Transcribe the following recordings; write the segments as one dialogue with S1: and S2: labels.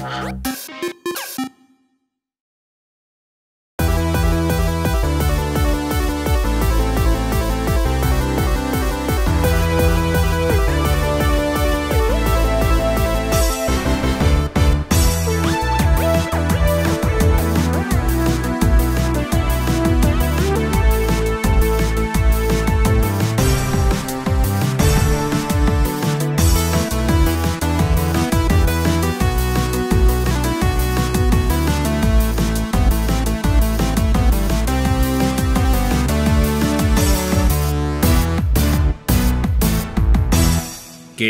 S1: Huh?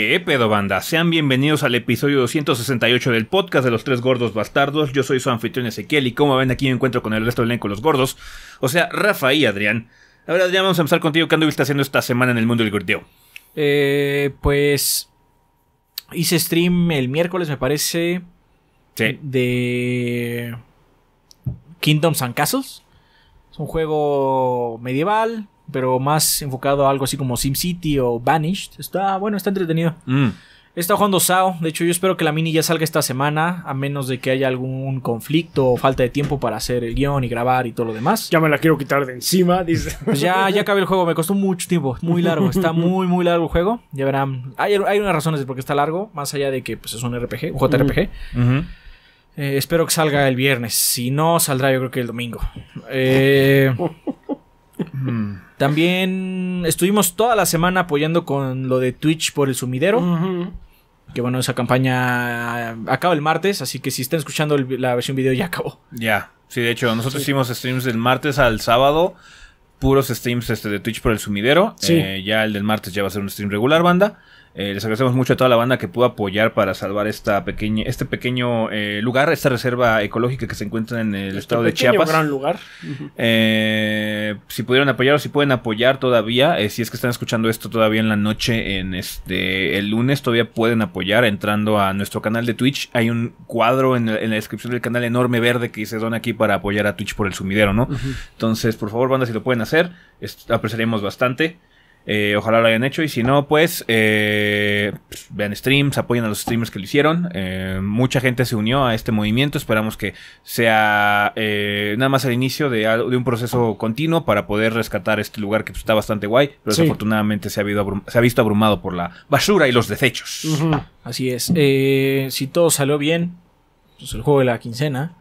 S2: Eh pedo banda? Sean bienvenidos al episodio 268 del podcast de los tres gordos bastardos. Yo soy su anfitrión Ezequiel y como ven aquí me encuentro con el resto del elenco los gordos, o sea, Rafa y Adrián. Ahora Adrián, vamos a empezar contigo. ¿Qué anduviste haciendo esta semana en el mundo del gordeo?
S3: Eh, pues hice stream el miércoles me parece. De Kingdoms and Castles. Es un juego medieval pero más enfocado a algo así como SimCity o Banished. Está bueno, está entretenido. Mm. Está jugando Sao. De hecho, yo espero que la mini ya salga esta semana, a menos de que haya algún conflicto o falta de tiempo para hacer el guión y grabar y todo lo demás. Ya me la quiero quitar de encima, dice. Pues ya, ya acabé el juego, me costó mucho tiempo, muy largo, está muy, muy largo el juego. Ya verán, hay, unas razones de por qué está largo, más allá de que pues, es un RPG, un JRPG. Eh, espero que salga el viernes, si no, saldrá yo creo que el domingo. Eh... Mm. También estuvimos toda la semana apoyando con lo de Twitch por el sumidero. Que bueno, esa campaña acaba el martes, así que si están escuchando la versión video ya acabó.
S2: Ya, sí, de hecho, nosotros hicimos streams del martes al sábado, puros streams este, de Twitch por el sumidero. Eh, ya el del martes ya va a ser un stream regular, banda. Eh, les agradecemos mucho a toda la banda que pudo apoyar para salvar esta pequeña, este pequeño eh, lugar, esta reserva ecológica que se encuentra en el este estado de Chiapas. gran lugar. Eh, si pudieron apoyar o si pueden apoyar todavía, si es que están escuchando esto todavía en la noche, en este el lunes, todavía pueden apoyar entrando a nuestro canal de Twitch. Hay un cuadro en, la descripción del canal enorme verde que dice don aquí para apoyar a Twitch por el sumidero, ¿no? Entonces, por favor, banda, si lo pueden hacer, apreciaremos bastante. Eh, ojalá lo hayan hecho. Y si no, pues, eh, vean streams, apoyen a los streamers que lo hicieron. Eh, mucha gente se unió a este movimiento. Esperamos que sea nada más el inicio de, un proceso continuo para poder rescatar este lugar que pues, está bastante guay. Pero desafortunadamente se ha, visto abrumado por la basura y los desechos. Así es.
S3: si todo
S2: salió bien, pues el juego de la quincena.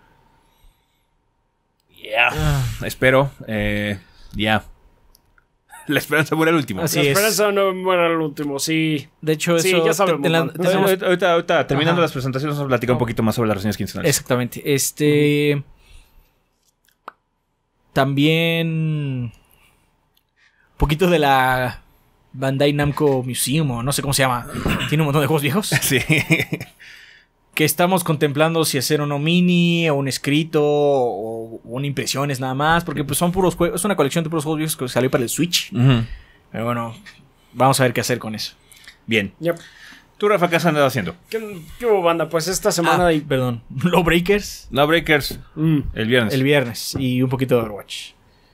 S1: Ya.
S2: Espero. ya.
S4: La esperanza muere al último. Así la esperanza no muere al último, sí. De hecho, sí, eso ya
S2: ahorita,
S3: terminando las presentaciones, vamos a platicar un poquito más sobre las reseñas quincenales. Exactamente. Este. También. Un poquito de la Bandai Namco Museum, o no sé cómo se llama. Tiene un montón de juegos viejos. Sí. Que estamos contemplando si hacer uno mini, o un escrito, o una impresiones nada más, porque pues son puros juegos, es una colección de puros juegos que salió para el Switch. Pero bueno, vamos a ver qué hacer con eso. Bien. ¿Tú, Rafa,
S4: qué has andado haciendo? ¿Qué, banda? Pues esta semana. Ah, perdón. Low Breakers. Breakers. Mm. El viernes. El viernes. Y un poquito de Overwatch.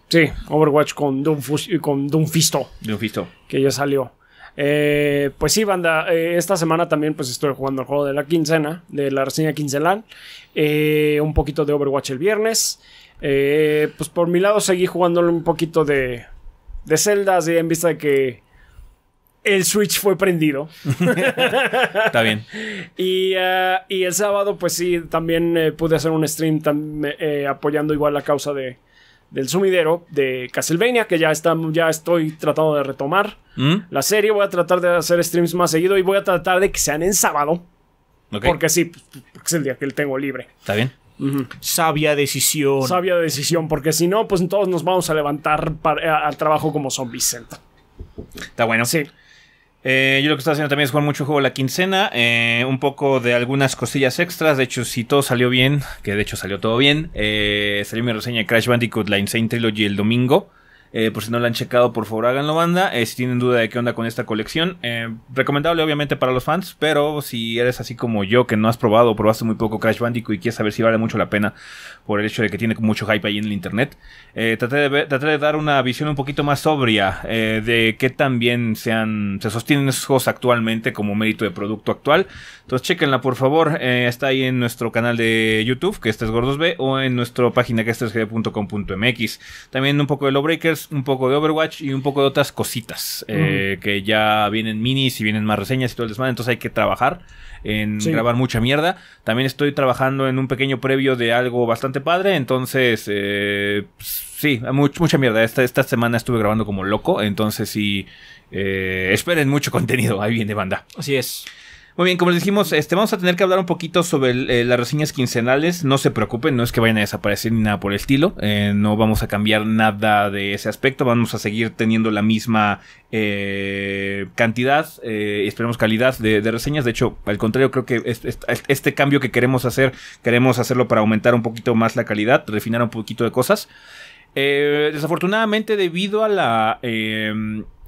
S4: Sí, Overwatch con Doom, con Doom Fisto. Doom Fisto. Que ya salió. Eh, pues sí, banda, eh, esta semana también pues estoy jugando el juego de la quincena, de la reseña quincelán eh, un poquito de Overwatch el viernes, pues por mi lado seguí jugando un poquito de, de Zelda, en vista de que el Switch fue prendido. Está bien. Y, y, el sábado pues sí, también pude hacer un stream apoyando igual la causa de, del sumidero de Castlevania, que ya, está, ya estoy tratando de retomar ¿Mm? la serie. Voy a tratar de hacer streams más seguido y voy a tratar de que sean en sábado. Porque sí, pues, es el día que tengo libre. Está bien. Sabia decisión. Sabia decisión, porque si no, pues todos nos vamos a levantar para, al trabajo como zombies.
S2: Está bueno. Sí. Eh, yo lo que estaba haciendo también es jugar mucho juego la quincena, eh, un poco de algunas cosillas extras. De hecho, si todo salió bien, que de hecho salió todo bien, eh, salió mi reseña de Crash Bandicoot, la Insane Trilogy el domingo. Eh, por si no la han checado, por favor háganlo, banda. si tienen duda de qué onda con esta colección, recomendable obviamente para los fans, pero si eres así como yo, que no has probado o probaste muy poco Crash Bandicoot y quieres saber si vale mucho la pena por el hecho de que tiene mucho hype ahí en el internet. Eh, traté, de dar una visión un poquito más sobria eh, de qué también sean, se sostienen esos juegos actualmente como mérito de producto actual. Entonces, chequenla por favor. Eh, está ahí en nuestro canal de YouTube, que este es Gordos B, o en nuestra página que este es .mx. También un poco de Lowbreakers, un poco de Overwatch y un poco de otras cositas que ya vienen minis y vienen más reseñas y todo el desmadre. Entonces, hay que trabajar en grabar mucha mierda. También estoy trabajando en un pequeño previo de algo bastante padre, entonces eh, pues, sí, mucha mierda. Esta, semana estuve grabando como loco, entonces sí, eh, esperen mucho contenido, ahí viene banda. Así es. Muy bien, como les dijimos, este, vamos a tener que hablar un poquito sobre eh, las reseñas quincenales. No se preocupen, no es que vayan a desaparecer ni nada por el estilo. Eh, no vamos a cambiar nada de ese aspecto. Vamos a seguir teniendo la misma eh, cantidad, eh, esperemos calidad de, reseñas. De hecho, al contrario, creo que este cambio que queremos hacer, queremos hacerlo para aumentar un poquito más la calidad, refinar un poquito de cosas. desafortunadamente, debido a la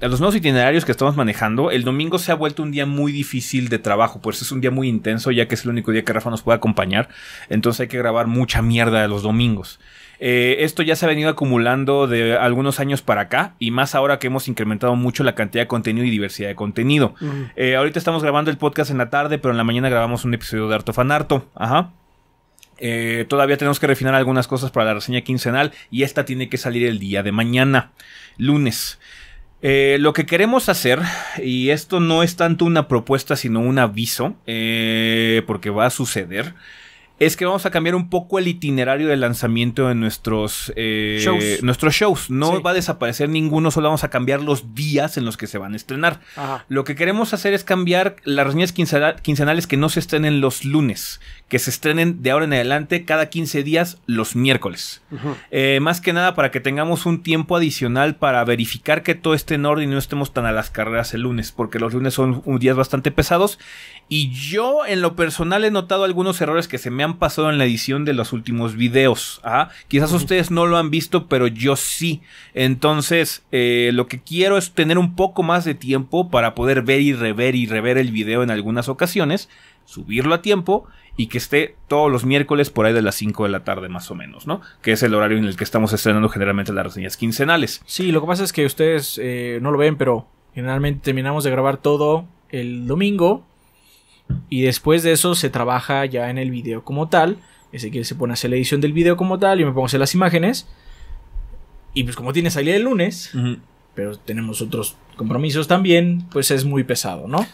S2: a los nuevos itinerarios que estamos manejando, el domingo se ha vuelto un día muy difícil de trabajo, pues es un día muy intenso, ya que es el único día que Rafa nos puede acompañar, entonces hay que grabar mucha mierda de los domingos. Eh, esto ya se ha venido acumulando de algunos años para acá y más ahora que hemos incrementado mucho la cantidad de contenido y diversidad de contenido. Eh, ahorita estamos grabando el podcast en la tarde, pero en la mañana grabamos un episodio de Harto Harto. Ajá. Eh, todavía tenemos que refinar algunas cosas para la reseña quincenal y esta tiene que salir el día de mañana, lunes. Eh, lo que queremos hacer, y esto no es tanto una propuesta sino un aviso, eh, porque va a suceder, es que vamos a cambiar un poco el itinerario de lanzamiento de nuestros, eh, shows. nuestros shows. No va a desaparecer ninguno, solo vamos a cambiar los días en los que se van a estrenar. Lo que queremos hacer es cambiar las reuniones quincenales que no se estrenen los lunes, que se estrenen de ahora en adelante cada 15 días los miércoles. Eh, más que nada para que tengamos un tiempo adicional para verificar que todo esté en orden y no estemos tan a las carreras el lunes, porque los lunes son días bastante pesados. Y yo en lo personal he notado algunos errores que se me han han pasado en la edición de los últimos videos. ¿ah? Quizás ustedes no lo han visto, pero yo sí. Entonces, eh, lo que quiero es tener un poco más de tiempo para poder ver y rever y rever el video en algunas ocasiones, subirlo a tiempo y que esté todos los miércoles por ahí de las 5 de la tarde más o menos, ¿no? Que es el horario en el que estamos estrenando generalmente las reseñas quincenales. Sí, lo que pasa es que ustedes
S3: eh, no lo ven, pero generalmente terminamos de grabar todo el domingo y después de eso se trabaja ya en el video como tal. Ese que se pone a hacer la edición del video como tal, yo me pongo a hacer las imágenes. Y pues como tiene salida el lunes, pero
S2: tenemos otros compromisos también, pues es muy pesado, ¿no?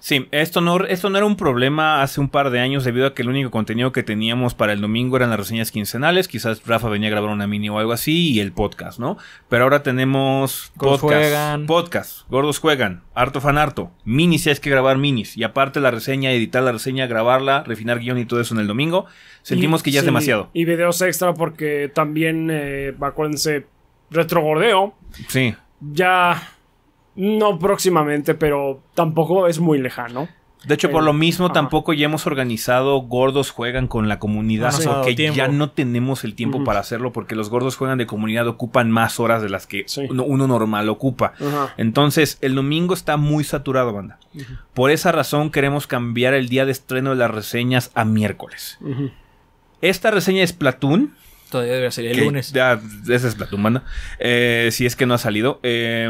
S2: Sí, esto no, esto no era un problema hace un par de años debido a que el único contenido que teníamos para el domingo eran las reseñas quincenales, quizás Rafa venía a grabar una mini o algo así y el podcast, ¿no? Pero ahora tenemos podcast, podcast, gordos juegan, harto fan harto, minis si hay que grabar minis y aparte la reseña, editar la reseña, grabarla, refinar guión y todo eso en el domingo, sentimos que ya es demasiado.
S4: Y videos extra porque también, eh, acuérdense, retrogordeo. Sí. Ya no próximamente, pero tampoco es muy lejano. De hecho, por eh, lo
S2: mismo, tampoco ya hemos organizado Gordos Juegan con la comunidad. ya no tenemos el tiempo para hacerlo porque los Gordos Juegan de comunidad ocupan más horas de las que uno, normal ocupa. Entonces, el domingo está muy saturado, banda. Por esa razón, queremos cambiar el día de estreno de las reseñas a miércoles. Esta reseña es Platoon. Todavía debería ser el lunes. Ya, esa es Platoon, banda. Eh, si es que no ha salido. Eh,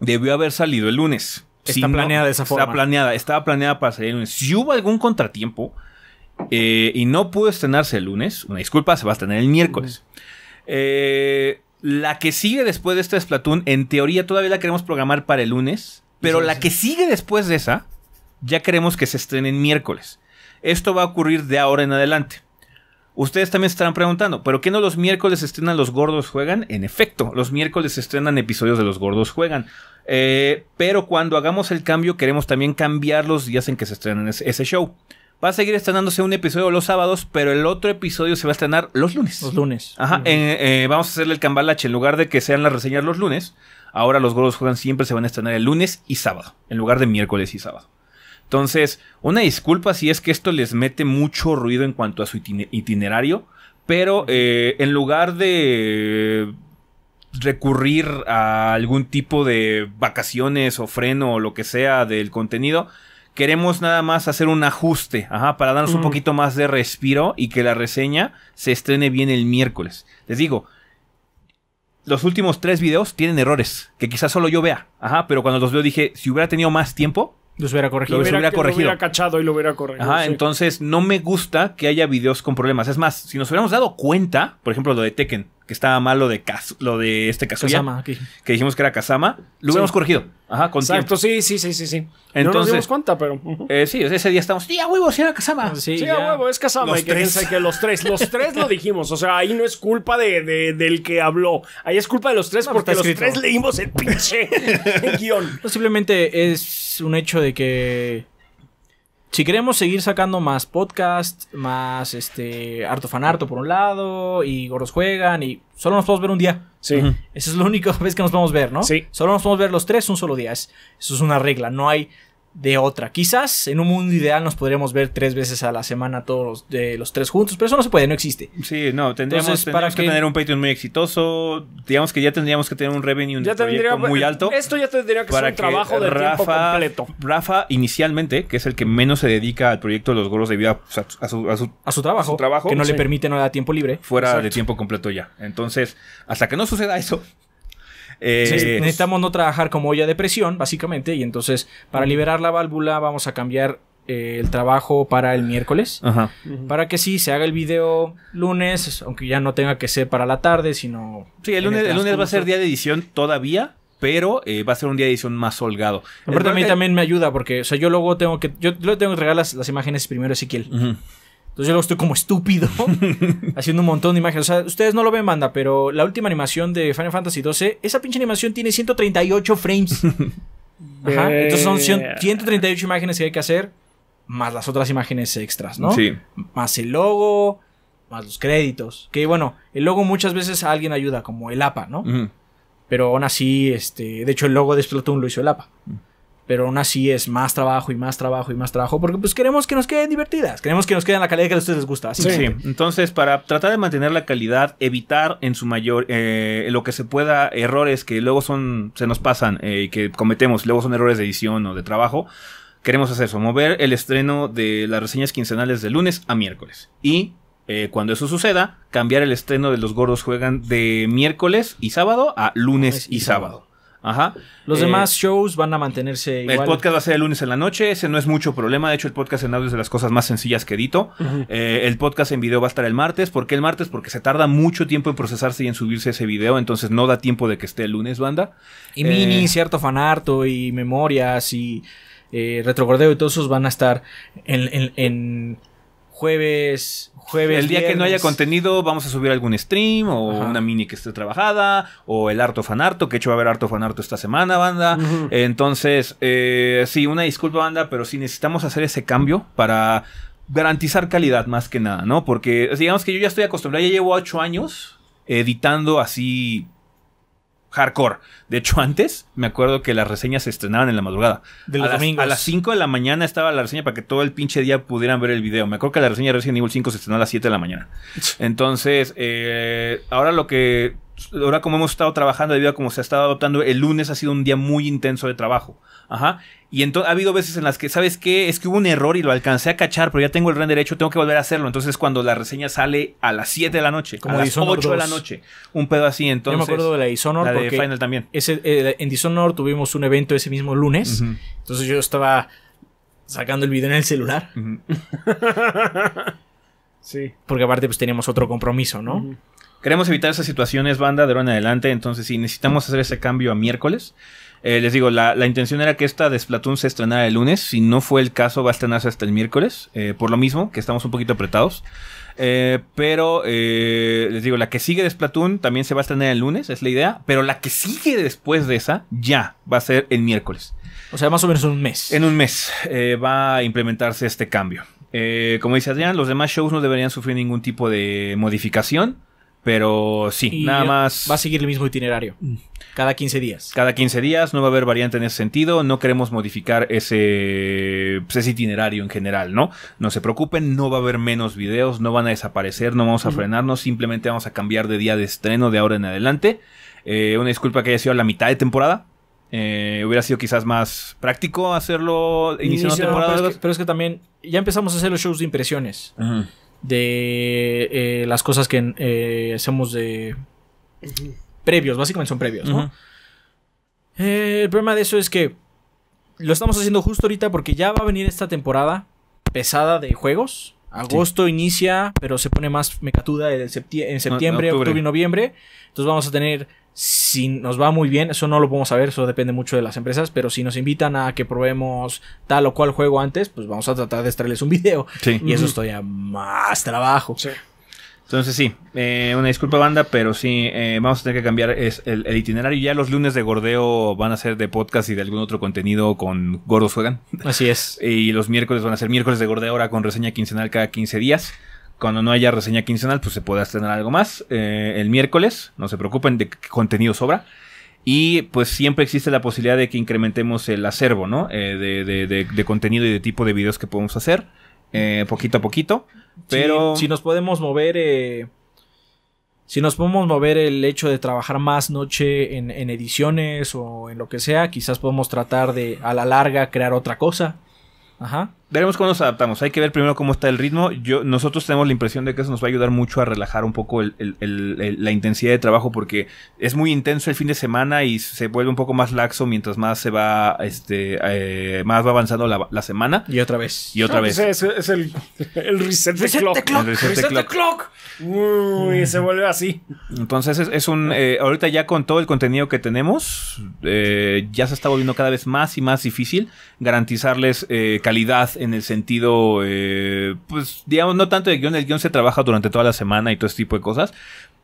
S2: debió haber salido el lunes. Está planeada de esa forma. planeada, estaba planeada para salir el lunes. Si hubo algún contratiempo eh, y no pudo estrenarse el lunes, una disculpa, se va a estrenar el miércoles. Eh, la que sigue después de esta Splatoon, en teoría todavía la queremos programar para el lunes, pero la que sigue después de esa, ya queremos que se estrene el miércoles. Esto va a ocurrir de ahora en adelante. Ustedes también se estarán preguntando, ¿pero qué no los miércoles estrenan Los Gordos Juegan? En efecto, los miércoles estrenan episodios de Los Gordos Juegan. Eh, pero cuando hagamos el cambio, queremos también cambiar los días en que se estrenan ese, show. Va a seguir estrenándose un episodio los sábados, pero el otro episodio se va a estrenar los lunes. Los lunes. Ajá. Eh, vamos a hacerle el cambalache. En lugar de que sean las reseñas los lunes, ahora los gordos juegan siempre se van a estrenar el lunes y sábado, en lugar de miércoles y sábado. Entonces, una disculpa si es que esto les mete mucho ruido en cuanto a su itinerario, pero eh, en lugar de recurrir a algún tipo de vacaciones o freno o lo que sea del contenido, queremos nada más hacer un ajuste, para darnos un poquito más de respiro y que la reseña se estrene bien el miércoles. Les digo, los últimos tres videos tienen errores, que quizás solo yo vea, pero cuando los veo dije, si hubiera tenido más tiempo, los hubiera corregido. Lo hubiera
S4: cachado y lo hubiera corregido. Ajá,
S2: entonces no me gusta que haya videos con problemas. Es más, si nos hubiéramos dado cuenta, por ejemplo, lo de Tekken, que estaba mal lo de, lo de este caso Que dijimos que era Kazama. Lo hubiéramos corregido. Ajá, con Exacto, sí, sí, sí, sí, sí. Entonces, no nos dimos cuenta, pero... Eh, sí, ese día estamos, sí, a huevo, sí era Kazama. Ah, sí, a huevo, es Kazama. Los y tres. Que,
S4: los tres, los tres lo dijimos. O sea, ahí no es culpa de, de del que habló. Ahí es culpa de los tres porque los tres leímos el pinche
S3: guión. No, simplemente es un hecho de que si queremos seguir sacando más podcasts, más este harto Fanarto por un lado, y Gordos Juegan, y solo nos podemos ver un día. Sí. Esa es la única vez que nos podemos ver, ¿no? Sí. Solo nos podemos ver los tres un solo día. eso es una regla. No hay de otra. Quizás en un mundo ideal nos podríamos ver tres veces a la semana todos los,
S2: de los tres juntos, pero eso no se
S3: puede, no existe. Sí,
S2: no, tendríamos, que, tener un Patreon muy exitoso, digamos que ya tendríamos que tener un revenue muy eh, alto. Esto ya
S4: tendría que ser un trabajo de Rafa,
S2: tiempo completo. Rafa, inicialmente, que es el que menos se dedica al proyecto de los golos Debido a, su, a, su, a, su, trabajo, que no le permite, no le da tiempo libre. Fuera de tiempo completo ya. Entonces, hasta que no suceda eso, eh,
S3: necesitamos no trabajar como olla de presión, básicamente, y entonces para liberar la válvula vamos a cambiar eh, el trabajo para el miércoles, para que sí se haga el video lunes, aunque ya no tenga que ser para la tarde, sino... Sí, el lunes, lunes va a ser
S2: día de edición todavía, pero eh, va a ser un día de edición más holgado.
S3: Pero a mí también
S2: me ayuda porque, o sea, yo luego tengo que, yo
S3: tengo que entregar las, imágenes primero a Ezequiel. Entonces yo luego estoy como estúpido haciendo un montón de imágenes. O sea, ustedes no lo ven, manda, pero la última animación de Final Fantasy XII, esa pinche animación tiene 138 frames. Ajá. Entonces son 138 eh. imágenes que hay que hacer, más las otras imágenes extras, ¿no? Sí. Más el logo, más los créditos. Que bueno, el logo muchas veces alguien ayuda, como el APA, ¿no? Pero aún así, este, de hecho el logo de Splatoon lo hizo el APA. Pero aún así es más trabajo y más trabajo y más trabajo. Porque pues queremos que nos queden divertidas. Queremos que nos queden la calidad que a ustedes les gusta. Sí. sí.
S2: Entonces, para tratar de mantener la calidad, evitar en su mayor eh, lo que se pueda, errores que luego son. se nos pasan eh, y que cometemos, luego son errores de edición o de trabajo. Queremos hacer eso, mover el estreno de las reseñas quincenales de lunes a miércoles. Y eh, cuando eso suceda, cambiar el estreno de Los Gordos Juegan de miércoles y sábado a lunes y, sábado. Ajá. Los eh, demás
S3: shows van a mantenerse El podcast
S2: va a ser el lunes en la noche. Ese no es mucho problema. De hecho, el podcast en audio es de las cosas más sencillas que edito. Eh, el podcast en video va a estar el martes. ¿Por qué el martes? Porque se tarda mucho tiempo en procesarse y en subirse ese video. Entonces no da tiempo de que esté el lunes, banda. Y mini, eh, cierto fanarto y memorias y retrocordeo y todos esos van a
S3: estar en jueves, el día que no haya contenido,
S2: vamos a subir algún stream o una mini que esté trabajada o el harto fanarto, que de hecho va a haber harto fanarto esta semana, banda. Entonces, eh, sí, una disculpa, banda, pero sí necesitamos hacer ese cambio para garantizar calidad más que nada, ¿no? Porque digamos que yo ya estoy acostumbrado, ya llevo ocho años editando así hardcore. De hecho, antes me acuerdo que las reseñas se estrenaban en la madrugada. De a, las, a las 5 de la mañana estaba la reseña para que todo el pinche día pudieran ver el video. Me acuerdo que la reseña de Resident Evil 5 se estrenó a las 7 de la mañana. Entonces, eh, ahora lo que ahora como hemos estado trabajando, debido a como se ha estado adoptando, el lunes ha sido un día muy intenso de trabajo. Ajá. Y entonces ha habido veces en las que, ¿sabes qué? Es que hubo un error y lo alcancé a cachar, pero ya tengo el render hecho, tengo que volver a hacerlo. Entonces, cuando la reseña sale a las 7 de la noche, como a las 8 de la noche, un pedo así. Entonces, Yo me acuerdo de la Dishonored. porque también. Ese,
S3: eh, en Dishonored tuvimos un evento ese mismo lunes. Entonces yo estaba sacando el
S2: video en el celular. sí. Porque aparte, pues teníamos otro compromiso, ¿no? Queremos evitar esas situaciones, banda, de ahora en adelante. Entonces, si necesitamos hacer ese cambio a miércoles. Eh, les digo, la, intención era que esta de Splatoon se estrenara el lunes. Si no fue el caso, va a estrenarse hasta el miércoles. Eh, por lo mismo, que estamos un poquito apretados. Eh, pero les digo, la que sigue de Splatoon también se va a estrenar el lunes, es la idea. Pero la que sigue después de esa, ya va a ser el miércoles. O sea, más o menos en un mes. En un mes va a implementarse este cambio. como dice Adrián, los demás shows no deberían sufrir ningún tipo de modificación. Pero sí, nada más. Va a seguir el mismo itinerario. Mm. Cada 15 días. Cada 15 días, no va a haber variante en ese sentido. No queremos modificar ese, pues, ese itinerario en general, ¿no? No se preocupen, no va a haber menos videos, no van a desaparecer, no vamos a frenarnos, simplemente vamos a cambiar de día de estreno de ahora en adelante. Eh, una disculpa que haya sido a la mitad de temporada. Eh, hubiera sido quizás más práctico hacerlo iniciando de temporada.
S1: Pero
S3: es, que, también ya empezamos a hacer los shows de impresiones
S2: de eh, las cosas
S3: que eh, hacemos de previos, básicamente son previos, eh, el problema de eso es que lo estamos haciendo justo ahorita porque ya va a venir esta temporada pesada de juegos. Agosto inicia, pero se pone más mecatuda en ah, septiembre, octubre. y noviembre. Entonces vamos a tener si nos va muy bien, eso no lo podemos saber, eso depende mucho de las empresas, pero si nos invitan a que probemos tal o cual juego antes, pues vamos a tratar de extraerles un video. Y eso es todavía más trabajo.
S2: Entonces sí, eh, una disculpa banda, pero sí, eh, vamos a tener que cambiar es el, itinerario. Ya los lunes de Gordeo van a ser de podcast y de algún otro contenido con Gordos Juegan. Así es. Y los miércoles van a ser miércoles de Gordeo ahora con reseña quincenal cada 15 días. Cuando no haya reseña quincenal, pues se puede estrenar algo más. Eh, el miércoles, no se preocupen, de contenido sobra. Y pues siempre existe la posibilidad de que incrementemos el acervo, ¿no? Eh, de, contenido y de tipo de videos que podemos hacer. Eh, poquito a poquito. Pero. Si,
S3: nos podemos mover. si nos podemos mover el hecho de trabajar más noche en, en, ediciones o en lo que sea, quizás podemos tratar de a la larga crear otra cosa.
S2: Ajá veremos cómo nos adaptamos. Hay que ver primero cómo está el ritmo. Yo, nosotros tenemos la impresión de que eso nos va a ayudar mucho a relajar un poco la intensidad de trabajo porque es muy intenso el fin de semana y se vuelve un poco más laxo mientras más se va, este, eh, más va avanzando la, semana. Y otra vez. Y otra ah, pues vez.
S4: Es, el, reset, de clock. Clock. reset, clock. se vuelve así.
S2: Entonces es, un, eh, ahorita ya con todo el contenido que tenemos, eh, ya se está volviendo cada vez más y más difícil garantizarles calidad en el sentido, eh, pues digamos, no tanto de guión, el guión se trabaja durante toda la semana y todo ese tipo de cosas,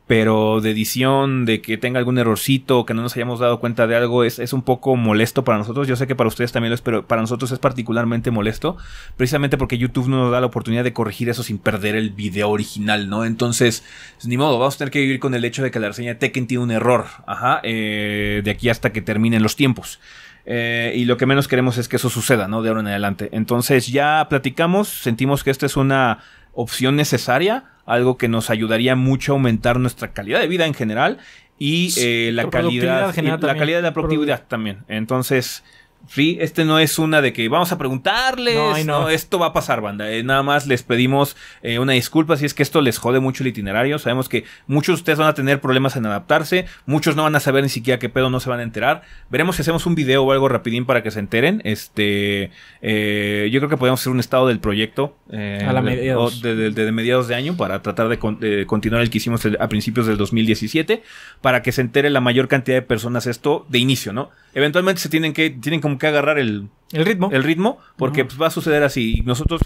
S2: pero de edición, de que tenga algún errorcito, que no nos hayamos dado cuenta de algo, es, es un poco molesto para nosotros. Yo sé que para ustedes también lo es, pero para nosotros es particularmente molesto, precisamente porque YouTube no nos da la oportunidad de corregir eso sin perder el video original, ¿no? Entonces, pues, ni modo, vamos a tener que vivir con el hecho de que la reseña de Tekken tiene un error, ajá, eh, de aquí hasta que terminen los tiempos. Eh, y lo que menos queremos es que eso suceda, ¿no? De ahora en adelante. Entonces ya platicamos, sentimos que esta es una opción necesaria, algo que nos ayudaría mucho a aumentar nuestra calidad de vida en general y eh, la, calidad, y la calidad de la productividad también. Entonces, Sí, este no es una de que vamos a preguntarles. No, esto va a pasar, banda. Eh, nada más les pedimos eh, una disculpa si es que esto les jode mucho el itinerario. Sabemos que muchos de ustedes van a tener problemas en adaptarse. Muchos no van a saber ni siquiera qué pedo, no se van a enterar. Veremos si hacemos un video o algo rapidín para que se enteren. Este, eh, yo creo que podemos hacer un estado del proyecto a De, mediados de año para tratar de, continuar el que hicimos a principios del 2017 para que se entere la mayor cantidad de personas esto de inicio, ¿no? Eventualmente se tienen que tienen como que agarrar el, ritmo. El ritmo, porque pues, va a suceder así. Y nosotros,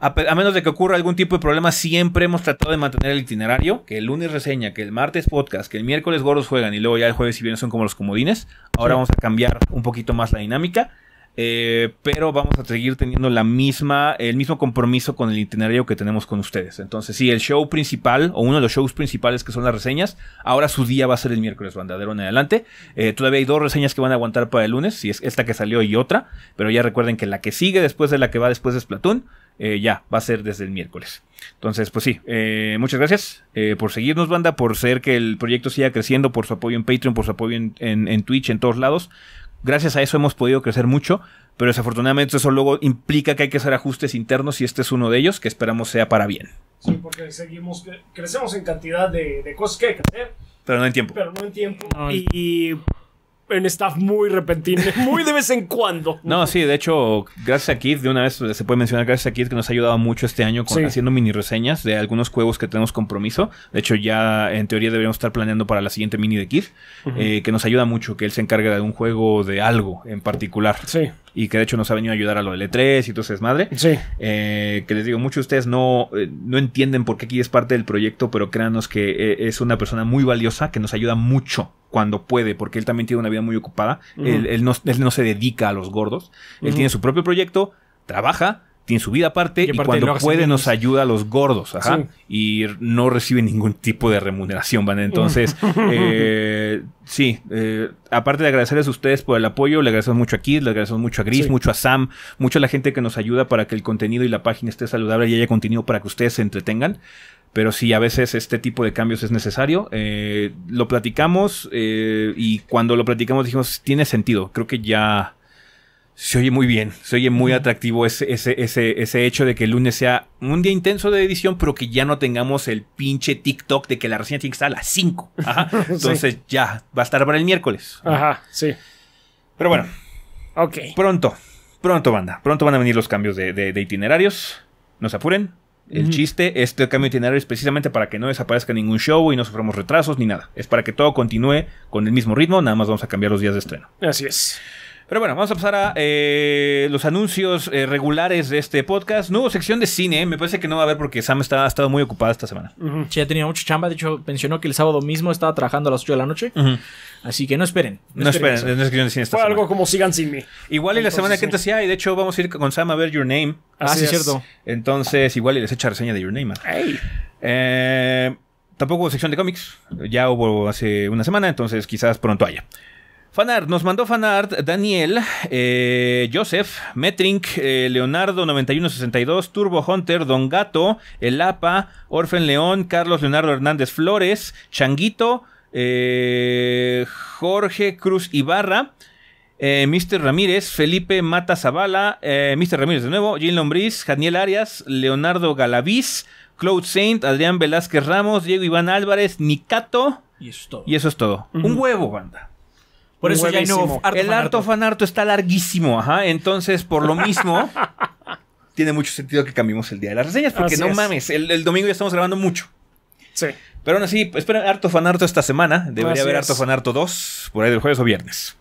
S2: a, menos de que ocurra algún tipo de problema, siempre hemos tratado de mantener el itinerario. Que el lunes reseña, que el martes podcast, que el miércoles gordos juegan y luego ya el jueves y viernes son como los comodines. Ahora vamos a cambiar un poquito más la dinámica. Eh, pero vamos a seguir teniendo la misma, el mismo compromiso con el itinerario que tenemos con ustedes. Entonces, sí, el show principal, o uno de los shows principales que son las reseñas, ahora su día va a ser el miércoles, bandadero en adelante. Eh, todavía hay dos reseñas que van a aguantar para el lunes, es esta que salió y otra, pero ya recuerden que la que sigue después de la que va después de Splatoon, eh, ya, va a ser desde el miércoles. Entonces, pues sí, muchas gracias por seguirnos, banda, por ser que el proyecto siga creciendo, por su apoyo en Patreon, por su apoyo en Twitch, en todos lados. Gracias a eso hemos podido crecer mucho, pero desafortunadamente eso luego implica que hay que hacer ajustes internos y este es uno de ellos que esperamos sea para bien.
S4: Sí, porque seguimos, crecemos en cantidad de, cosas que hay que hacer. Pero no en tiempo. Pero no en tiempo. y en staff muy repentino, muy de vez en cuando.
S2: No, sí, de hecho, gracias a Kid, de una vez se puede mencionar gracias a Kid que nos ha ayudado mucho este año con, haciendo mini reseñas de algunos juegos que tenemos compromiso. De hecho, ya en teoría deberíamos estar planeando para la siguiente mini de Kid, eh, que nos ayuda mucho, que él se encargue de un juego de algo en particular. Sí y que de hecho nos ha venido a ayudar a lo del E3 y entonces madre eh, que les digo, muchos de ustedes no, eh, no entienden por qué aquí es parte del proyecto, pero créanos que eh, es una persona muy valiosa que nos ayuda mucho cuando puede, porque él también tiene una vida muy ocupada. él, no, se dedica a los gordos. Él tiene su propio proyecto, trabaja, tiene su vida aparte y, cuando puede nos ayuda a los gordos, ajá, y no recibe ningún tipo de remuneración, ¿vale? Entonces, eh, sí, eh, aparte de agradecerles a ustedes por el apoyo, le agradecemos mucho a Kid, le agradecemos mucho a Gris, mucho a Sam, mucho a la gente que nos ayuda para que el contenido y la página esté saludable y haya contenido para que ustedes se entretengan. Pero sí, a veces este tipo de cambios es necesario. Eh, lo platicamos y cuando lo platicamos dijimos, tiene sentido. Creo que ya se oye muy bien, se oye muy atractivo ese, ese, ese, ese, hecho de que el lunes sea un día intenso de edición, pero que ya no tengamos el pinche TikTok de que la reseña tiene que estar a las 5. Ajá. Entonces ya, va a estar para el miércoles. Ajá, sí. Pero bueno. Ok. Pronto, pronto banda, pronto van a venir los cambios de, de, itinerarios. No se apuren. El chiste, este cambio de itinerario es precisamente para que no desaparezca ningún show y no suframos retrasos ni nada. Es para que todo continúe con el mismo ritmo, nada más vamos a cambiar los días de estreno. Así es. Pero bueno, vamos a pasar a los anuncios regulares de este podcast. nuevo sección de cine, me parece que no va a haber porque Sam ha estado muy ocupada esta semana. Sí, ha
S3: tenido mucha chamba. De hecho, mencionó que el sábado mismo estaba trabajando a las 8 de la noche. Así que no esperen. No, esperen, sección
S4: de cine esta Fue algo como sigan sin mí. Igual y la semana que entra
S2: sí hay. De hecho, vamos a ir con Sam a ver Your Name. ah, sí, es cierto. Entonces, igual y les echa reseña de Your Name. tampoco hubo sección de cómics. Ya hubo hace una semana, entonces quizás pronto haya. Fanart, nos mandó Fanart Daniel, eh, Joseph, Metrink, eh, Leonardo 9162, Turbo Hunter, Don Gato, El Apa, Orfen León, Carlos Leonardo Hernández Flores, Changuito, eh, Jorge Cruz Ibarra, Mr. Ramírez, Felipe Mata Zavala, Mr. Ramírez de nuevo, Jean Lombriz, Daniel Arias, Leonardo Galaviz, Claude Saint, Adrián Velázquez Ramos, Diego Iván Álvarez, Nicato. Y eso es todo. Un huevo, banda. Por eso ya hay nuevo harto El Arto harto fanarto está larguísimo, ajá. Entonces, por lo mismo, tiene mucho sentido que cambiemos el día de las reseñas, porque no mames, el, domingo ya estamos grabando mucho. Sí. Pero aún así, esperen harto fanarto esta semana. Debería haber harto Fan fanarto 2, por ahí del jueves o viernes.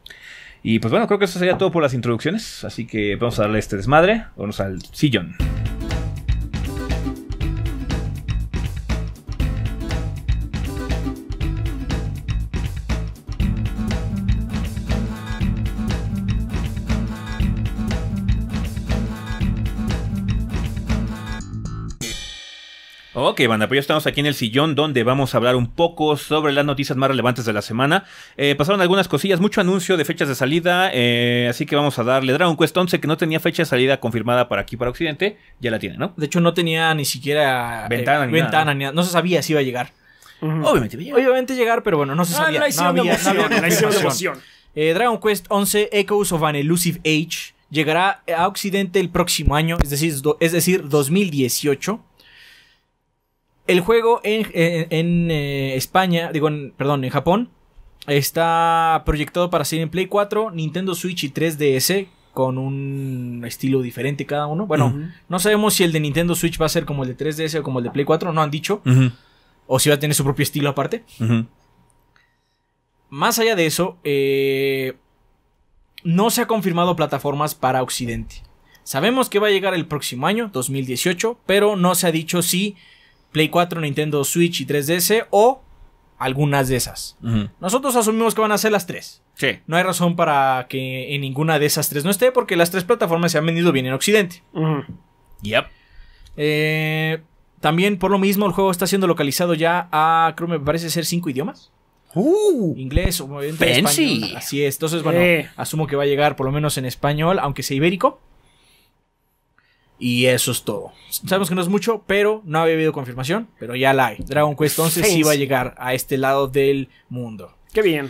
S2: Y pues bueno, creo que eso sería todo por las introducciones. Así que vamos a darle este desmadre. Vamos al sillón. Ok, banda, pues ya estamos aquí en el sillón donde vamos a hablar un poco sobre las noticias más relevantes de la semana. Eh, pasaron algunas cosillas, mucho anuncio de fechas de salida, eh, así que vamos a darle Dragon Quest 11 que no tenía fecha de salida confirmada para aquí, para Occidente, ya la tiene, ¿no? De hecho no tenía ni
S3: siquiera
S2: eh, ventana, ni, nada. no se sabía si iba a
S3: llegar. Obviamente Obviamente llegar, pero bueno, no se ah, sabía. Ah, no había, no Dragon Quest 11 Echoes of an Elusive Age llegará a Occidente el próximo año, es decir, es decir 2018. El juego en, eh, España, digo, perdón, en Japón, está proyectado para ser en Play 4, Nintendo Switch y 3DS, con un estilo diferente cada uno. Bueno, no sabemos si el de Nintendo Switch va a ser como el de 3DS o como el de Play 4, no han dicho. O si va a tener su propio estilo aparte. Más allá de eso, eh, no se ha confirmado plataformas para Occidente. Sabemos que va a llegar el próximo año, 2018, pero no se ha dicho si Play 4, Nintendo Switch y 3DS o algunas de esas. Nosotros asumimos que van a ser las tres. Sí. No hay razón para que en ninguna de esas tres no esté porque las tres plataformas se han vendido bien en Occidente. Ya. Yep. Eh, también por lo mismo el juego está siendo localizado ya a, creo me parece ser cinco idiomas. Uh. Inglés o español. Así es. Entonces, bueno, asumo que va a llegar por lo menos en español, aunque sea ibérico.
S2: Y eso es todo.
S3: Sabemos que no es mucho, pero no había habido confirmación, pero ya la hay. Dragon Quest 11 sí va a llegar a este lado del mundo. Qué bien.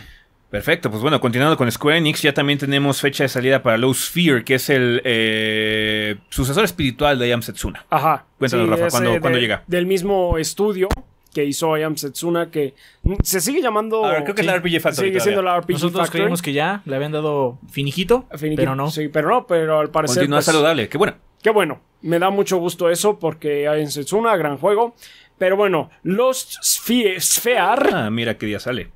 S2: Perfecto, pues bueno, continuando con Square Enix, ya también tenemos fecha de salida para Low Sphere, que es el eh, sucesor espiritual de Ayam Setsuna. Ajá. Cuéntanos, Rafa, ¿cuándo, llega?
S4: Del mismo estudio que hizo Ayam Setsuna, que se sigue llamando. creo que es la RPG Factory. Sigue siendo la RPG Nosotros creemos que ya le habían dado finijito, pero no. Sí, pero no, pero al parecer. Continúa pues, saludable, qué bueno. Qué bueno, me da mucho gusto eso porque es un gran juego. Pero bueno, Lost Sphere Ah, mira qué día sale.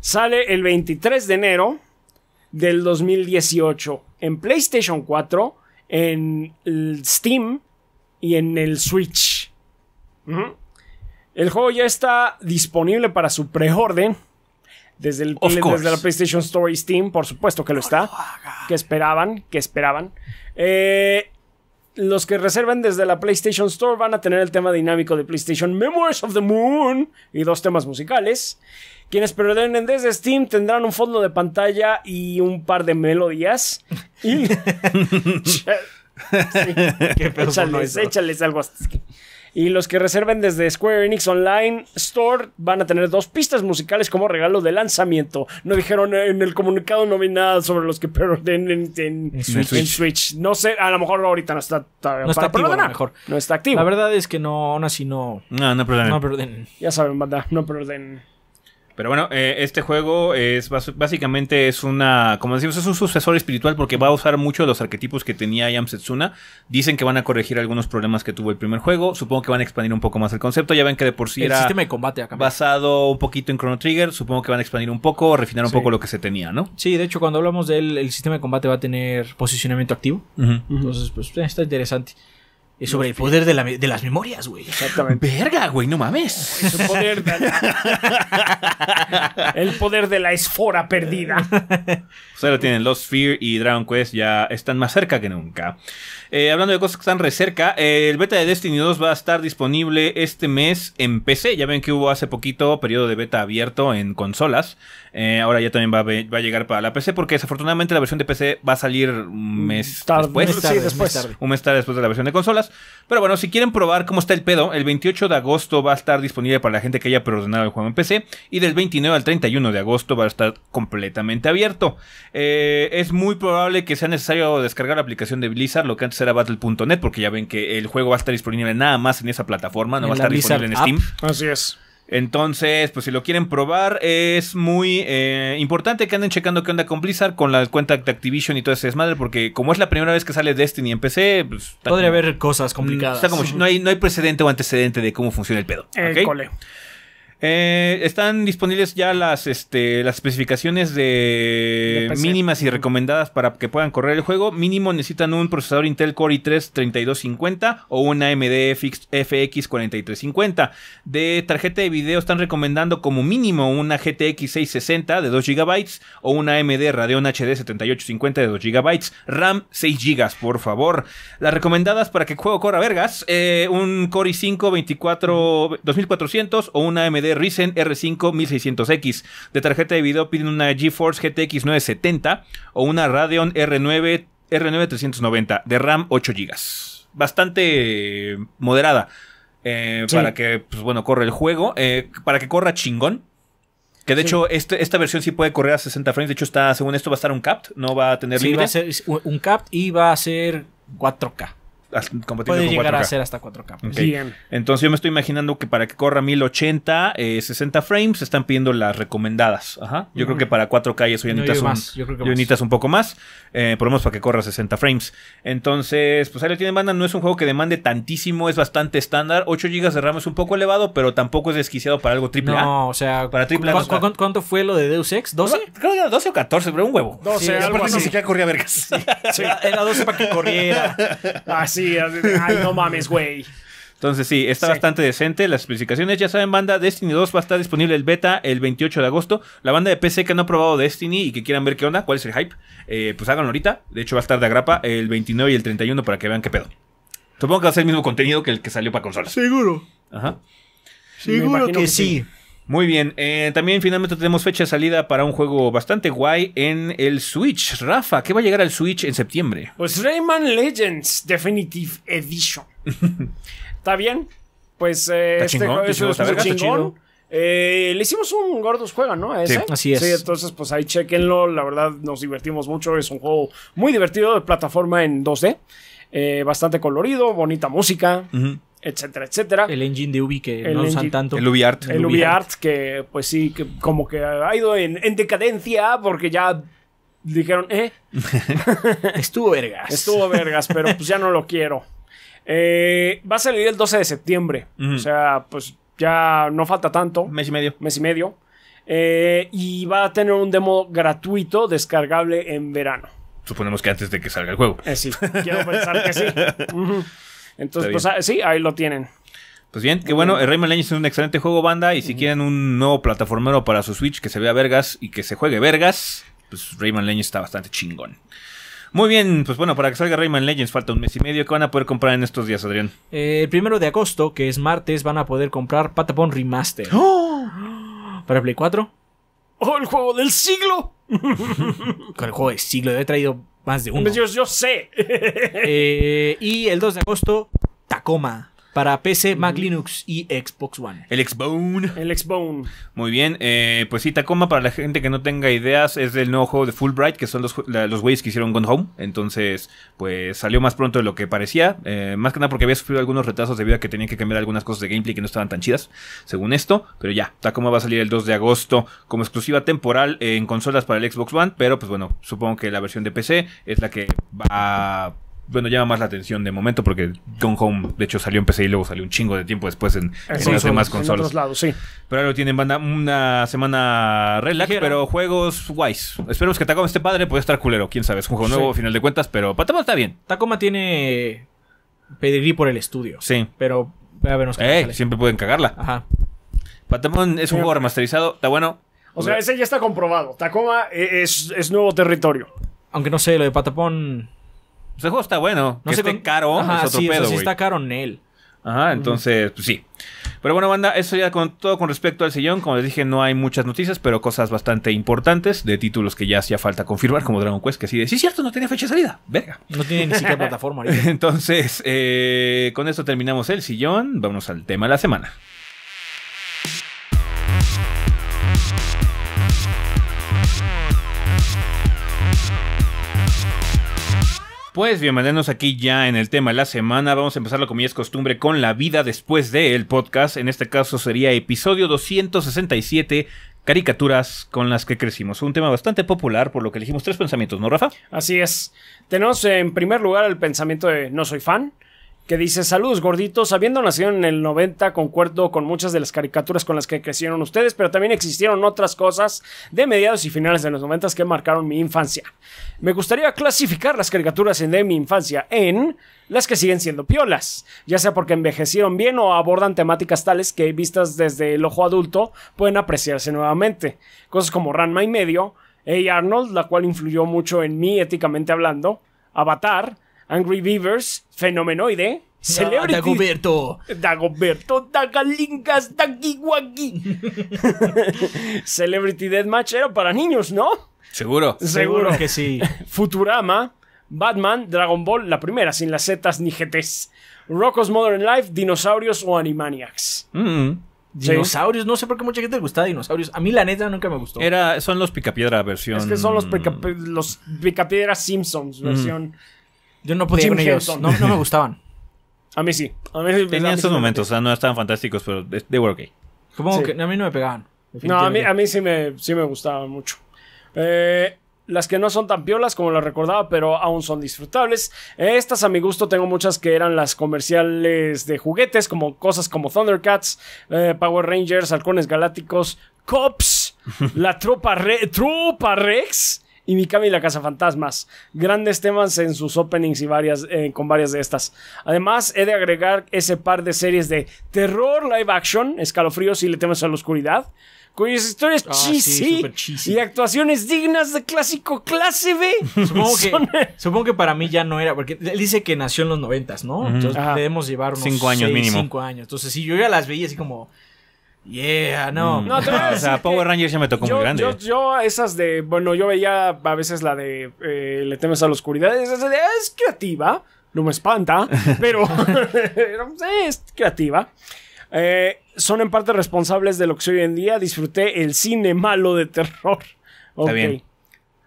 S4: Sale el 23 de enero del 2018 en PlayStation 4, en Steam y en el Switch. El juego ya está disponible para su preorden. Desde, el, desde la PlayStation Store y Steam, por supuesto que lo está. que esperaban, que esperaban. Eh, los que reserven desde la PlayStation Store van a tener el tema dinámico de PlayStation Memories of the Moon y dos temas musicales. Quienes perdonen desde Steam tendrán un fondo de pantalla y un par de melodías. Y...
S1: échales
S4: algo así. Y los que reserven desde Square Enix Online Store van a tener dos pistas musicales como regalo de lanzamiento. No dijeron eh, en el comunicado, no vi nada sobre los que perden en, Switch. No sé, a lo mejor ahorita no está, no está activo. mejor. No está activo. La verdad es que no, aún así no. No, no, perdonen no perden. Ya saben, banda, no perden.
S2: Pero bueno, eh, este juego es básicamente es una, como decimos, es un sucesor espiritual porque va a usar mucho los arquetipos que tenía Yam Setsuna. Dicen que van a corregir algunos problemas que tuvo el primer juego. Supongo que van a expandir un poco más el concepto. Ya ven que de por sí el era sistema de combate basado un poquito en Chrono Trigger. Supongo que van a expandir un poco, refinar un poco lo que se tenía, ¿no? Sí, de
S3: hecho cuando hablamos de el sistema de combate va a tener posicionamiento activo. Entonces, pues eh, está interesante sobre el poder de, las memorias, güey. Exactamente. Verga, güey, no mames. Es un
S1: poder.
S4: el poder de la esfora perdida. O pues
S2: sea, lo tienen. Lost Fear y Dragon Quest ya están más cerca que nunca. Eh, hablando de cosas que están cerca, eh, el beta de Destiny 2 va a estar disponible este mes en PC. Ya ven que hubo hace poquito periodo de beta abierto en consolas. Eh, ahora ya también va a, llegar para la PC porque desafortunadamente la versión de PC va a salir un mm, mes después. un mes después de la versión de consolas. Pero bueno, si quieren probar cómo está el pedo, el 28 de agosto va a estar disponible para la gente que haya preordenado el juego en PC. Y del 29 al 31 de agosto va a estar completamente abierto. es muy probable que sea necesario descargar la aplicación de Blizzard, lo que antes a Battle.net, porque ya ven que el juego va a estar disponible nada más en esa plataforma, no va a estar disponible en Steam. Así es. Entonces, pues si lo quieren probar, es muy eh, importante que anden checando qué onda con Blizzard, con la cuenta de Activision y todo ese desmadre, porque como es la primera vez que sale Destiny en PC, pues, podría haber cosas complicadas. no, hay, no hay precedente o antecedente de cómo funciona el pedo. El cole. Eh, están disponibles ya las, este, las especificaciones de, mínimas y recomendadas para que puedan correr el juego. Mínimo necesitan un procesador Intel Core i3-3250 o una AMD FX4350. De tarjeta de video están recomendando como mínimo una GTX 660 de 2 GB o una AMD Radeon HD 7850 de 2 GB. RAM 6 GB, por favor. Las recomendadas para que el juego corra vergas, eh, un Core i5 24, 2400 o una AMD Ryzen R5 1600X. De tarjeta de video piden una GeForce GTX 970 o una Radeon R9 R9 390 de RAM 8 GB. Bastante moderada. Eh, para que, pues bueno, corra el juego. Eh, para que corra chingón. Que de hecho, este, esta versión si puede correr a 60 frames. De hecho, está, según esto, va a estar un capped. No va a tener sí,
S3: un capped y va a ser 4K
S2: compatible Puede llegar a ser hasta 4K. Bien. Entonces yo me estoy imaginando que para que corra 1080, 60 eh, frames, están pidiendo las recomendadas. Ajá. Yo creo que para 4K eso ya no, un, más. Yo que necesitas un poco más. Eh, por lo menos para que corra 60 frames. Entonces, pues ahí lo tienen banda. No es un juego que demande tantísimo, es bastante estándar. 8 GB de RAM es un poco elevado, pero tampoco es desquiciado para algo triple A. No, o sea, para triple ¿cuánto fue lo de Deus Ex? ¿12? Creo que era 12 o 14, pero un huevo.
S4: 12, sí, algo ni corría vergas. Era 12 para que corriera. Así ah, ay, no mames, güey.
S2: Entonces sí, está bastante decente. Las especificaciones, ya saben, banda, Destiny 2 va a estar disponible el beta el 28 de agosto. La banda de PC que no ha probado Destiny y que quieran ver qué onda, cuál es el hype, eh, pues háganlo ahorita. De hecho, va a estar de agrapa el 29 y el 31 para que vean qué pedo. Supongo que va a ser el mismo contenido que el que salió para consolas. Seguro. Ajá.
S1: Seguro que, sí.
S2: Muy bien, eh, también finalmente tenemos fecha de salida para un juego bastante guay en el Switch. Rafa, ¿qué va a llegar al Switch en septiembre?
S4: Pues Rayman Legends Definitive Edition. ¿Está bien? Pues eh, este juego es un chingón. Eh, le hicimos un gordo Juega, ¿no? Sí, así es. entonces pues ahí chequenlo. La verdad nos divertimos mucho. Es un juego muy divertido de plataforma en 2D. bastante colorido, bonita música. Ajá etcétera, etcétera. El engine de Ubi que no usan tanto. El UbiArt. El UbiArt que pues sí, que como que ha ido en, decadencia porque ya dijeron, eh. Estuvo vergas. Estuvo vergas, pero pues ya no lo quiero. Eh, va a salir el 12 de septiembre. O sea, pues ya no falta tanto. Mes y medio. Mes y medio. Eh, y va a tener un demo gratuito descargable en verano.
S2: Suponemos que antes de que salga el juego. Eh, sí, quiero
S4: pensar que sí. Entonces, pues ah, sí, ahí lo tienen.
S2: Pues bien, que bueno. Eh, Rayman Legends es un excelente juego, banda. Y si quieren un nuevo plataformero para su Switch que se vea vergas y que se juegue vergas, pues Rayman Legends está bastante chingón. Muy bien, pues bueno, para que salga Rayman Legends falta un mes y medio. ¿Qué van a poder comprar en estos días, Adrián?
S3: Eh, el primero de agosto, que es martes, van a poder comprar Patapon Remaster.
S4: ¡Oh!
S3: ¿Para Play 4?
S4: ¡Oh, el juego del siglo!
S3: Con el juego del siglo, he traído más de pues uno. Yo,
S4: yo sé.
S3: Eh, y el 2 de agosto, Tacoma para PC, Mac, Linux y Xbox One.
S2: El One. El Xbone. Muy bien, eh, pues sí, Tacoma, para la gente que no tenga ideas, es del nuevo juego de Fulbright, que son los, güeyes que hicieron Gone Home. Entonces, pues salió más pronto de lo que parecía. Eh, más que nada porque había sufrido algunos retrasos debido a que tenían que cambiar algunas cosas de gameplay que no estaban tan chidas, según esto. Pero ya, Tacoma va a salir el 2 de agosto como exclusiva temporal en consolas para el Xbox One. Pero pues bueno, supongo que la versión de PC es la que va bueno, llama más la atención de momento porque Gone Home, de hecho, salió en PC y luego salió un chingo de tiempo después en, en las demás consolas. Pero ahora lo tienen banda una semana relax, pero juegos guays. Esperemos que Tacoma esté padre, puede estar culero, quién sabe. Es un juego nuevo, a final de cuentas, pero patapon está bien. Tacoma tiene
S3: pedigrí por el estudio. Sí. Pero a vernos eh,
S2: siempre pueden cagarla. Ajá.
S3: Patamon es un juego
S2: remasterizado, está bueno.
S4: O sea, ese ya está comprobado. Tacoma e- es, es nuevo territorio. Aunque no sé, lo de Patapón
S2: o juego está bueno. No que sé esté caro sí, sí está caro en él. Ajá, entonces, pues sí. Pero bueno, banda, eso ya con todo con respecto al sillón. Como les dije, no hay muchas noticias, pero cosas bastante importantes de títulos que ya hacía falta confirmar, como Dragon Quest, que sí, de, sí, cierto, no tenía fecha de salida. Verga. No tiene ni siquiera plataforma. entonces, eh, con esto terminamos el sillón. Vamos al tema de la semana. Pues bienvenidos aquí ya en el tema de la semana. Vamos a empezarlo como ya es costumbre con la vida después del podcast. En este caso sería episodio 267, caricaturas con las que crecimos. Un tema bastante popular, por lo que elegimos tres pensamientos, ¿no, Rafa?
S4: Así es. Tenemos en primer lugar el pensamiento de no soy fan que dice, saludos gorditos, habiendo nacido en el 90, concuerdo con muchas de las caricaturas con las que crecieron ustedes, pero también existieron otras cosas de mediados y finales de los 90 que marcaron mi infancia. Me gustaría clasificar las caricaturas de mi infancia en las que siguen siendo piolas, ya sea porque envejecieron bien o abordan temáticas tales que, vistas desde el ojo adulto, pueden apreciarse nuevamente. Cosas como Ranma y medio, A. Arnold, la cual influyó mucho en mí éticamente hablando, Avatar, Angry Beavers, Fenomenoide, Celebrity. Dagoberto. Dagoberto, Dagalingas, Dagiwagi. Celebrity Deathmatch era para niños, ¿no?
S2: Seguro. Seguro, que sí.
S4: Futurama, Batman, Dragon Ball, la primera, sin las Zetas ni GTs. Rocco's Modern Life, Dinosaurios o Animaniacs.
S1: Mm. Dinosaurios,
S4: no sé
S3: por qué mucha gente le gustaba dinosaurios. A mí la neta nunca me gustó.
S2: Era, son los picapiedra versión. Es que
S4: son los, pica,
S3: mm.
S4: picapiedra Simpsons mm. versión. Yo no podía ellos. No, no me gustaban. A mí sí. A mí, momentos,
S2: o sea, ah, no estaban fantásticos, pero they were okay.
S4: que a mí no me pegaban. No, a mí, sí, me, sí me gustaban mucho. Eh, las que no son tan piolas como las recordaba, pero aún son disfrutables. Estas a mi gusto tengo muchas que eran las comerciales de juguetes, como cosas como Thundercats, eh, Power Rangers, Halcones Galácticos, Cops, la Tropa, Re- Tropa Rex, y Mikami y la Casa Fantasmas. Grandes temas en sus openings y varias, eh, con varias de estas. Además, he de agregar ese par de series de terror live action, escalofríos y le temas a la oscuridad, cuyas historias ah, y actuaciones dignas de clásico clase
S3: B. Supongo, que, supongo, que, para mí ya no era, porque él dice que nació en los noventas, ¿no? Entonces debemos llevar unos cinco años mínimo. Cinco años. Entonces, sí, yo ya las veía así como... Yeah, no. Mm. o sea, Power Rangers ya me tocó muy grande.
S4: Yo, esas de. Bueno, yo veía a veces la de eh, Le temes a la oscuridad. Es, creativa. No me espanta, pero es creativa. Eh, son en parte responsables de lo que soy hoy en día. Disfruté el cine malo de terror. Está bien.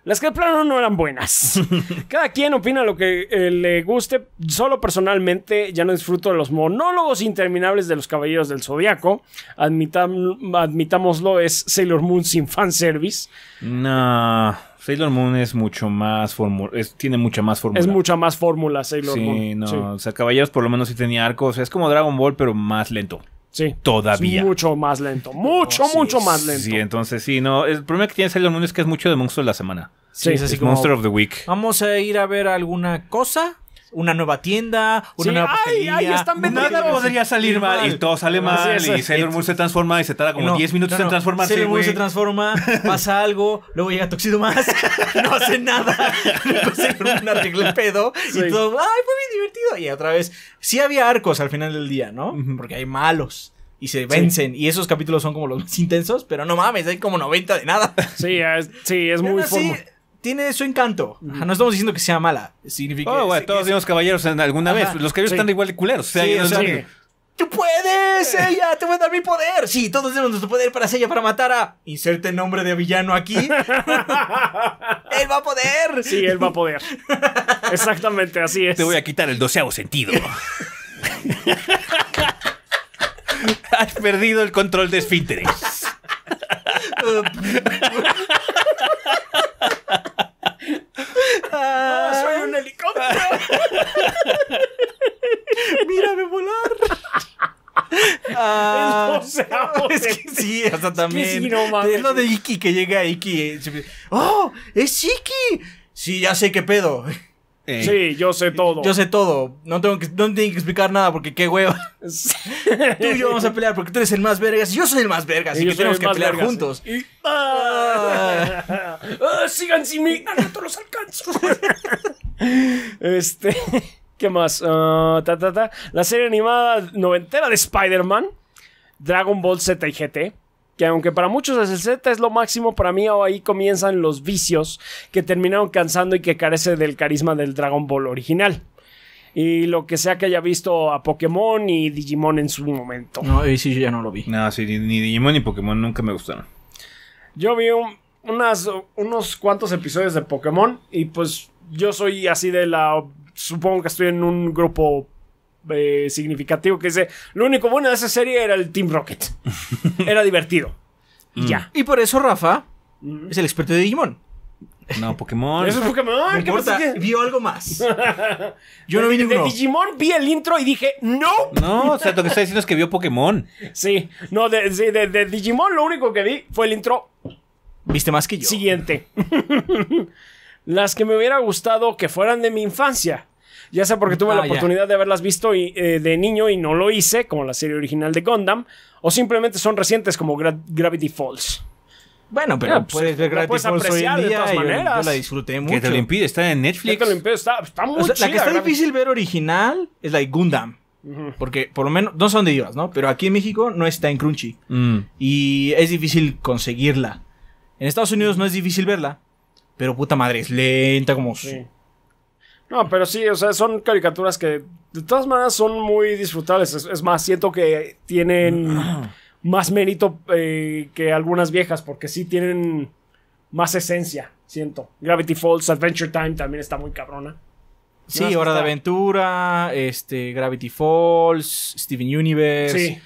S4: Las que de plano no eran buenas. Cada quien opina lo que eh, le guste. Solo personalmente ya no disfruto de los monólogos interminables de los Caballeros del Zodiaco. admitámoslo, es Sailor Moon sin fanservice.
S2: No. Sailor Moon es mucho más fórmula. Tiene mucha más fórmula. Es
S4: mucha más fórmula Sailor Moon. sí, no. O
S2: sea, Caballeros por lo menos sí tenía arcos. O sea, es como Dragon Ball, pero más lento. Sí. Todavía.
S4: mucho más lento. Mucho, mucho más lento.
S2: Sí, entonces sí, no. El problema que tiene Sailor Moon es que es mucho de monstruo de la semana. Sí, es así como. Monster of the Week.
S3: Vamos a ir a ver alguna cosa una nueva tienda, una nueva ay, Nada podría salir mal.
S2: Y todo sale mal. y Sailor Moon se transforma y se tarda como 10
S3: minutos en transformarse. Sailor Moon se transforma, pasa algo, luego llega Toxido más, no hace nada. un un el pedo y todo. ¡Ay,
S1: fue bien divertido!
S3: Y otra vez, sí había arcos al final del día, ¿no? Porque hay malos y se vencen. Y esos capítulos son como los más intensos, pero no mames, hay como 90 de nada. Sí, es, sí, es muy. fuerte
S2: tiene su encanto.
S3: no estamos diciendo que sea mala. Significa. Oh,
S2: todos vimos caballeros en alguna vez. Los caballeros están igual
S3: de culeros. ¡Tú puedes! ¡Ella! ¡Te voy a dar mi poder! Sí, todos tenemos nuestro poder para ella para matar a. Inserte el nombre de villano aquí. ¡Él va a
S4: poder! Sí, él va a poder.
S2: Exactamente, así es. Te voy a quitar el doceavo sentido. Has perdido el control de esfínteres.
S1: Oh, soy un helicóptero. Mírame volar. Ah, es que sí,
S3: hasta también. Es, sí, no, es lo de Iki que llega Iki. oh, es Iki. Sí, ya sé qué pedo. Eh, sí, yo sé todo. Yo sé todo. No tengo que, no tengo que explicar nada porque qué hueva. tú y yo vamos a pelear porque tú eres el más vergas y yo soy el más vergas y, que tenemos que pelear juntos.
S4: Ah. Ah, sigan sin mí, no los alcanzo. este, ¿qué más? Ah, ta, ta, ta. La serie animada noventera de Spider-Man, Dragon Ball Z y GT que aunque para muchos es el Z es lo máximo, para mí ahí comienzan los vicios que terminaron cansando y que carece del carisma del Dragon Ball original. Y lo que sea que haya visto a Pokémon y Digimon en su momento. No,
S2: y sí, yo ya no lo vi. nada sí, ni Digimon ni Pokémon nunca me gustaron.
S4: Yo vi unos cuantos episodios de Pokémon y pues yo soy así de la... Supongo que estoy en un grupo eh, significativo que dice, lo único bueno de esa serie era el Team Rocket. Era divertido.
S2: Y mm.
S3: ya.
S4: Y por eso Rafa mm. es el experto de Digimon.
S2: No, Pokémon.
S3: Eso Pokémon. Vio algo más.
S4: Yo no vi ninguno. De Digimon vi el intro y dije, no. No, o sea, lo que está diciendo es que vio Pokémon. Sí. No, de Digimon lo único que vi fue el intro.
S2: Viste más que yo.
S4: Siguiente. Las que me hubiera gustado que fueran de mi infancia ya sea porque tuve la ah, oportunidad de haberlas visto eh, de niño y no lo hice, como la serie original de Gundam, o simplemente son recientes como Gravity Falls. Bueno, pero puedes ver Gravity Falls hoy en Yo, la
S3: disfruté mucho. ¿Qué te lo
S2: impide? Está en Netflix. te Está, muy
S3: La que está difícil ver original es la de Gundam. Porque por lo menos, no sé dónde ibas, ¿no? Pero aquí en México no está en Crunchy. Mm. Y es difícil conseguirla. En Estados Unidos no es difícil verla. Pero puta madre, es lenta como
S4: no, pero sí, o sea, son caricaturas que de todas maneras son muy disfrutables. Es, más, siento que tienen más mérito eh, que algunas viejas, porque sí tienen más esencia, siento. Gravity Falls, Adventure Time también está muy cabrona. Sí, Hora de
S3: Aventura, este, Gravity Falls, Steven Universe. Sí.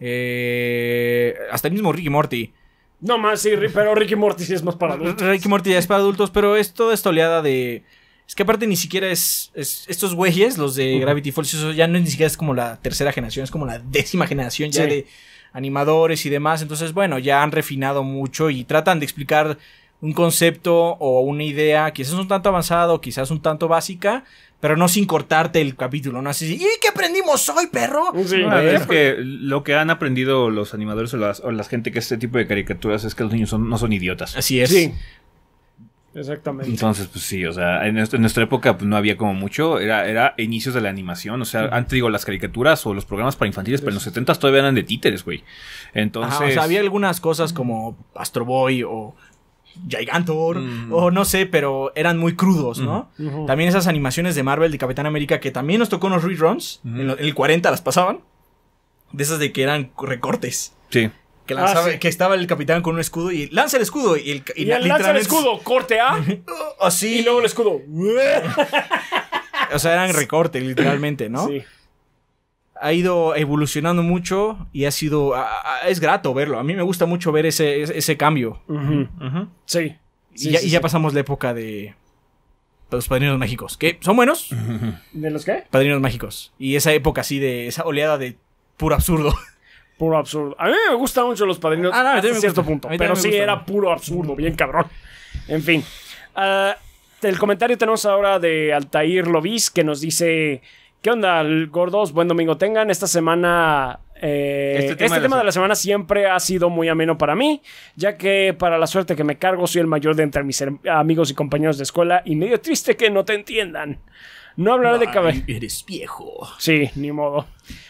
S3: Eh, hasta el mismo Ricky Morty.
S4: No más, sí, pero Ricky Morty sí es más para adultos.
S3: Ricky Morty ya es para adultos, pero es toda esta de es que aparte ni siquiera es, estos güeyes, los de Gravity Falls, ya no es ni siquiera es como la tercera generación, es como la décima generación ya de animadores y demás. Entonces, bueno, ya han refinado mucho y tratan de explicar un concepto o una idea, quizás un tanto avanzado, quizás un tanto básica, pero no sin cortarte el capítulo, ¿no? Así, ¿y qué aprendimos
S4: hoy, perro? Sí, es que
S2: lo que han aprendido los animadores o, las, la gente que hace este tipo de caricaturas es que los niños no son idiotas. Así es. Sí.
S4: Exactamente. Entonces,
S2: pues sí, o sea, en, nuestra época pues, no había como mucho, era, era inicios de la animación, o sea, antes digo, las caricaturas o los programas para infantiles, pero en los 70 todavía eran de títeres, güey. Entonces... o sea, había
S3: algunas cosas como Astro Boy o... Gigantor, mm. o no sé, pero eran muy crudos, ¿no? También esas animaciones de Marvel, de Capitán América, que también nos tocó unos reruns, en el 40 las pasaban, de esas de que eran recortes. Sí. Ah, que, estaba el capitán con un escudo y lanza el escudo. Y, el, lanza el escudo, corte A. así. Y luego el escudo. o sea, eran recortes, literalmente, ¿no? Sí. Ha ido evolucionando mucho y ha sido. es grato verlo. A mí me gusta mucho ver ese, cambio. Sí. Y, ya, ya pasamos la época de los padrinos mágicos, que son buenos. ¿De los qué? Padrinos mágicos. Y esa época
S4: así de esa oleada de puro absurdo. puro absurdo. A mí me gustan mucho los padrinos ah, hasta cierto punto, pero sí era puro absurdo, bien cabrón. En fin. Ah, el comentario tenemos ahora de Altair Lobis que nos dice: ¿Qué onda, gordos? Buen domingo tengan. Esta semana eh, este, este tema, de, la semana siempre ha sido muy ameno para mí, ya que para la suerte que me cargo soy el mayor de entre mis amigos y compañeros de escuela y medio triste que no te entiendan. No hablaré de cabello.
S3: Eres viejo.
S4: Sí, ni modo.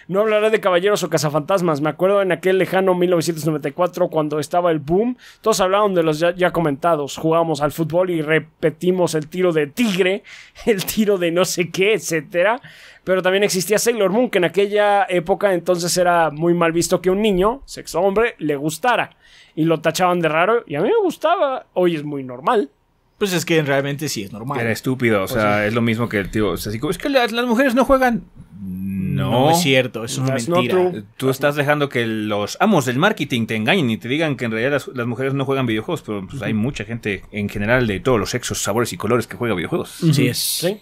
S4: No hablaré de caballeros o cazafantasmas. Me acuerdo en aquel lejano 1994 cuando estaba el boom. Todos hablaban de los ya, comentados. Jugábamos al fútbol y repetimos el tiro de tigre, el tiro de no sé qué, etcétera. Pero también existía Sailor Moon, que en aquella época entonces era muy mal visto que un niño, sexo hombre, le gustara. Y lo tachaban de raro. Y a mí me gustaba. Hoy es muy normal. Pues es que realmente sí es normal. Era
S2: estúpido, o sea, es lo mismo que el tío. O sea, es que las, mujeres no juegan. No, no es cierto, eso es mentira. Tú estás dejando que los amos del marketing te engañen y te digan que en realidad las, mujeres no juegan videojuegos, pero pues, hay mucha gente en general de todos los sexos, sabores y colores que juega videojuegos. Sí es. ¿Sí?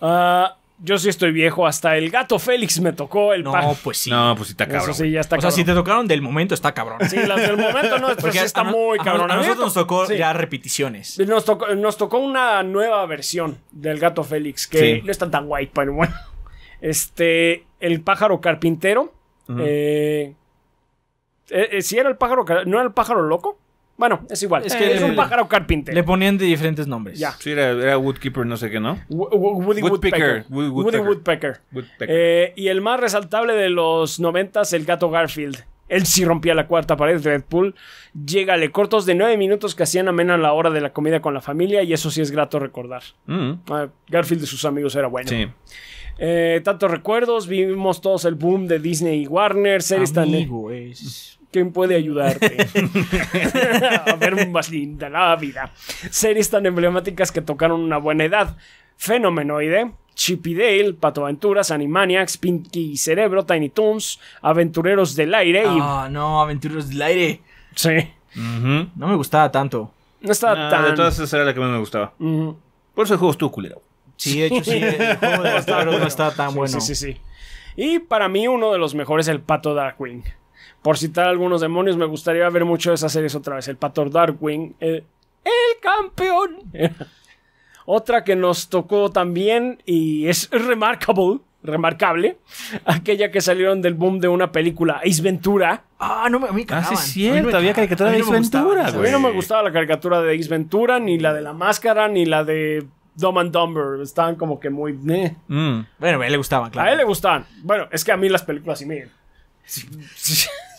S4: Ah, yo sí estoy viejo, hasta el gato Félix me tocó el No, pues
S3: sí.
S2: No, pues sí está
S4: cabrón. o sea, si
S3: te tocaron del momento, está cabrón. Sí, las del
S4: momento no, Porque sí está muy cabrón. A, nosotros nos tocó ya repeticiones. Nos tocó, nos tocó una nueva versión del gato Félix, que no está tan guay, pero bueno. Este, el pájaro carpintero. eh, eh, eh si era el pájaro, no era el pájaro loco. Bueno, es igual. Es que es un pájaro carpintero. Le
S3: ponían de diferentes nombres.
S4: Sí,
S2: era, Woodkeeper, no sé qué, ¿no?
S4: Woody Woodpecker. Woody Woodpecker. Eh, y el más resaltable de los noventas, el gato Garfield. Él sí rompía la cuarta pared, de Deadpool. Llegale, cortos de nueve minutos que hacían amena la hora de la comida con la familia, y eso sí es grato recordar. Mm. Ah, Garfield y sus amigos era bueno. Sí. Eh, tantos recuerdos, vivimos todos el boom de Disney y Warner, series tan. Eh, ¿Quién puede ayudarte? a ver más linda la vida. Series tan emblemáticas que tocaron una buena edad. Fenomenoide, Chippy Dale, Pato Aventuras, Animaniacs, Pinky Cerebro, Tiny Toons, Aventureros del Aire Ah, no, Aventureros del Aire. Sí.
S2: No me
S4: gustaba tanto. No estaba tan...
S3: De todas esas
S2: era la que más me gustaba. Por eso el juego estuvo culero.
S4: Sí, de hecho, sí. El juego de no estaba tan bueno. Sí, sí, sí. Y para mí uno de los mejores es el Pato Darkwing. Por citar algunos demonios, me gustaría ver mucho de esas series otra vez. El Pator Darkwing, el, campeón. Otra que nos tocó también y es remarkable, remarcable, aquella que salieron del boom de una película, Ace Ventura. Ah, no me, a mí Ah, sí había caricatura de Ace Ventura, A mí no me gustaba la caricatura de Ace Ventura, ni la de la máscara, ni la de Dumb and Dumber. Estaban como que muy... Mm. Bueno, a él le gustaban, claro. A él le gustaban. Bueno, es que a mí las películas sí miren...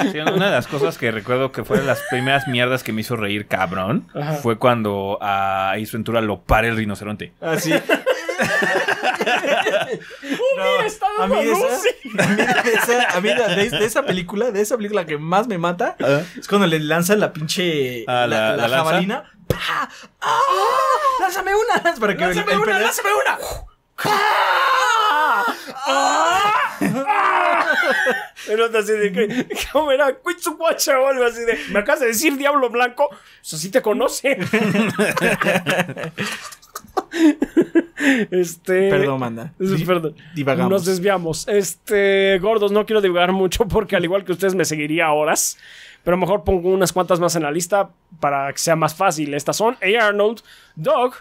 S1: Sí,
S2: una de las cosas que recuerdo que fueron las primeras mierdas que me hizo reír cabrón fue cuando a Ace Ventura lo para el rinoceronte.
S1: Así. Ah, no, a mí de
S3: esa, a mí de esa, película, de esa película que más me mata, ah. es cuando le lanzan la pinche ah, la, jabalina. ¡Pah!
S1: ¡Ah! ¡Lánzame una!
S4: Para ¡Lánzame
S3: una! ¡Lánzame una!
S4: Pero así de ¿cómo era? Quitsuwacha o algo así de. ¿Me acabas de decir diablo blanco? eso sí te conoce. este. Perdón, manda. Divagamos. Nos desviamos. Este, gordos, no quiero divagar mucho porque al igual que ustedes me seguiría horas. Pero mejor pongo unas cuantas más en la lista para que sea más fácil. Estas son A. Arnold, Dog,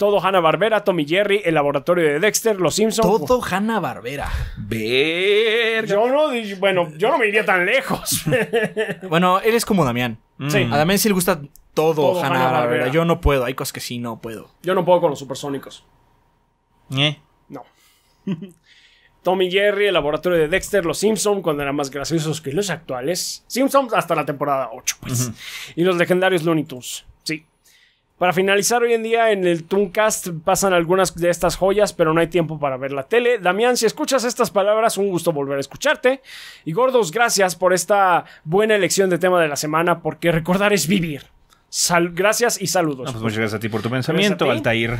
S4: todo Hanna-Barbera, Tommy Jerry, El Laboratorio de Dexter, Los Simpsons. Todo Hanna-Barbera. Ver. Yo no, bueno, yo no me iría tan lejos. bueno, él es como
S3: Damián. Mm. Sí. A Damián sí le gusta todo, Hanna-Barbera. yo no puedo, hay cosas que sí no puedo.
S4: Yo no puedo con los supersónicos. ¿Eh? No. Tommy Jerry, el laboratorio de Dexter, los Simpsons, cuando eran más graciosos que los actuales. Simpsons hasta la temporada 8, pues. Y los legendarios Looney Tunes. Para finalizar, hoy en día en el Tooncast pasan algunas de estas joyas, pero no hay tiempo para ver la tele. Damián, si escuchas estas palabras, un gusto volver a escucharte. Y gordos, gracias por esta buena elección de tema de la semana, porque recordar es vivir. gracias y saludos. Pues muchas
S2: gracias a ti por tu pensamiento, Altair.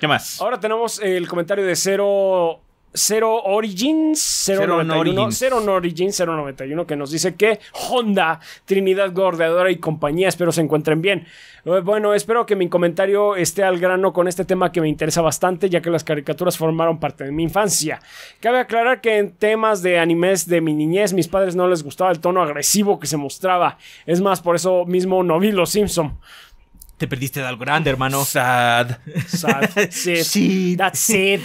S4: ¿Qué más? Ahora tenemos el comentario de Cero Zero Origins 091, Zero Origins 091 que nos dice que Honda, Trinidad Gordeadora y compañía, espero se encuentren bien. Eh, bueno, espero que mi comentario esté al grano con este tema que me interesa bastante, ya que las caricaturas formaron parte de mi infancia. Cabe aclarar que en temas de animes de mi niñez, mis padres no les gustaba el tono agresivo que se mostraba. Es más, por eso mismo no vi Los Simpson.
S3: Te perdiste de algo grande, hermano. Sad.
S4: Sad. Sad. That's it.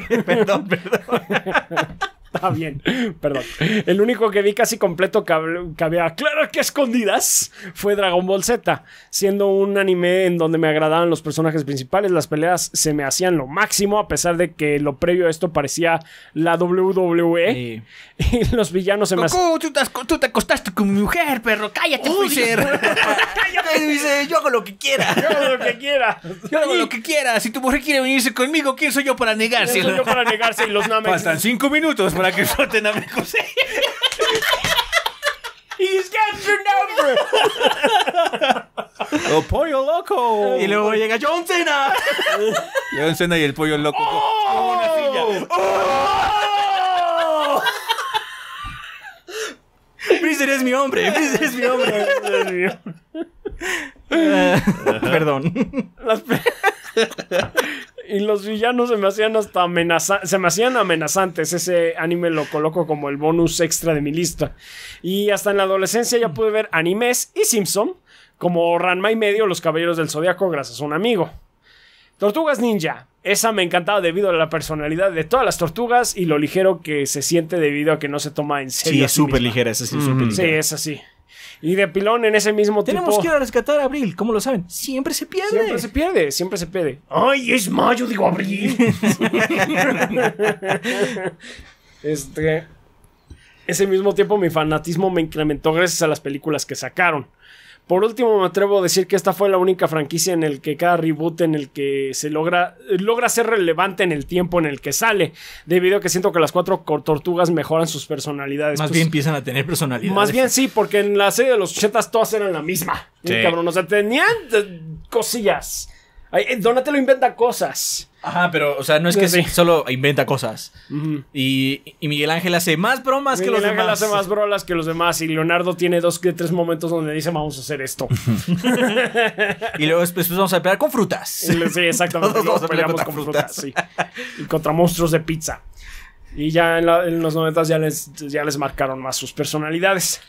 S4: perdón, perdón. Está bien, perdón. El único que vi casi completo que, había, claro que escondidas, fue Dragon Ball Z, siendo un anime en donde me agradaban los personajes principales, las peleas se me hacían lo máximo, a pesar de que lo previo a esto parecía la WWE. Y los villanos se me hacían... Tú, tú, te acostaste con mi mujer, perro, cállate, cállate, dice, yo hago lo que quiera. Yo hago lo que quiera. Yo hago lo que quiera. Si tu mujer quiere venirse conmigo, ¿quién soy yo para negarse? ¿Quién soy yo para negarse? Y los Namek... Faltan cinco
S2: minutos para que flote a mi José.
S1: He's got your number.
S2: El pollo loco! Y luego llega John Cena. John Cena y el pollo loco. ¡Oh!
S1: Con una silla. ¡Oh! Freezer es mi hombre. es mi hombre. mi hombre. Eh,
S3: perdón.
S4: Las y los villanos se me hacían hasta amenazantes, se me hacían amenazantes. Ese anime lo coloco como el bonus extra de mi lista. Y hasta en la adolescencia ya pude ver animes y Simpson, como Ranma y medio, Los Caballeros del Zodiaco, gracias a un amigo. Tortugas Ninja. Esa me encantaba debido a la personalidad de todas las tortugas y lo ligero que se siente debido a que no se toma en serio. Sí, es súper ligera, esa Sí, es así. Y de pilón en ese mismo Tenemos Tenemos que ir a rescatar a Abril, ¿cómo lo saben? Siempre se pierde. Siempre se pierde, siempre se pierde. ¡Ay, es mayo! Digo, Abril. este. Ese mismo tiempo mi fanatismo me incrementó gracias a las películas que sacaron. Por último, me atrevo a decir que esta fue la única franquicia en el que cada reboot en el que se logra, logra ser relevante en el tiempo en el que sale, debido a que siento que las cuatro tortugas mejoran sus personalidades. Más pues bien
S3: empiezan a tener personalidad. Más bien
S4: sí, porque en la serie de los ochentas todas eran la misma. Sí. Cabrón, o sea, tenían eh, cosillas. Eh, lo inventa cosas.
S3: Ajá, pero, o sea, no es que solo inventa cosas. y,
S4: Miguel Ángel hace más bromas que los demás. Miguel Ángel hace más bromas que los demás. Y Leonardo tiene dos que tres momentos donde dice, vamos a hacer esto. y luego después vamos a pelear con frutas. Sí, exactamente. Todos con frutas. sí. Y contra monstruos de pizza. Y ya en, los noventas ya les, ya les marcaron más sus personalidades.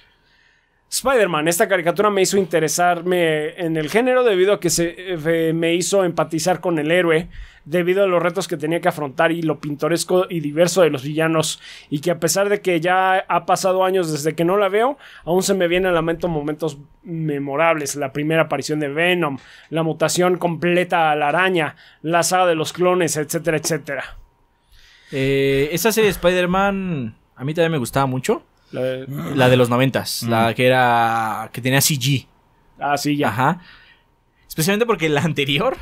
S4: Spider-Man, esta caricatura me hizo interesarme en el género debido a que se, eh, me hizo empatizar con el héroe, debido a los retos que tenía que afrontar y lo pintoresco y diverso de los villanos, y que a pesar de que ya ha pasado años desde que no la veo, aún se me vienen a la mente momentos memorables, la primera aparición de Venom, la mutación completa a la araña, la saga de los clones, etcétera, etcétera.
S3: Eh, esa serie de Spider-Man a mí también me gustaba mucho. La de, los noventas, la mm. que era. que tenía CG. Ah, sí, ya. Ajá. Especialmente porque la anterior,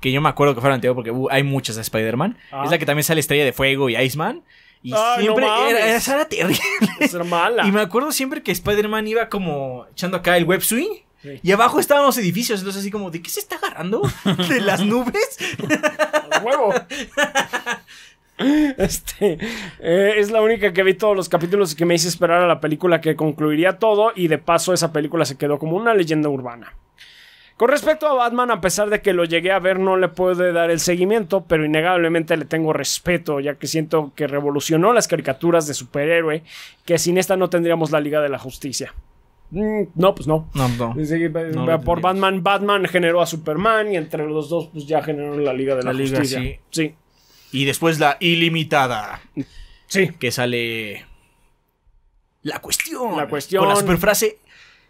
S3: que yo me acuerdo que fue la anterior porque uh, hay muchas de Spider-Man, ah. es la que también sale Estrella de Fuego y Iceman. Y ah, siempre era, esa era terrible. Esa era mala. Y me acuerdo siempre que Spider-Man iba como echando acá el web swing. Y abajo estaban los edificios, entonces así como, ¿de qué se está agarrando? ¿De las nubes? ¡Huevo!
S4: Este, eh, es la única que vi todos los capítulos y que me hice esperar a la película que concluiría todo y de paso esa película se quedó como una leyenda urbana. Con respecto a Batman, a pesar de que lo llegué a ver, no le puedo dar el seguimiento, pero innegablemente le tengo respeto, ya que siento que revolucionó las caricaturas de superhéroe, que sin esta no tendríamos la Liga de la Justicia. Mm, no, pues no. no, por Batman, Batman generó a Superman y entre los dos pues ya generó la Liga de la, Justicia.
S3: sí. Y después la ilimitada. Sí. Que sale. La
S4: cuestión. La cuestión. Con la superfrase.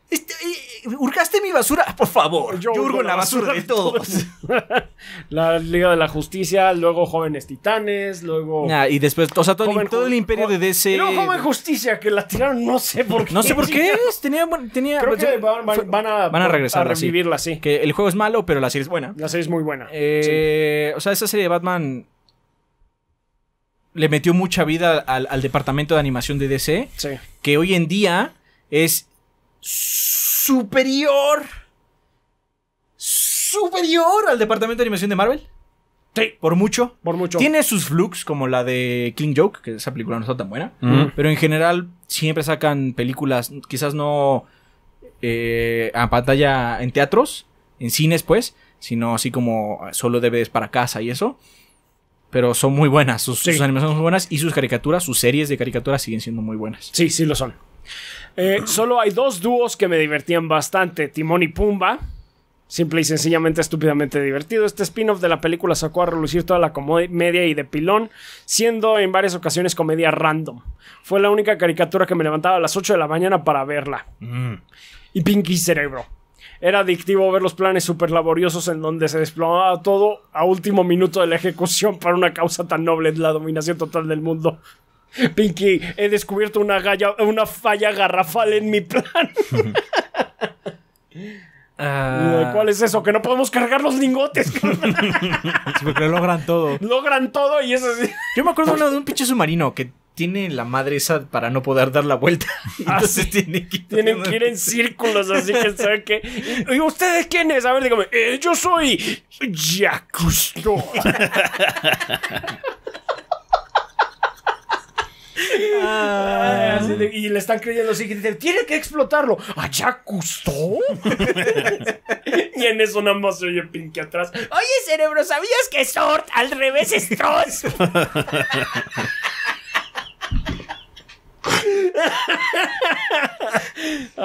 S4: Este, eh, ¿Hurgaste mi basura? Por favor. Yo, hurgo la basura, de todos. la Liga de la Justicia, luego Jóvenes Titanes, luego. Ah, y después, o sea, todo, el, imperio de DC. No, Joven Justicia, que la tiraron, no sé por qué. No sé por qué. Tenía, Creo van, a, van a regresar. A revivirla,
S3: sí. Que el juego es malo, pero la serie es buena. La serie es muy buena. Eh, o sea, esa serie de Batman le metió mucha vida al, departamento de animación de DC, que hoy en día es superior, superior al departamento de animación de Marvel. Sí. Por mucho. Por mucho. Tiene sus flux, como la de King Joke, que esa película no está tan buena. Pero en general, siempre sacan películas, quizás no eh, a pantalla en teatros, en cines, pues, sino así como solo DVDs para casa y eso pero son muy buenas. Sus, animaciones son muy buenas y sus caricaturas, sus
S4: series de caricaturas siguen siendo muy buenas. Sí, sí lo son. Eh, solo hay dos dúos que me divertían bastante: Timón y Pumba. Simple y sencillamente estúpidamente divertido. Este spin-off de la película sacó a relucir toda la comedia y de pilón, siendo en varias ocasiones comedia random. Fue la única caricatura que me levantaba a las 8 de la mañana para verla. Mm. Y Pinky Cerebro. Era adictivo ver los planes super laboriosos en donde se desplomaba todo a último minuto de la ejecución para una causa tan noble, la dominación total del mundo. Pinky, he descubierto una, una falla garrafal en mi plan. ¿Cuál es eso? Que no podemos cargar los lingotes.
S3: porque logran todo.
S4: Logran todo y eso sí. Yo me acuerdo de un
S3: pinche submarino que tiene la madre esa para no poder dar la vuelta.
S4: Ah, Entonces tiene que tienen que ir en círculos, así que saben que. ¿Y ustedes quiénes? A ver, dígame. Eh, yo soy Jacusto. Ah. y le están creyendo así que dicen, tiene que explotarlo. ¿Allá ¿Ah, gustó? y en eso nada más se oye Pinky atrás. Oye, cerebro, ¿sabías que Sort al revés es Tross?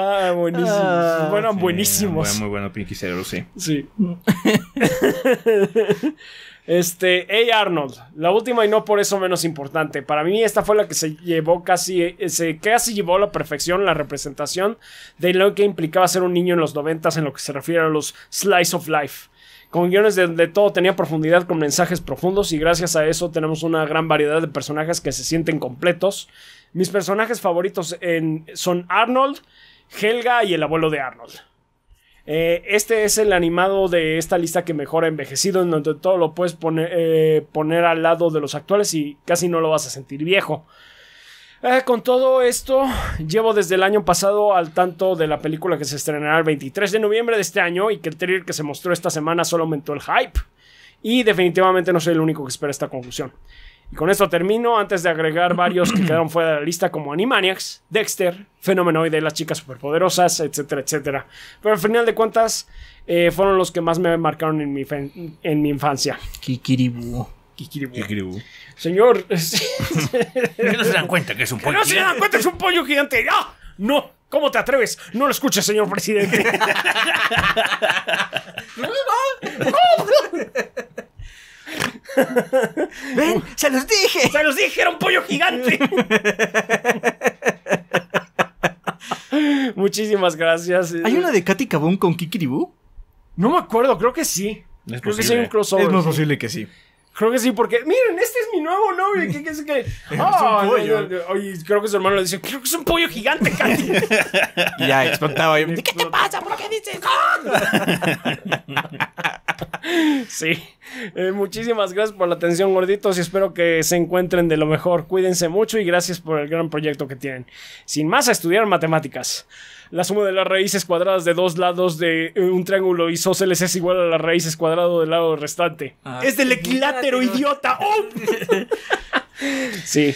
S4: Ah, buenísimo. bueno, buenísimos. Ah, muy, bueno Pinky sí. Sí. este, hey Arnold, la última y no por eso menos importante. Para mí esta fue la que se llevó casi, eh, se casi llevó a la perfección la representación de lo que implicaba ser un niño en los noventas en lo que se refiere a los slice of life con guiones de, todo tenía profundidad, con mensajes profundos y gracias a eso tenemos una gran variedad de personajes que se sienten completos. Mis personajes favoritos son Arnold, Helga y el abuelo de Arnold. Eh, este es el animado de esta lista que mejor ha envejecido, en donde todo lo puedes poner, eh, poner al lado de los actuales y casi no lo vas a sentir viejo. Eh, con todo esto, llevo desde el año pasado al tanto de la película que se estrenará el 23 de noviembre de este año y que el trailer que se mostró esta semana solo aumentó el hype. Y definitivamente no soy el único que espera esta conclusión. Y con esto termino, antes de agregar varios que quedaron fuera de la lista, como Animaniacs, Dexter, Fenomenoide, Las Chicas Superpoderosas, etcétera, etcétera. Pero al final de cuentas, eh, fueron los que más me marcaron en mi, en mi infancia. Kikiribú. Kikiribú. Kikiribu. Señor. no
S1: se dan
S2: cuenta que
S4: es un pollo No se dan cuenta, que es un pollo gigante. ¡Ah! ¡No! ¿Cómo te atreves? No lo escuches, señor
S1: presidente. ¡Ven! ¡Se los dije! ¡Se los dije! ¡Era un pollo gigante!
S4: Muchísimas gracias. ¿Hay una de Katy Cabón con Kikiribú? No me acuerdo, creo que sí. Es creo que sí Es más posible que sí. Creo que sí, porque miren, este es mi nuevo novio. ¿Qué, ah, pollo. creo que su hermano le dice: Creo que es un pollo gigante, Katy.
S1: ya explotaba. ¿Qué te pasa? ¿Por qué dices? sí.
S4: Eh, muchísimas gracias por la atención, gorditos, y espero que se encuentren de lo mejor. Cuídense mucho y gracias por el gran proyecto que tienen. Sin más, a estudiar matemáticas. La suma de las raíces cuadradas de dos lados de eh, un triángulo isósceles es igual a las raíces cuadradas del lado restante. Ah, es del equilátero, idiota. ¡Oh! sí.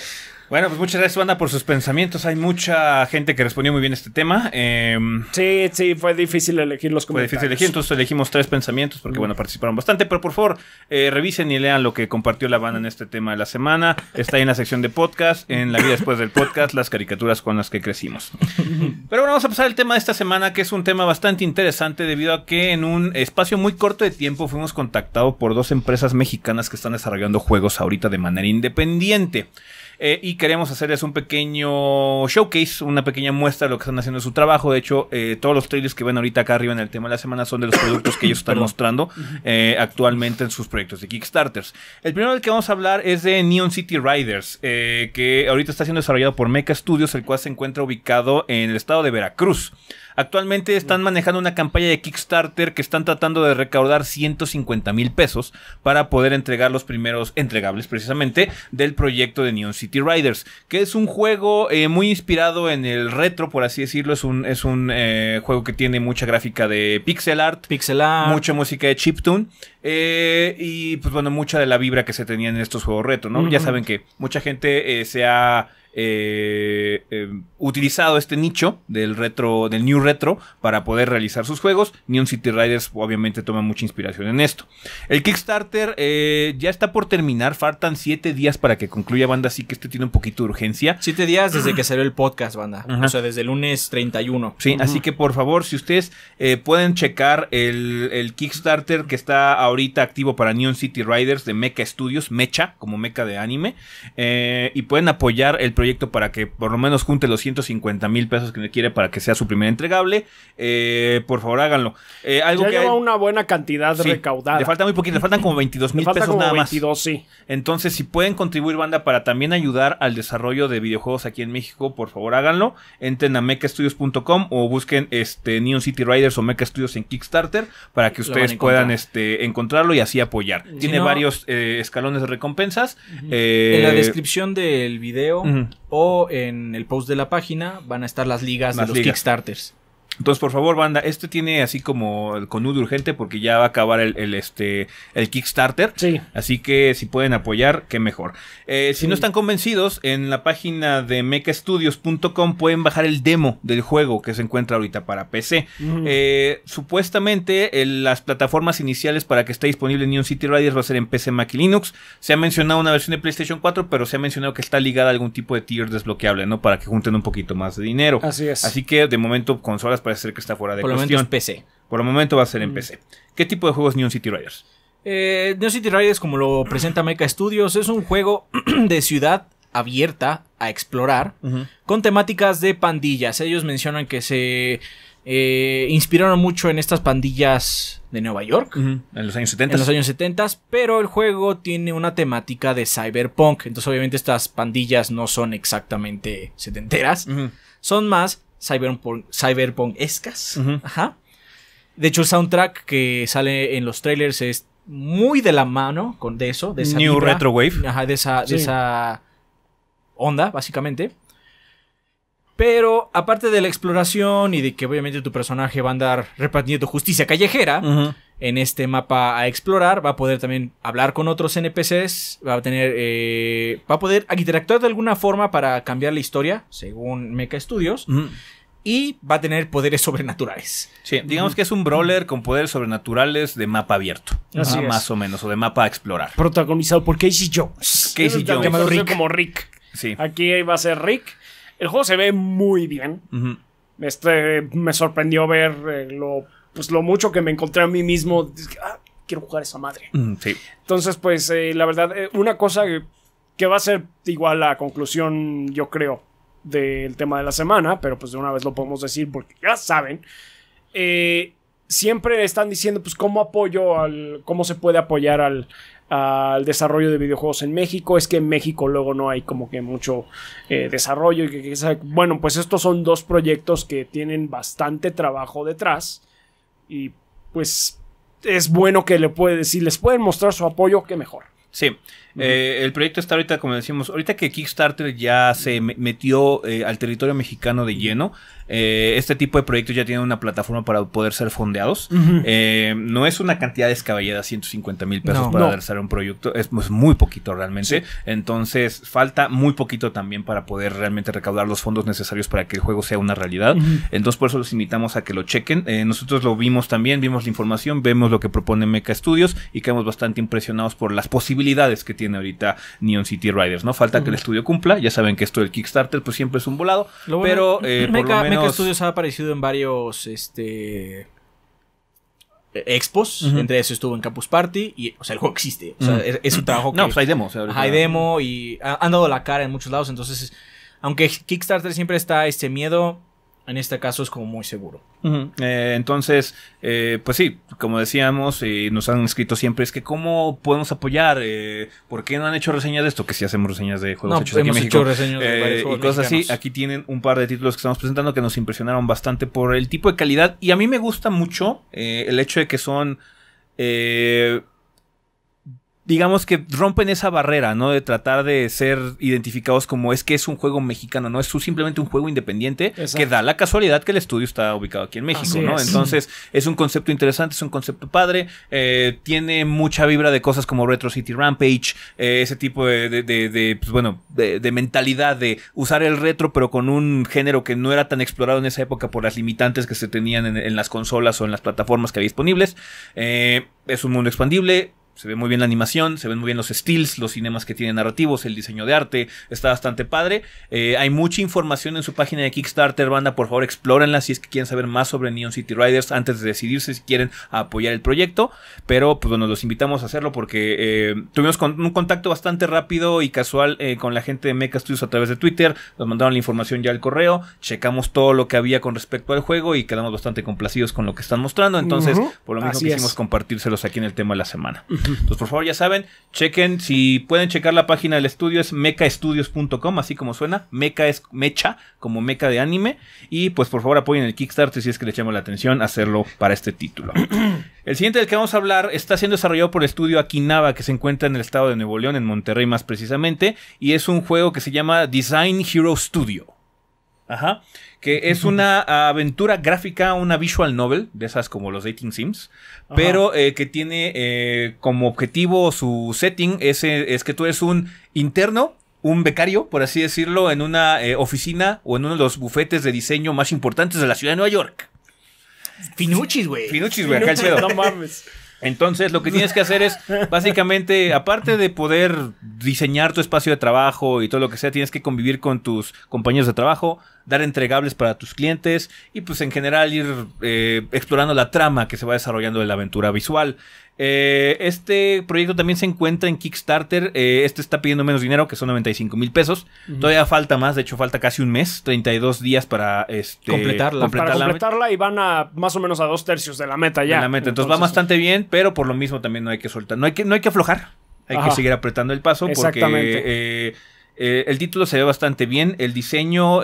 S4: Bueno, pues
S2: muchas gracias, banda, por sus pensamientos. Hay mucha gente que respondió muy bien este tema. Em, sí, sí, fue difícil elegir los comentarios. Fue difícil elegir, entonces elegimos tres pensamientos porque, bueno, participaron bastante. Pero por favor, eh, revisen y lean lo que compartió la banda en este tema de la semana. Está ahí en la sección de podcast, en la vida después del podcast, las caricaturas con las que crecimos. Pero bueno, vamos a pasar al tema de esta semana, que es un tema bastante interesante debido a que en un espacio muy corto de tiempo fuimos contactados por dos empresas mexicanas que están desarrollando juegos ahorita de manera independiente. Eh, y queremos hacerles un pequeño showcase, una pequeña muestra de lo que están haciendo en su trabajo. De hecho, eh, todos los trailers que ven ahorita acá arriba en el tema de la semana son de los productos que ellos están mostrando eh, actualmente en sus proyectos de Kickstarters. El primero del que vamos a hablar es de Neon City Riders, que ahorita está siendo desarrollado por Mecha Studios, el cual se encuentra ubicado en el estado de Veracruz. Actualmente están mm. manejando una campaña de Kickstarter que están tratando de recaudar 150 mil pesos para poder entregar los primeros entregables precisamente del proyecto de Neon City Riders, que es un juego eh, muy inspirado en el retro, por así decirlo. Es un, es un eh, juego que tiene mucha gráfica de pixel art, pixel art. mucha música de chiptune eh, y pues bueno, mucha de la vibra que se tenía en estos juegos retro, ¿no? Ya saben que mucha gente eh, se ha eh, eh, utilizado este nicho del retro, del new retro, para poder realizar sus juegos. Neon City Riders obviamente toma mucha inspiración en esto. El Kickstarter eh, ya está por terminar, faltan 7 días para que concluya banda, así que este tiene un poquito de urgencia. 7 días desde que salió el podcast, banda. O sea, desde el lunes 31. Sí, así que por favor, si ustedes eh, pueden checar el, el Kickstarter que está ahorita activo para Neon City Riders de Mecha Studios, Mecha, como Mecha de anime, y pueden apoyar el proyecto proyecto para que por lo menos junte los 150 mil pesos que le quiere para que sea su primer entregable. Eh, por favor, háganlo. Eh, algo que lleva una
S4: buena cantidad recaudada. Le falta
S2: muy poquito, le faltan como 22 mil pesos como nada 22, más. Sí. Entonces, si pueden contribuir, banda, para también ayudar al desarrollo de videojuegos aquí en México, por favor, háganlo. Entren a mecaestudios.com o busquen este Neon City Riders o Meca Studios en Kickstarter para que ustedes puedan este, encontrarlo y así apoyar. Tiene varios eh, escalones de recompensas. En la eh, descripción del video o en el post de la página van a estar las ligas de los Kickstarters. Entonces, por favor, banda, este tiene así como el conudo urgente porque ya va a acabar el, este, el Kickstarter. Así que si pueden apoyar, qué mejor. Eh, si no están convencidos, en la página de mechastudios.com pueden bajar el demo del juego que se encuentra ahorita para PC. Eh, supuestamente, las plataformas iniciales para que esté disponible Neon City Riders va a ser en PC, Mac y Linux. Se ha mencionado una versión de PlayStation 4, pero se ha mencionado que está ligada a algún tipo de tier desbloqueable, ¿no? Para que junten un poquito más de dinero. Así es. Así que, de momento, consolas parece ser que está fuera de Por cuestión. Por momento es PC. Por el momento va a ser en PC. ¿Qué tipo de juegos Neon City Riders?
S3: Eh, Neon City Riders, como lo presenta Mecha Studios, es un juego de ciudad abierta a explorar con temáticas de pandillas. Ellos mencionan que se eh, inspiraron mucho en estas pandillas de Nueva York. En los años 70. En los años 70, pero el juego tiene una temática de cyberpunk. Entonces obviamente estas pandillas no son exactamente setenteras. Son más cyberpunk, cyberpunk-escas. Ajá. De hecho, el soundtrack que sale en los trailers es muy de la mano con de eso, de esa New Retro Wave. Ajá, de esa, de esa onda, básicamente. Pero aparte de la exploración y de que obviamente tu personaje va a andar repartiendo justicia callejera en este mapa a explorar, va a poder también hablar con otros NPCs, va a tener, eh, va a poder interactuar de alguna forma para cambiar la historia, según Mecha Studios. Y va a tener poderes sobrenaturales.
S2: Sí, digamos que es un brawler con poderes sobrenaturales de mapa abierto. Más o menos, o de mapa a
S4: explorar. Protagonizado por Casey Jones. Casey Jones. Llamado como Rick. Sí. Aquí va a ser Rick el juego se ve muy bien. Este me sorprendió ver eh, lo, pues, lo mucho que me encontré a mí mismo. Ah, quiero jugar a esa madre.
S2: Entonces,
S4: pues, eh, la verdad, eh, una cosa que, va a ser igual la conclusión, yo creo, del tema de la semana, pero pues de una vez lo podemos decir porque ya saben siempre están diciendo, pues, cómo apoyo al, cómo se puede apoyar al, al desarrollo de videojuegos en México. Es que en México luego no hay como que mucho eh, desarrollo. Y que, bueno, pues estos son dos proyectos que tienen bastante trabajo detrás. Y pues es bueno que le puede, si les pueden mostrar su apoyo, qué mejor.
S2: Sí, eh, el proyecto está ahorita, como decimos, ahorita que Kickstarter ya se metió eh, al territorio mexicano de lleno, eh, este tipo de proyectos ya tienen una plataforma para poder ser fondeados. Eh, no es una cantidad descabellada, 150 mil pesos para un proyecto, es, pues, muy poquito realmente. Entonces, falta muy poquito también para poder realmente recaudar los fondos necesarios para que el juego sea una realidad. Entonces, por eso los invitamos a que lo chequen. Eh, nosotros lo vimos también, vimos la información, vemos lo que propone Mecha Studios y quedamos bastante impresionados por las posibilidades que tiene ahorita Neon City Riders, ¿no? Falta que el estudio cumpla, ya saben que esto del Kickstarter pues siempre es un volado, pero por lo menos menos... Studios
S3: ha aparecido en varios este, eh, expos. Entre eso estuvo en Campus Party. Y, o sea, el juego existe.
S2: es, un trabajo No, pues hay demos. Hay
S3: demo y han dado la cara en muchos lados. Entonces, aunque Kickstarter siempre está este miedo en este caso es como muy seguro.
S2: Eh, entonces, eh, pues sí, como decíamos y nos han escrito siempre, es que cómo podemos apoyar, eh, por qué no han hecho reseñas de esto, que si hacemos reseñas de juegos hechos de pues aquí México. Hecho de eh, y cosas así, aquí tienen un par de títulos que estamos presentando que nos impresionaron bastante por el tipo de calidad y a mí me gusta mucho el hecho de que son digamos que rompen esa barrera, ¿no? De tratar de ser identificados como es que es un juego mexicano, no es simplemente un juego independiente que da la casualidad que el estudio está ubicado aquí en México, ¿no? Entonces es un concepto interesante, es un concepto padre, eh, tiene mucha vibra de cosas como Retro City Rampage, eh, ese tipo de, de, de, pues bueno, de, mentalidad de usar el retro pero con un género que no era tan explorado en esa época por las limitantes que se tenían en, las consolas o en las plataformas que había disponibles. Eh, es un mundo expandible, se ve muy bien la animación, se ven muy bien los styles los cinemas que tienen narrativos, el diseño de arte, está bastante padre. Eh, hay mucha información en su página de Kickstarter, banda, por favor explórenla si es que quieren saber más sobre Neon City Riders antes de decidirse si quieren apoyar el proyecto. Pero pues bueno, los invitamos a hacerlo porque eh, tuvimos un contacto bastante rápido y casual eh, con la gente de Mecha Studios a través de Twitter, nos mandaron la información ya al correo, checamos todo lo que había con respecto al juego y quedamos bastante complacidos con lo que están mostrando. Entonces, por lo mismo quisimos compartírselos aquí en el tema de la semana. Entonces, por favor, ya saben, chequen, si pueden checar la página del estudio, es mecaestudios.com, así como suena, meca es mecha, como meca de anime, y pues por favor apoyen el Kickstarter si es que le echamos la atención hacerlo para este título. el siguiente del que vamos a hablar está siendo desarrollado por el estudio Akinaba, que se encuentra en el estado de Nuevo León, en Monterrey más precisamente, y es un juego que se llama Design Hero Studio. Ajá que es una aventura gráfica, una visual novel, de esas como los Dating Sims, pero eh, que tiene eh, como objetivo su setting, es, eh, es que tú eres un interno un becario, por así decirlo, en una oficina o en uno de los bufetes de diseño más importantes de la ciudad de Nueva York. Finuchis, güey. Finuchis, güey, acá el pedo. Entonces, lo que tienes que hacer es, básicamente, aparte de poder diseñar tu espacio de trabajo y todo lo que sea, tienes que convivir con tus compañeros de trabajo, dar entregables para tus clientes y pues en general ir eh, explorando la trama que se va desarrollando de la aventura visual. Eh, este proyecto también se encuentra en Kickstarter. Eh, este está pidiendo menos dinero, que son 95 mil pesos. Todavía falta más, de hecho falta casi un mes, 32 días para este, completarla.
S4: y van a más o menos a dos tercios de la meta ya. la meta. Entonces, va
S2: bastante bien, pero por lo mismo también no hay que soltar, no hay que, no hay que aflojar. Hay que seguir apretando el paso porque... el título se ve bastante bien, el diseño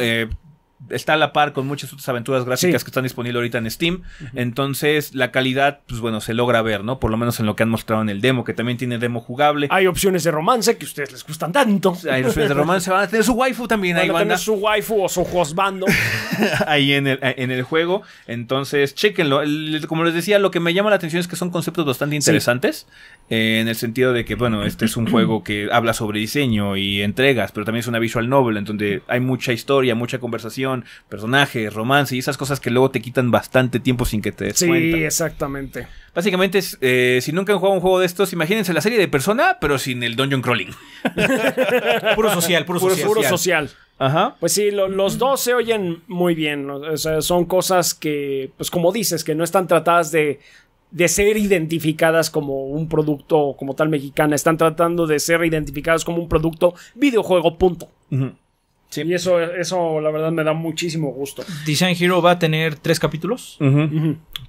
S2: está a la par con muchas otras aventuras gráficas que están disponibles ahorita en Steam. Entonces, la calidad, pues bueno, se logra ver, ¿no? Por lo menos en lo que han mostrado en el demo, que también tiene demo jugable.
S4: Hay opciones de romance que a ustedes les gustan tanto. Hay opciones de romance, van a tener su waifu también. Van ahí a tener su waifu o su hosbando.
S2: ahí en el, en el juego. Entonces, chéquenlo. Como les decía, lo que me llama la atención es que son conceptos bastante interesantes. Eh, en el sentido de que, bueno, este es un juego que habla sobre diseño y entregas, pero también es una visual novel, en donde hay mucha historia, mucha conversación, personajes, romance y esas cosas que luego te quitan bastante tiempo sin que te des sí, cuenta.
S4: Sí, exactamente.
S2: Básicamente, eh, si nunca han jugado un juego de estos, imagínense la serie de Persona, pero sin el dungeon crawling.
S4: puro social, puro, social. Puro social. Ajá. Pues sí, los dos se oyen muy bien. son cosas que, pues como dices, que no están tratadas de, de ser identificadas como un producto como tal mexicana. Están tratando de ser identificadas como un producto videojuego, punto. Y eso, eso la verdad me da muchísimo gusto.
S3: Design Hero va a tener tres capítulos,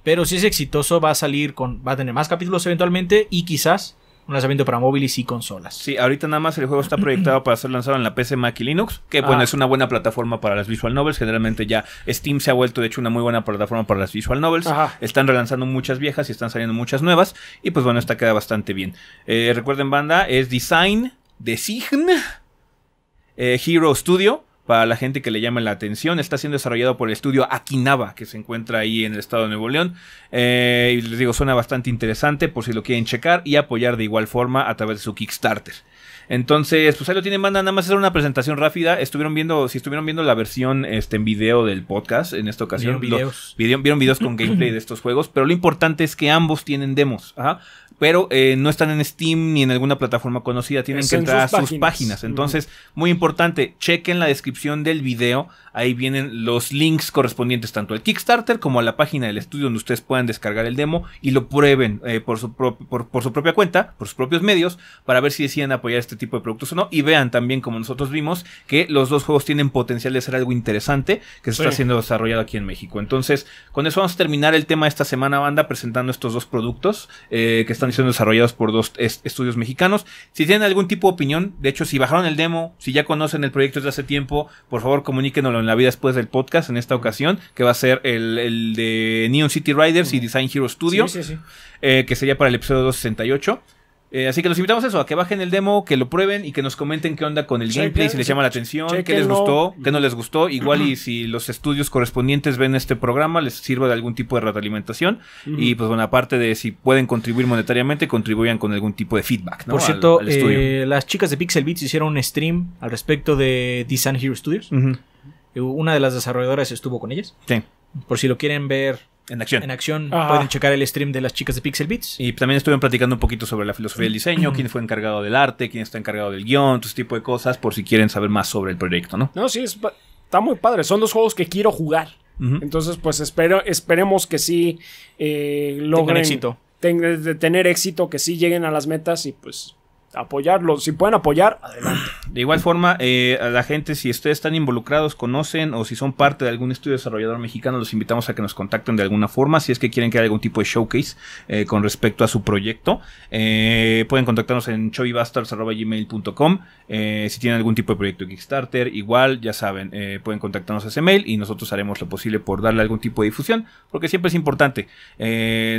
S3: pero si es exitoso va a salir con, va a tener más capítulos eventualmente y quizás un lanzamiento para
S2: móviles y consolas. Sí, ahorita nada más el juego está proyectado para ser lanzado en la PC, Mac y Linux, que ah. bueno, es una buena plataforma para las visual novels. Generalmente ya Steam se ha vuelto, de hecho, una muy buena plataforma para las visual novels. Están relanzando muchas viejas y están saliendo muchas nuevas. Y pues bueno, esta queda bastante bien. Eh, recuerden, banda, es Design, Design, eh, Hero Studio para la gente que le llame la atención. Está siendo desarrollado por el estudio Akinaba, que se encuentra ahí en el estado de Nuevo León. Eh, y les digo, suena bastante interesante por si lo quieren checar y apoyar de igual forma a través de su Kickstarter. Entonces, pues ahí lo tienen, banda. Nada más hacer una presentación rápida. Estuvieron viendo, si estuvieron viendo la versión este, en video del podcast en esta ocasión. Vieron videos. con gameplay de estos juegos. Pero lo importante es que ambos tienen demos. pero eh, no están en Steam ni en alguna plataforma conocida, tienen que entrar a sus páginas. Entonces, muy importante, chequen la descripción del video, ahí vienen los links correspondientes tanto al Kickstarter como a la página del estudio donde ustedes puedan descargar el demo y lo prueben eh, por, su por, su propia cuenta, por sus propios medios, para ver si deciden apoyar este, tipo de productos o no. Y vean también, como nosotros vimos, que los dos juegos tienen potencial de ser algo interesante que se está siendo desarrollado aquí en México. Entonces, con eso vamos a terminar el tema de esta semana, banda, presentando estos dos productos eh, que están siendo desarrollados por dos estudios mexicanos. Si tienen algún tipo de opinión, de hecho, si bajaron el demo, si ya conocen el proyecto desde hace tiempo, por favor comuníquenoslo en la vida después del podcast, en esta ocasión, que va a ser el, de Neon City Riders y Design Hero Studios eh, que sería para el episodio 268. Eh, así que los invitamos a eso, a que bajen el demo, que lo prueben y que nos comenten qué onda con el gameplay, si les llama la atención, qué les gustó, qué no les gustó. Igual y si los estudios correspondientes ven este programa, les sirva de algún tipo de retroalimentación. Y pues bueno, aparte de si pueden contribuir monetariamente, contribuyan con algún tipo de feedback. Por cierto, eh,
S3: las chicas de Pixel Beats hicieron un stream al respecto de Design Hero Studios. Eh, una de las desarrolladoras estuvo con ellas. Sí. Por si lo quieren ver en acción. En
S2: acción. Ah. Pueden checar el stream de las chicas de Pixel Beats. Y también estuvieron platicando un poquito sobre la filosofía del diseño, quién fue encargado del arte, quién está encargado del guión, todo ese tipo de cosas, por si quieren saber más sobre el proyecto, ¿no?
S4: No, sí, está muy padre. Son dos juegos que quiero jugar. Entonces, pues espero, esperemos que sí eh, logren. Tengan éxito. de tener éxito, que sí lleguen a las metas y pues apoyarlo. Si pueden apoyar, adelante.
S2: De igual forma, eh, a la gente, si ustedes están involucrados, conocen o si son parte de algún estudio desarrollador mexicano, los invitamos a que nos contacten de alguna forma. Si es que quieren que haya algún tipo de showcase eh, con respecto a su proyecto, eh, pueden contactarnos en Eh, si tienen algún tipo de proyecto de Kickstarter, igual, ya saben, pueden contactarnos a ese mail y nosotros haremos lo posible por darle algún tipo de difusión, porque siempre es importante.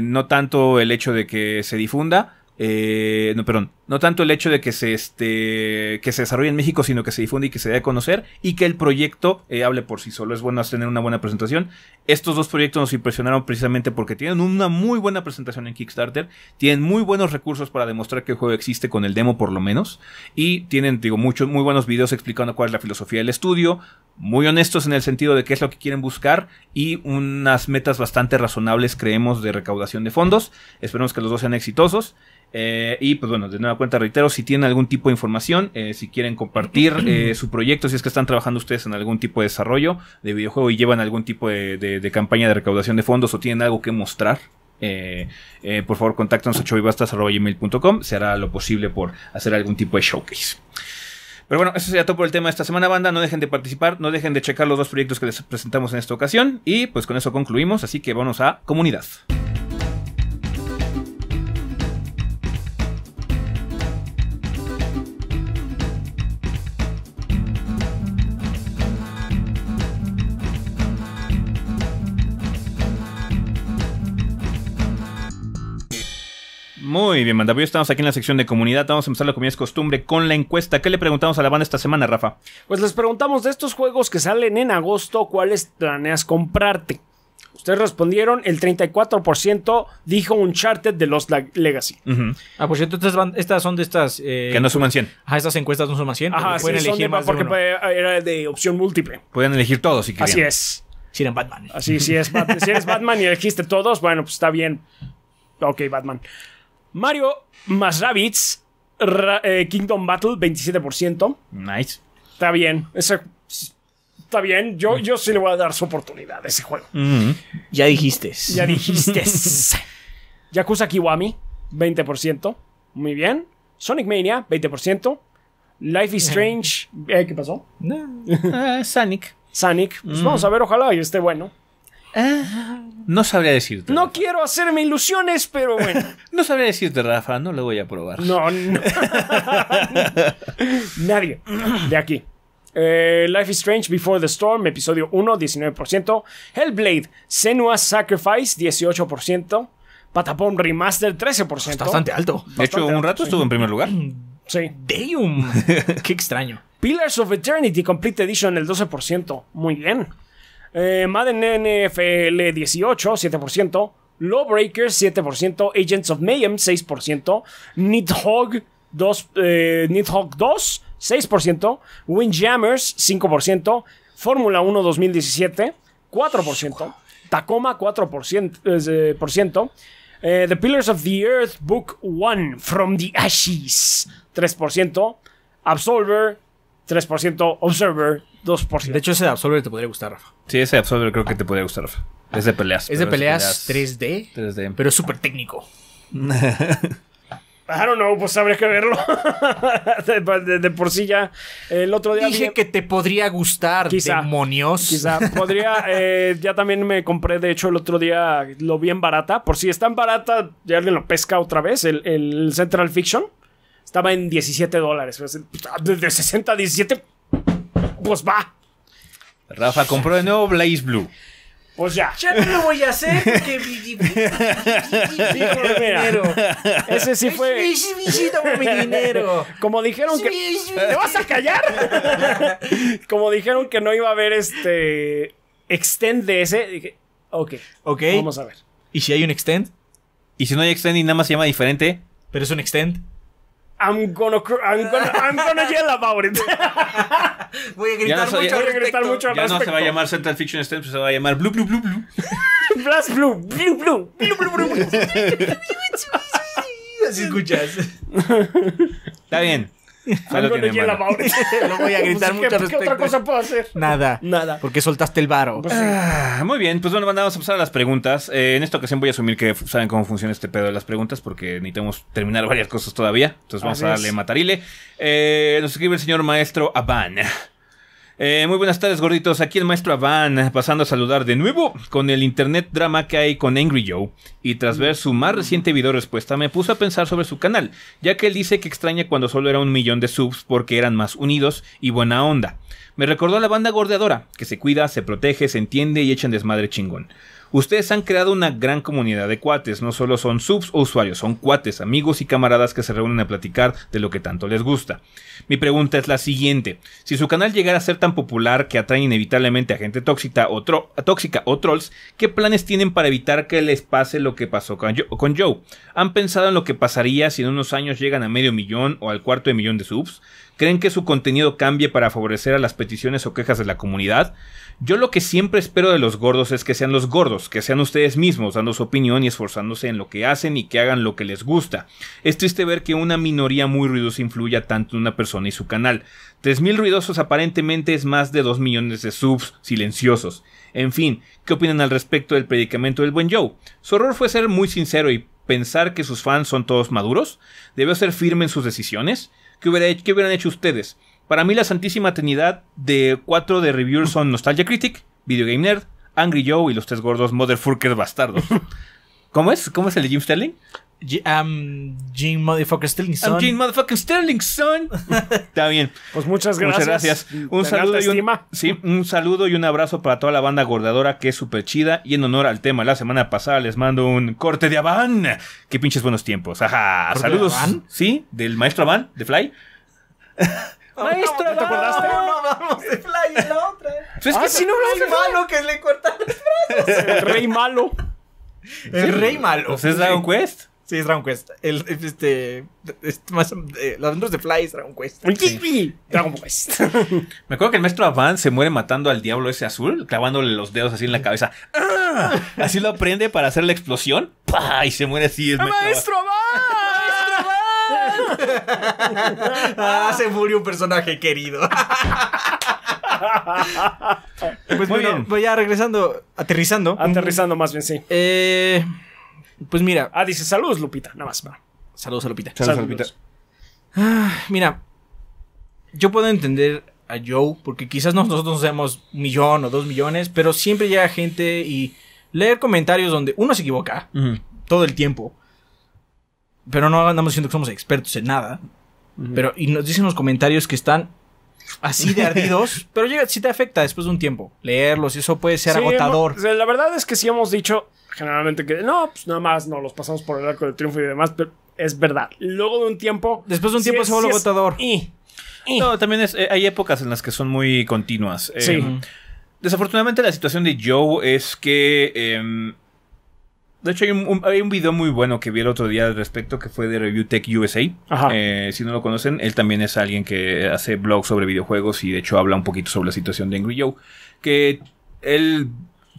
S2: no tanto el hecho de que se difunda, eh, no, perdón, no tanto el hecho de que se, este, que se desarrolle en México, sino que se difunde y que se dé a conocer y que el proyecto eh, hable por sí solo. Es bueno tener una buena presentación. Estos dos proyectos nos impresionaron precisamente porque tienen una muy buena presentación en Kickstarter, tienen muy buenos recursos para demostrar que el juego existe con el demo por lo menos y tienen, digo, muchos muy buenos videos explicando cuál es la filosofía del estudio, muy honestos en el sentido de qué es lo que quieren buscar y unas metas bastante razonables creemos de recaudación de fondos. Esperemos que los dos sean exitosos. Eh, y pues bueno, de nueva cuenta reitero, si tienen algún tipo de información, eh, si quieren compartir eh, su proyecto, si es que están trabajando ustedes en algún tipo de desarrollo de videojuego y llevan algún tipo de, campaña de recaudación de fondos o tienen algo que mostrar. por favor, contáctanos a chovibastas.com. Se hará lo posible por hacer algún tipo de showcase. Pero bueno, eso sería todo por el tema de esta semana, banda. No dejen de participar, no dejen de checar los dos proyectos que les presentamos en esta ocasión. Y pues con eso concluimos, así que vamos a comunidad. Muy bien, Mandapollo. Pues estamos aquí en la sección de comunidad. Vamos a empezar la comunidad es costumbre con la encuesta. ¿Qué le preguntamos a la banda esta semana, Rafa?
S4: Pues les preguntamos de estos juegos que salen en agosto, ¿cuáles planeas comprarte? Ustedes respondieron, el 34% dijo Uncharted de los Legacy. Ah, por cierto, estas, son de estas... Eh, que no suman 100.
S3: Ajá, ah, estas encuestas no suman 100. Ajá, pueden elegir más porque
S4: era de opción múltiple.
S3: Pueden elegir todos si quieren. Así es. Si eres Batman. Así, si,
S4: es, si eres Batman y elegiste todos, bueno, pues está bien. Ok, Batman. Mario más Rabbits eh, Kingdom Battle, 27%. Nice. Está bien. está bien. Yo, mm. yo sí le voy a dar su oportunidad a ese juego. Mm-hmm.
S1: Ya dijiste. Ya dijiste.
S4: Yakuza Kiwami, 20%. Muy bien. Sonic Mania, 20%. Life is Strange. Eh. Eh, ¿Qué pasó? Sonic. Sonic. Pues mm. vamos a ver, ojalá y esté bueno no
S2: sabría decirte.
S4: No quiero hacerme ilusiones, pero bueno.
S2: no sabría decirte, Rafa, no lo voy a probar. No,
S4: no. Nadie de aquí. Eh, Life is Strange Before the Storm, episodio 1, 19%. Hellblade, Senua Sacrifice, 18%. Patapon Remaster, 13%. Pues está bastante alto. de hecho, un rato estuvo en primer lugar. Sí. Deum. Qué extraño. Pillars of Eternity Complete Edition, el 12%. Muy bien. Eh, Madden NFL 18, 7%. Lawbreakers, 7%. Agents of Mayhem, 6%. Nidhogg, 2, eh, 2 6%. Windjammers, 5%. Fórmula 1 2017, 4%. Tacoma, 4%. Eh, eh, the Pillars of the Earth, Book 1, From the Ashes, 3%. Absolver, 3% Observer, 2%. De hecho, ese Absolver
S2: te podría gustar, Rafa. Sí, ese Absolver creo que te podría gustar, Rafa. Es de peleas. Es de peleas,
S3: 3D, pero es súper técnico.
S4: I don't know, pues habría que verlo. de, por sí ya. El otro día. Dije que te podría gustar,
S3: demonios. Quizá.
S4: Podría. Eh, ya también me compré, de hecho, el otro día lo vi en barata. Por si es tan barata, ya alguien lo pesca otra vez. el Central Fiction. Estaba en 17 dólares. De 60 a 17, pues va.
S2: Rafa compró de nuevo Blaze Blue.
S4: Pues ya. Ya no lo voy a hacer ese sí fue. Como dijeron que.
S1: ¿Te vas a callar?
S4: Como dijeron que no iba a haber este. Extend de ese. Dije, ok. Ok. Vamos a ver. ¿Y
S3: si hay un extend? ¿Y si no hay extend y nada más se llama diferente? Pero es un extend.
S4: I'm gonna, I'm gonna, I'm yell about it. voy a gritar mucho. Voy a ya no se va a
S2: llamar Central Fiction se va a llamar Blue Blue Blue Blue.
S4: Blue Blue, Blue Blue, Blue Blue Blue.
S1: Así escuchas. Está bien.
S3: No voy a pues gritar mucho ¿qué, otra cosa puedo hacer? Nada. Nada. Porque soltaste el varo. Pues
S2: ah, muy bien, pues bueno, vamos a pasar a las preguntas. Eh, en esta ocasión voy a asumir que saben cómo funciona este pedo de las preguntas porque necesitamos terminar varias cosas todavía. Entonces vamos a darle matarile. Eh, nos escribe el señor maestro Aban. Eh, muy buenas tardes, gorditos. Aquí el maestro Avan, pasando a saludar de nuevo con el internet drama que hay con Angry Joe. Y tras ver su más reciente video respuesta, me puso a pensar sobre su canal, ya que él dice que extraña cuando solo era un millón de subs porque eran más unidos y buena onda. Me recordó a la banda gordeadora, que se cuida, se protege, se entiende y echan desmadre chingón. Ustedes han creado una gran comunidad de cuates, no solo son subs o usuarios, son cuates, amigos y camaradas que se reúnen a platicar de lo que tanto les gusta. Mi pregunta es la siguiente, si su canal llegara a ser tan popular que atrae inevitablemente a gente tóxica o, tóxica o trolls, ¿qué planes tienen para evitar que les pase lo que pasó con Joe? ¿Han pensado en lo que pasaría si en unos años llegan a medio millón o al cuarto de millón de subs? ¿Creen que su contenido cambie para favorecer a las peticiones o quejas de la comunidad? Yo lo que siempre espero de los gordos es que sean los gordos, que sean ustedes mismos, dando su opinión y esforzándose en lo que hacen y que hagan lo que les gusta. Es triste ver que una minoría muy ruidosa influya tanto en una persona y su canal. 3.000 ruidosos aparentemente es más de 2 millones de subs silenciosos. En fin, ¿qué opinan al respecto del predicamento del buen Joe? Su error fue ser muy sincero y pensar que sus fans son todos maduros. ¿Debe ser firme en sus decisiones? ¿Qué, hubieran hecho ustedes? Para mí la Santísima Trinidad de cuatro de reviews son Nostalgia Critic, Video Game Nerd, Angry Joe y los tres gordos Motherfuckers bastardos. ¿Cómo es? ¿Cómo es el de Jim Sterling? Um, I'm Jim Motherfucker Sterling Son. I'm Jim Motherfucker
S1: Sterling Son.
S2: Está bien. Pues muchas gracias. Muchas gracias. Un saludo, y un, sí, un saludo y un abrazo para toda la banda gordadora que es súper chida. Y en honor al tema, la semana pasada les mando un corte de Aban. Qué pinches buenos tiempos. Ajá. Saludos. sí, del maestro Avan,
S4: de Fly.
S1: Maestro, te acordaste? No, vamos de Fly y la otra.
S3: Pues es que ah, si no malo que le cortan
S4: los brazos. rey malo.
S3: El rey malo. Pues es Dragon Quest? Sí, es Dragon Quest. El, este, más, eh, los de Fly es Dragon Quest. Sí. Dragon Quest.
S2: Me acuerdo que el maestro Avan se muere matando al diablo ese azul, clavándole los dedos así en la cabeza.
S1: ¡Ah!
S2: Así lo aprende para hacer la explosión. ¡Pah! Y se muere así el
S3: maestro.
S1: ¡Maestro Ah,
S3: se murió un personaje querido.
S4: pues Muy bien. Voy pues ya regresando, aterrizando. Aterrizando más bien, sí. Eh, pues mira. Ah, dice saludos, Lupita. Nada más.
S3: Saludos a Lupita. Saludos, Lupita. Ah, mira, yo puedo entender a Joe, porque quizás nosotros no seamos un millón o dos millones, pero siempre llega gente y leer comentarios donde uno se equivoca todo el tiempo pero no andamos diciendo que somos expertos en nada. Pero, y nos dicen los comentarios que están así de ardidos, pero llega, sí te afecta después de un tiempo. Leerlos, y eso puede ser agotador.
S4: la verdad es que sí hemos dicho generalmente que no, pues nada más no los pasamos por el arco del triunfo y demás, pero es verdad. Luego de un tiempo. Después de un tiempo se vuelve agotador. Y,
S2: No, también eh, hay épocas en las que son muy continuas. Eh, sí. Desafortunadamente la situación de Joe es que em, de hecho, hay un, video muy bueno que vi el otro día al respecto que fue de Review Tech USA. Eh, si no lo conocen, él también es alguien que hace blogs sobre videojuegos y de hecho habla un poquito sobre la situación de Angry Joe. Que él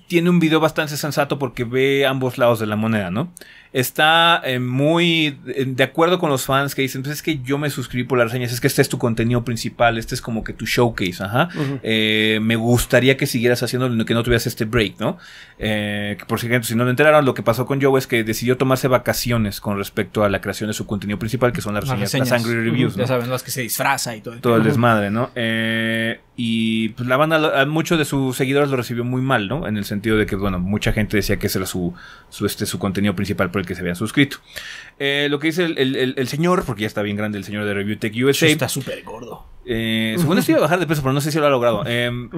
S2: tiene un video bastante sensato porque ve ambos lados de la moneda, ¿no? está eh, muy eh, de acuerdo con los fans que dicen, pues es que yo me suscribí por las reseñas, es que este es tu contenido principal, este es como que tu showcase, ajá. eh, me gustaría que siguieras haciendo, que no tuvieras este break, ¿no? Eh, que por cierto, si no lo enteraron, lo que pasó con Joe es que decidió tomarse vacaciones con respecto a la creación de su contenido principal, que son las reseñas, angry reviews. Ya saben, que se disfraza y todo. Todo el desmadre, ¿no? Eh, y pues la banda, a muchos de sus seguidores lo recibió muy mal, ¿no? En el sentido de que, bueno, mucha gente decía que ese era su, este, su contenido principal por el que se habían suscrito. Eh, lo que dice el, señor, porque ya está bien grande el señor de Review Tech USA. Está súper gordo. Eh, según esto iba a bajar de peso, pero no sé si lo ha logrado. Em,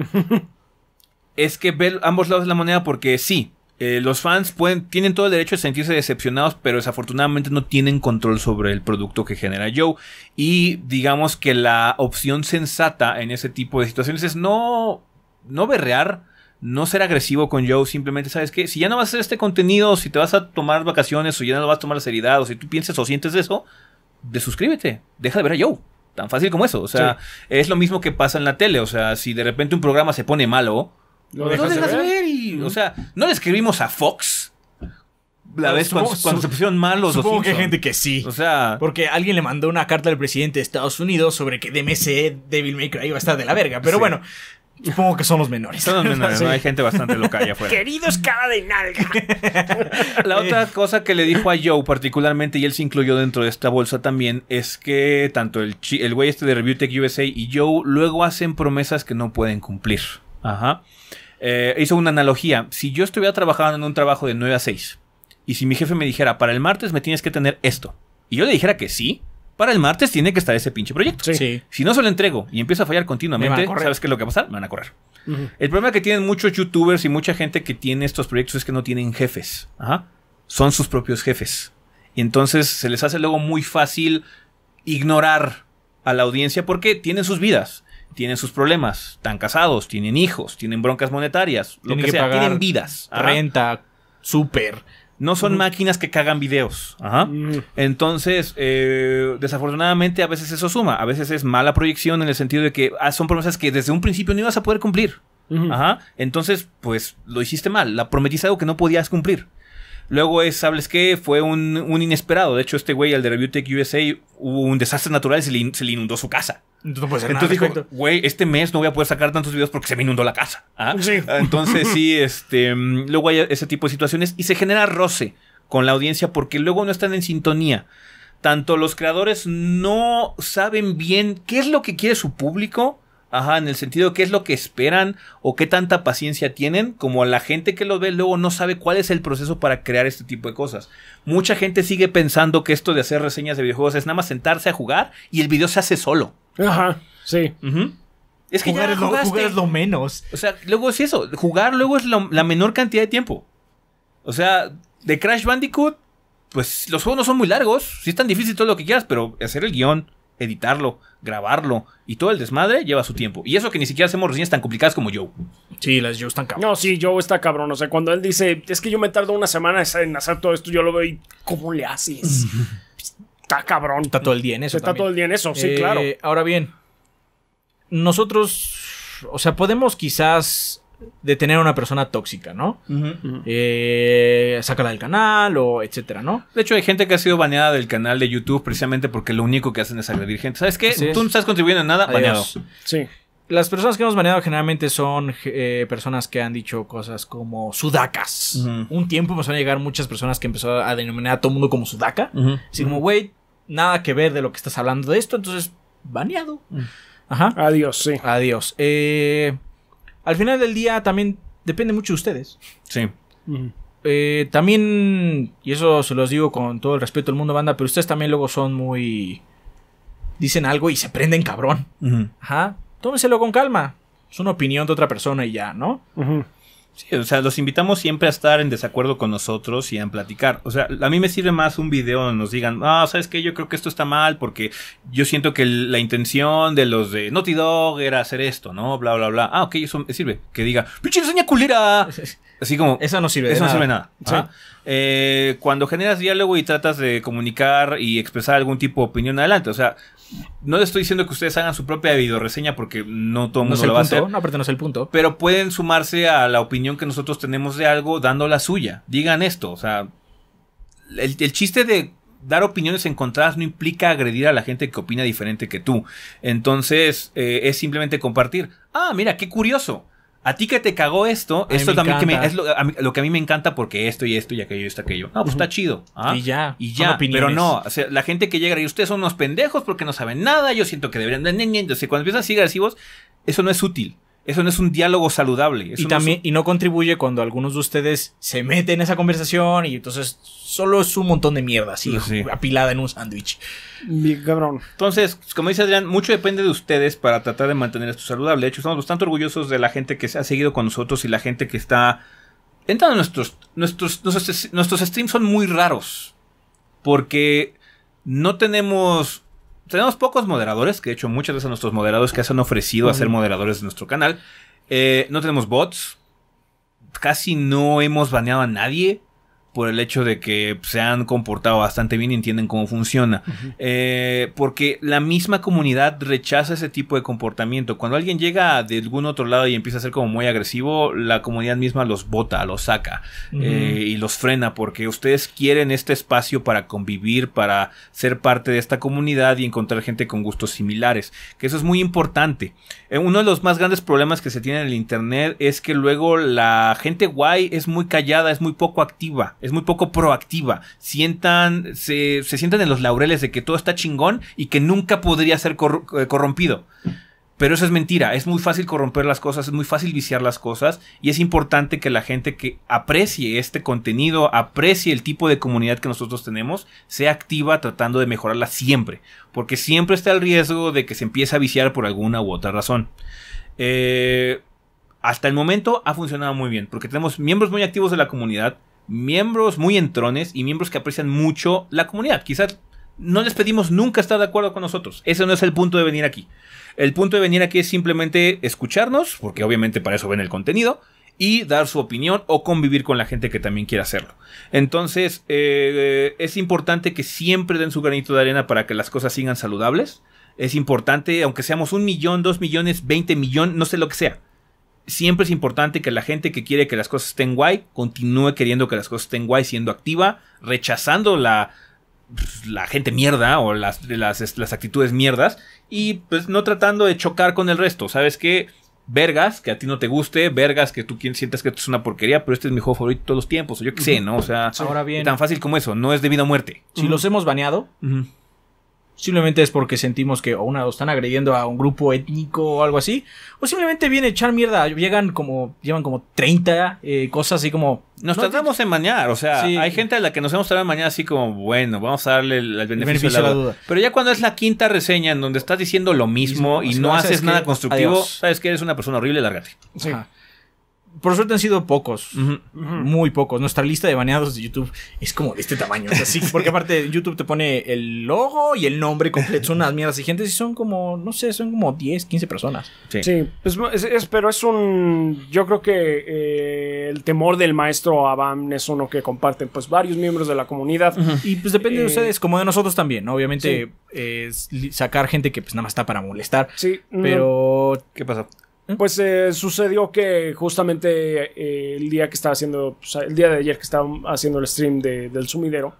S2: es que ve ambos lados de la moneda porque sí, eh, los fans pueden, tienen todo el derecho de sentirse decepcionados, pero desafortunadamente no tienen control sobre el producto que genera Joe. Y digamos que la opción sensata en ese tipo de situaciones es no, no berrear, no ser agresivo con Joe. Simplemente, ¿sabes que Si ya no vas a hacer este contenido, si te vas a tomar vacaciones o ya no lo vas a tomar la seriedad, o si tú piensas o sientes eso, desuscríbete, deja de ver a Joe. Tan fácil como eso. O sea, es lo mismo que pasa en la tele. O sea, si de repente un programa se pone malo,
S3: lo dejas, ver o
S2: sea, no le escribimos a Fox. La vez cuando, se
S3: pusieron malos Supongo que hay gente que sí. O sea. Porque alguien le mandó una carta al presidente de Estados Unidos sobre que DMC, Devil May iba a estar de la verga. Pero bueno, supongo que son los menores. Son menores, ¿no? Hay gente bastante loca allá afuera.
S4: Queridos cara de nalga. la
S2: otra cosa que le dijo a Joe particularmente, y él se incluyó dentro de esta bolsa también, es que tanto el, el güey este de Review Tech USA y Joe luego hacen promesas que no pueden cumplir. Ajá. Eh, hizo una analogía. Si yo estuviera trabajando en un trabajo de 9 a 6 y si mi jefe me dijera, para el martes me tienes que tener esto, y yo le dijera que sí, para el martes tiene que estar ese pinche proyecto. Si no se lo entrego y empiezo a fallar continuamente, ¿sabes qué es lo que va a pasar? Me van a correr. El problema que tienen muchos youtubers y mucha gente que tiene estos proyectos es que no tienen jefes. Son sus propios jefes. Y entonces se les hace luego muy fácil ignorar a la audiencia porque tienen sus vidas tienen sus problemas, están casados, tienen hijos, tienen broncas monetarias, lo que, sea, tienen vidas. Renta, súper. No son máquinas que cagan videos. Ajá. Entonces, eh, desafortunadamente, a veces eso suma. A veces es mala proyección en el sentido de que ah, son promesas que desde un principio no ibas a poder cumplir. Ajá. Entonces, pues lo hiciste mal. La prometiste algo que no podías cumplir. Luego es, ¿sabes qué? Fue un, inesperado. De hecho, este güey, al de Review Tech USA, hubo un desastre natural y se le, inundó su casa. Entonces dijo, güey, este mes no voy a poder sacar tantos videos porque se me inundó la casa. ¿ah? Ah, entonces sí, este, mm, luego hay ese tipo de situaciones y se genera roce con la audiencia porque luego no están en sintonía. Tanto los creadores no saben bien qué es lo que quiere su público Ajá, en el sentido qué es lo que esperan o qué tanta paciencia tienen, como la gente que lo ve luego no sabe cuál es el proceso para crear este tipo de cosas. Mucha gente sigue pensando que esto de hacer reseñas de videojuegos es nada más sentarse a jugar y el video se hace solo. Ajá, sí. Es que jugar, ya es lo, lo menos. O sea, luego es eso, jugar luego es la menor cantidad de tiempo. O sea, de Crash Bandicoot, pues los juegos no son muy largos, sí es tan difícil todo lo que quieras, pero hacer el guión, editarlo, grabarlo y todo el desmadre lleva su tiempo. Y eso que ni siquiera hacemos reseñas tan complicadas como Joe. Sí, las Joe están
S3: cabrón.
S4: No, sí, Joe está cabrón. O sea, cuando él dice, es que yo me tardo una semana en hacer todo esto, yo lo veo y, ¿cómo le haces? está cabrón. Está todo el día en eso. Está todo el día en eso, sí, claro. Eh,
S3: ahora bien, nosotros, o sea, podemos quizás tener a una persona tóxica, ¿no?
S2: Eh, sácala
S3: del canal o etcétera, ¿no?
S2: De hecho, hay gente que ha sido baneada del canal de YouTube precisamente porque lo único que hacen es agredir gente.
S1: ¿Sabes qué? Tú no estás
S2: contribuyendo en nada,
S3: baneado. Sí. Las personas que hemos baneado generalmente son eh, personas que han dicho cosas como sudacas. Un tiempo empezaron a llegar muchas personas que empezó a denominar a todo el mundo como sudaca. Así como, güey, nada que ver de lo que estás hablando de esto, entonces, baneado. Ajá. Adiós, sí. Adiós. Eh... Al final del día también depende mucho de ustedes. Sí. Eh, también, y eso se los digo con todo el respeto del mundo, banda, pero ustedes también luego son muy... Dicen algo y se prenden cabrón. Ajá. Tómenselo con calma. Es una opinión de otra persona
S2: y ya, ¿no? Ajá. Sí, o sea, los invitamos siempre a estar en desacuerdo con nosotros y a platicar. O sea, a mí me sirve más un video donde nos digan, ah, ¿sabes qué? Yo creo que esto está mal porque yo siento que la intención de los de Naughty Dog era hacer esto, ¿no? Bla, bla, bla. Ah, ok, eso me sirve. Que diga, pinche enseña culera. Así como. Eso no sirve. Eso no nada. sirve nada. Eh, cuando generas diálogo y tratas de comunicar y expresar algún tipo de opinión adelante. O sea, no les estoy diciendo que ustedes hagan su propia reseña porque no todo el mundo lo va a hacer. No, el punto. Pero pueden sumarse a la opinión que nosotros tenemos de algo dando la suya. Digan esto. O sea, el, chiste de dar opiniones encontradas no implica agredir a la gente que opina diferente que tú. Entonces, eh, es simplemente compartir. Ah, mira, qué curioso a ti que te cagó esto, esto también que me, es lo, que a mí me encanta porque esto y esto y aquello y esto aquello. No, pues está chido. ¿ah? Y ya. Y ya. Pero no, la gente que llega y ustedes son unos pendejos porque no saben nada, yo siento que deberían... Entonces, cuando empiezan a ser agresivos, eso no es útil. Eso no es un diálogo
S3: saludable. y también, no y no contribuye cuando algunos de ustedes se meten en esa conversación y entonces
S2: solo es un montón de mierda así, apilada en un sándwich. Cabrón. Entonces, como dice Adrián, mucho depende de ustedes para tratar de mantener esto saludable. De hecho, estamos bastante orgullosos de la gente que se ha seguido con nosotros y la gente que está. Entrando nuestros, nuestros, nuestros, nuestros streams son muy raros. Porque no tenemos tenemos pocos moderadores, que de hecho muchas veces nuestros moderadores que se han ofrecido a ser moderadores de nuestro canal. Eh, no tenemos bots. Casi no hemos baneado a nadie por el hecho de que se han comportado bastante bien y entienden cómo funciona. Eh, porque la misma comunidad rechaza ese tipo de comportamiento. Cuando alguien llega de algún otro lado y empieza a ser como muy agresivo, la comunidad misma los bota, los saca eh, y los frena porque ustedes quieren este espacio para convivir, para ser parte de esta comunidad y encontrar gente con gustos similares. Que eso es muy importante. Eh, uno de los más grandes problemas que se tiene en el Internet es que luego la gente guay es muy callada, es muy poco activa es muy poco proactiva. Sientan, se, se sientan en los laureles de que todo está chingón y que nunca podría ser eh, corrompido. Pero eso es mentira, es muy fácil corromper las cosas, es muy fácil viciar las cosas y es importante que la gente que aprecie este contenido, aprecie el tipo de comunidad que nosotros tenemos, sea activa tratando de mejorarla siempre, porque siempre está el riesgo de que se empiece a viciar por alguna u otra razón. Eh, hasta el momento ha funcionado muy bien, porque tenemos miembros muy activos de la comunidad, miembros muy entrones y miembros que aprecian mucho la comunidad. Quizás no les pedimos nunca estar de acuerdo con nosotros. Ese no es el punto de venir aquí. El punto de venir aquí es simplemente escucharnos, porque obviamente para eso ven el contenido, y dar su opinión o convivir con la gente que también quiera hacerlo. Entonces, eh, es importante que siempre den su granito de arena para que las cosas sigan saludables. Es importante, aunque seamos un millón, dos millones, veinte millones, no sé lo que sea siempre es importante que la gente que quiere que las cosas estén guay continúe queriendo que las cosas estén guay, siendo activa, rechazando la, la gente mierda o las, las, actitudes mierdas y pues no tratando de chocar con el resto. ¿Sabes qué? Vergas, que a ti no te guste, vergas, que tú sientas que esto es una porquería, pero este es mi juego favorito de todos los tiempos, o yo qué sé, ¿no? O sea, tan fácil como eso, no es de vida o muerte. Si los hemos baneado, Simplemente es porque sentimos
S3: que o una están agrediendo a un grupo étnico o algo así. O simplemente viene echar mierda. Llegan como, llevan como 30 eh, cosas así como. Nos tratamos de mañar, o sea,
S2: hay gente a la que nos hemos tratado mañana así como, bueno, vamos a darle el, beneficio, de la, duda. Pero ya cuando es la quinta reseña en donde estás diciendo lo mismo, y no haces nada constructivo, sabes que eres una persona horrible, lárgate.
S1: Sí. Ajá
S3: por suerte han sido pocos, muy pocos. Nuestra lista de baneados de YouTube es como de este tamaño. así porque aparte YouTube te pone el logo y el nombre completo. Son unas mierdas gente y son como, no sé, son como 10, 15 personas.
S4: Sí, es, pero es un. Yo creo que eh, el temor del maestro Abam es uno que comparten pues varios miembros de la comunidad. Y pues depende de eh, ustedes,
S3: como de nosotros también, Obviamente, sacar gente que pues nada más está para molestar. Sí, pero. ¿Qué pasa?
S4: Pues eh, sucedió que justamente eh, el día que estaba haciendo, el día de ayer que estaba haciendo el stream del sumidero,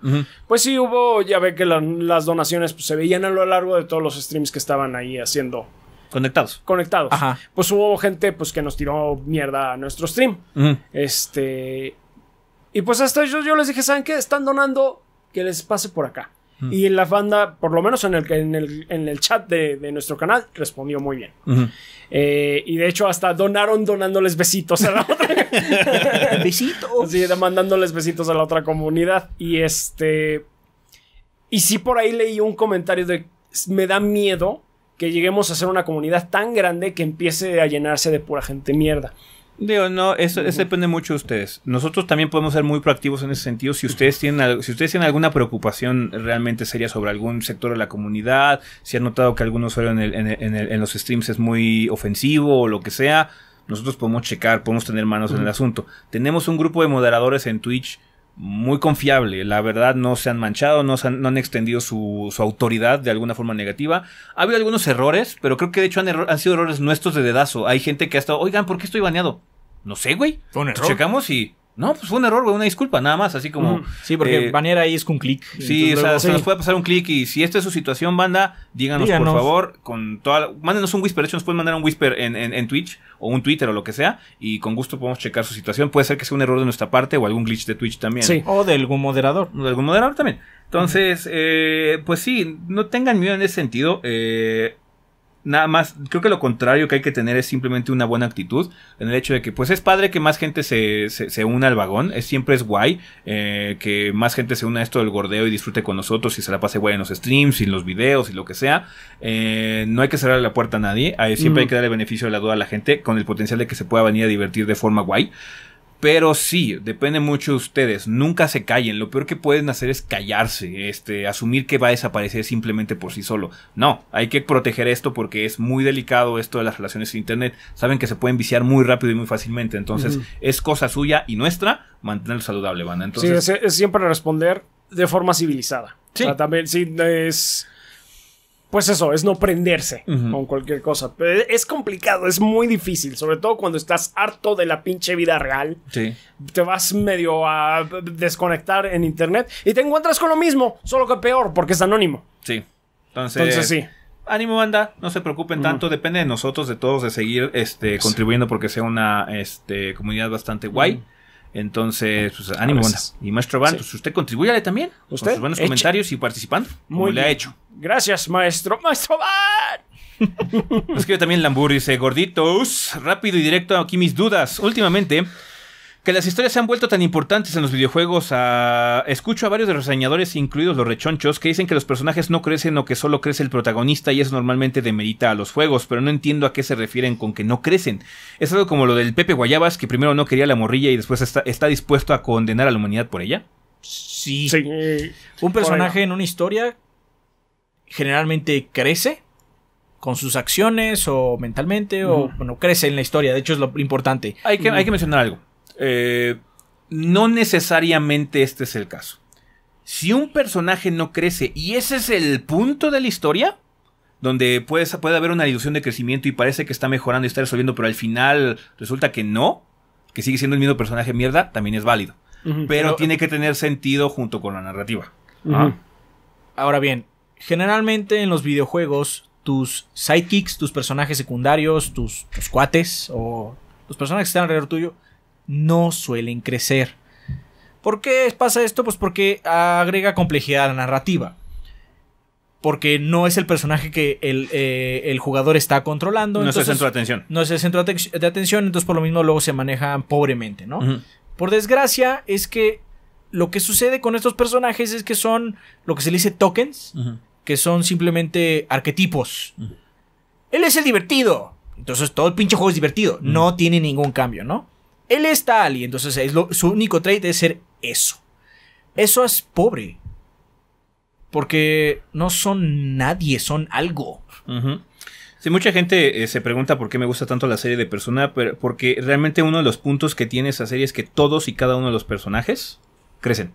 S4: pues sí hubo, ya ve que las donaciones pues, se veían a lo largo de todos los streams que estaban ahí haciendo. Conectados. Conectados. Ajá. Pues hubo gente pues, que nos tiró mierda a nuestro stream. Este. Y pues hasta ellos yo les dije, ¿saben qué? Están donando, que les pase por acá. Y la banda, por lo menos en el, en el, chat de, nuestro canal, respondió muy bien. Eh, y de hecho, hasta donaron donándoles besitos a la otra. besitos. Sí, mandándoles besitos a la otra comunidad. Y este. Y sí, por ahí leí un comentario de. Me da miedo que lleguemos a ser una comunidad tan grande que empiece a llenarse de pura gente mierda.
S2: Digo, no, eso, depende mucho de ustedes. Nosotros también podemos ser muy proactivos en ese sentido. Si ustedes tienen, si ustedes tienen alguna preocupación realmente seria sobre algún sector de la comunidad, si han notado que algún usuario en, los streams es muy ofensivo o lo que sea, nosotros podemos checar, podemos tener manos en el asunto. Tenemos un grupo de moderadores en Twitch muy confiable. La verdad, no se han manchado, no, han, no han extendido su, autoridad de alguna forma negativa. Ha habido algunos errores, pero creo que de hecho han, sido errores nuestros de dedazo. Hay gente que ha estado, oigan, ¿por qué estoy baneado? No sé, güey. Checamos y no, pues fue un error, una disculpa, nada más, así como. Sí, porque eh, ahí es con clic. Sí, o sea, se nos puede pasar un clic y si esta es su situación, banda, díganos, por favor, con toda. La, mándenos un whisper, de hecho, nos pueden mandar un whisper en, Twitch o un Twitter o lo que sea y con gusto podemos checar su situación. Puede ser que sea un error de nuestra parte o algún glitch de Twitch también. Sí, o de algún moderador. de algún moderador también. Entonces, eh, pues sí, no tengan miedo en ese sentido. Eh Nada más, creo que lo contrario que hay que tener es simplemente una buena actitud en el hecho de que pues es padre que más gente se, se, una al vagón, es, siempre es guay eh, que más gente se una a esto del gordeo y disfrute con nosotros y se la pase guay en los streams y en los videos y lo que sea. Eh, no hay que cerrar la puerta a nadie, eh, siempre hay que dar el beneficio de la duda a la gente con el potencial de que se pueda venir a divertir de forma guay. Pero sí, depende mucho de ustedes. Nunca se callen. Lo peor que pueden hacer es callarse, este, asumir que va a desaparecer simplemente por sí solo. No, hay que proteger esto porque es muy delicado esto de las relaciones en Internet. Saben que se pueden viciar muy rápido y muy fácilmente. Entonces, es cosa suya y nuestra mantenerlo saludable, banda. Entonces, sí,
S4: es, siempre responder de forma civilizada. Sí. también, sí, es pues eso, es no prenderse con cualquier cosa. Pero es complicado, es muy difícil, sobre todo cuando estás harto de la pinche vida real. Sí. Te vas medio a desconectar en internet y te encuentras con lo mismo, solo que peor, porque es anónimo.
S2: Sí. Entonces, sí. Ánimo, banda, no se preocupen tanto, depende de nosotros, de todos, de seguir este, contribuyendo porque sea una este, comunidad bastante guay. Entonces, pues ánimo, Y maestro Van, pues usted contribuye también. Usted. Con sus buenos comentarios y participando. Muy le ha hecho.
S4: Gracias, maestro. Maestro Van.
S2: Escribe también Lambur, gorditos, rápido y directo aquí mis dudas. Últimamente que las historias se han vuelto tan importantes en los videojuegos. Escucho a varios de los reseñadores, incluidos los rechonchos, que dicen que los personajes no crecen o que solo crece el protagonista y eso normalmente demerita a los juegos, pero no entiendo a qué se refieren con que no crecen. Es algo como lo del Pepe Guayabas, que primero no quería la morrilla y después está, dispuesto a condenar a la humanidad por ella. Sí.
S3: Un personaje en una historia
S2: generalmente crece
S3: con sus acciones o mentalmente o bueno, crece en la historia, de hecho es lo importante. Hay que, hay que
S2: mencionar algo. Eh, no necesariamente este es el caso. Si un personaje no crece, y ese es el punto de la historia, donde puede, puede haber una ilusión de crecimiento y parece que está mejorando y está resolviendo, pero al final resulta que no, que sigue siendo el mismo personaje mierda, también es válido. pero, tiene que tener sentido junto con la narrativa. Ahora bien, generalmente en los videojuegos,
S3: tus sidekicks, tus personajes secundarios, tus, tus cuates o los personajes que están alrededor tuyo, no suelen crecer. ¿Por qué pasa esto? Pues porque agrega complejidad a la narrativa. Porque no es el personaje que el, eh, jugador está controlando. No es el centro de atención. No es el centro de atención, entonces por lo mismo luego se manejan pobremente, ¿no? Por desgracia es que lo que sucede con estos personajes es que son lo que se le dice tokens, que son simplemente arquetipos. Él es el divertido. Entonces todo el pinche juego es divertido. No tiene ningún cambio, ¿no? Él está y entonces es su único trait es ser eso. Eso es pobre. Porque no son nadie, son algo.
S2: Si mucha gente eh, se pregunta por qué me gusta tanto la serie de Persona, porque realmente uno de los puntos que tiene esa serie es que todos y cada uno de los personajes crecen.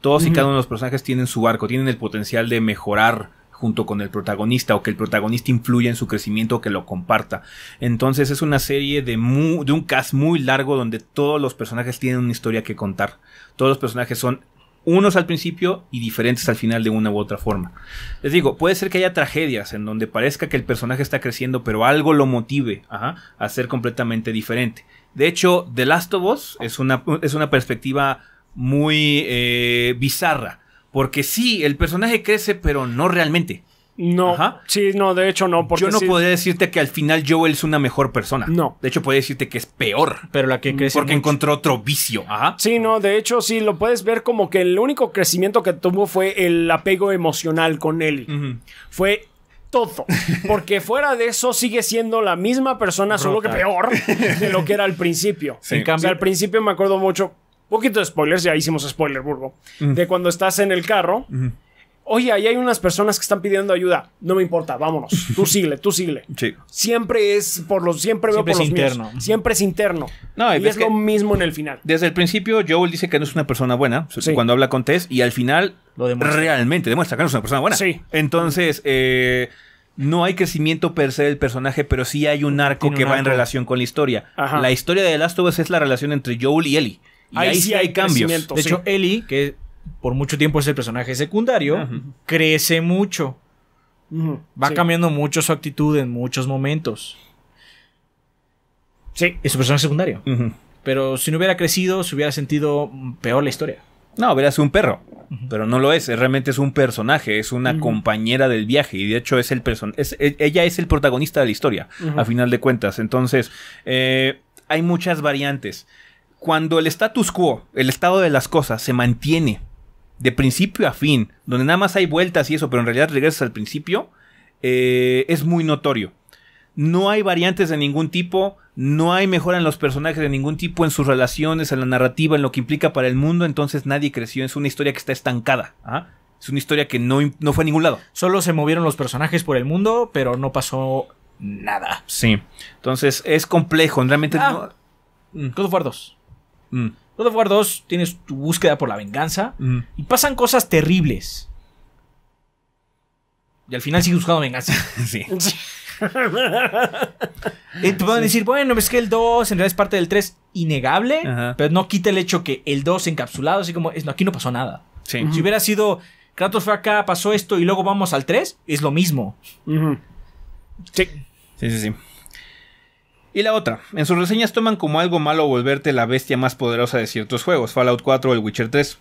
S2: Todos y cada uno de los personajes tienen su arco, tienen el potencial de mejorar junto con el protagonista o que el protagonista influya en su crecimiento o que lo comparta. Entonces es una serie de, un cast muy largo donde todos los personajes tienen una historia que contar. Todos los personajes son unos al principio y diferentes al final de una u otra forma. Les digo, puede ser que haya tragedias en donde parezca que el personaje está creciendo, pero algo lo motive a ser completamente diferente. De hecho, The Last of Us es una, perspectiva muy eh, bizarra porque sí, el personaje crece, pero no realmente. No. Ajá. Sí, no, de hecho no. Yo no podría decirte que al final Joel es una mejor persona. No. De hecho, podría decirte que es peor. Pero la que crece. Porque encontró otro vicio. Ajá.
S4: Sí, no, de hecho, sí, lo puedes ver como que el único crecimiento que tuvo fue el apego emocional con él. Fue todo. Porque fuera de eso sigue siendo la misma persona, solo que peor de lo que era al principio. En cambio, al principio me acuerdo mucho poquito de spoilers, ya hicimos spoiler burgo, de cuando estás en el carro. Oye, ahí hay unas personas que están pidiendo ayuda. No me importa, vámonos. Tú sigue tú sigue Siempre es por los, siempre veo por los interno. Siempre es interno. y, es lo mismo en el final.
S2: Desde el principio, Joel dice que no es una persona buena cuando habla con Tess y al final lo realmente demuestra que no es una persona buena. Entonces, eh, no hay crecimiento per se del personaje, pero sí hay un arco que va en relación con la historia. La historia de The Last of Us es la relación entre Joel y Ellie
S3: ahí, sí hay cambios. De hecho, Eli, que por mucho tiempo es el personaje secundario, crece mucho. Va cambiando mucho su actitud en muchos momentos. Sí. Es un personaje secundario. Pero si no hubiera crecido, se hubiera sentido
S2: peor la historia. No, hubiera sido un perro. Pero no lo es. Realmente es un personaje. Es una compañera del viaje. Y de hecho, es el e, ella es el protagonista de la historia, a final de cuentas. Entonces, eh, hay muchas variantes cuando el status quo, el estado de las cosas, se mantiene de principio a fin, donde nada más hay vueltas y eso, pero en realidad regresas al principio, eh, es muy notorio. No hay variantes de ningún tipo, no hay mejora en los personajes de ningún tipo, en sus relaciones, en la narrativa, en lo que implica para el mundo, entonces nadie creció, es una historia que está estancada. ¿ah? Es una historia que no, fue a ningún lado. Solo se movieron los personajes por el mundo, pero no pasó nada. Sí, entonces es complejo, realmente... Ah, no...
S3: Mm. Mm. God of War 2 tienes tu búsqueda por la venganza mm. y pasan cosas terribles. Y al final sigues buscando venganza. sí. y te pueden decir, bueno, es que el 2 en realidad es parte del 3, innegable, pero no quita el hecho que el 2 encapsulado, así como, aquí no pasó nada. Si hubiera sido, Kratos fue acá, pasó esto y luego vamos al 3, es lo mismo.
S2: Sí. Sí, sí, sí. Y la otra, en sus reseñas toman como algo malo volverte la bestia más poderosa de ciertos juegos, Fallout 4 o el Witcher 3.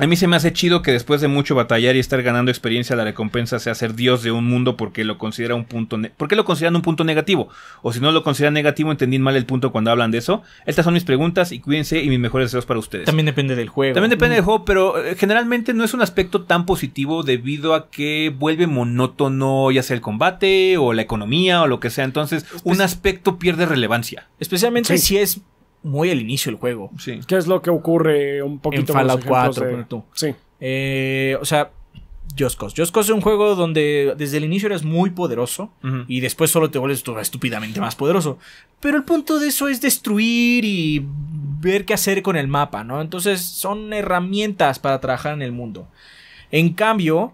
S2: A mí se me hace chido que después de mucho batallar y estar ganando experiencia, la recompensa sea ser dios de un mundo porque lo considera un punto. ¿Por lo consideran un punto negativo? O si no lo consideran negativo, entendí mal el punto cuando hablan de eso. Estas son mis preguntas y cuídense y mis mejores deseos para ustedes. También depende del juego. También depende del juego, pero eh, generalmente no es un aspecto tan positivo debido a que vuelve monótono ya sea el combate o la economía o lo que sea. Entonces, un aspecto pierde relevancia. Especialmente si
S4: es muy al inicio del juego. Sí. ¿Qué es lo que ocurre un poquito en Fallout 4? Sí.
S3: Eh, o sea, Just Cause. es un juego donde desde el inicio eres muy poderoso y después solo te vuelves estúpidamente más poderoso. Pero el punto de eso es destruir y ver qué hacer con el mapa, ¿no? Entonces son herramientas para trabajar en el mundo. En cambio,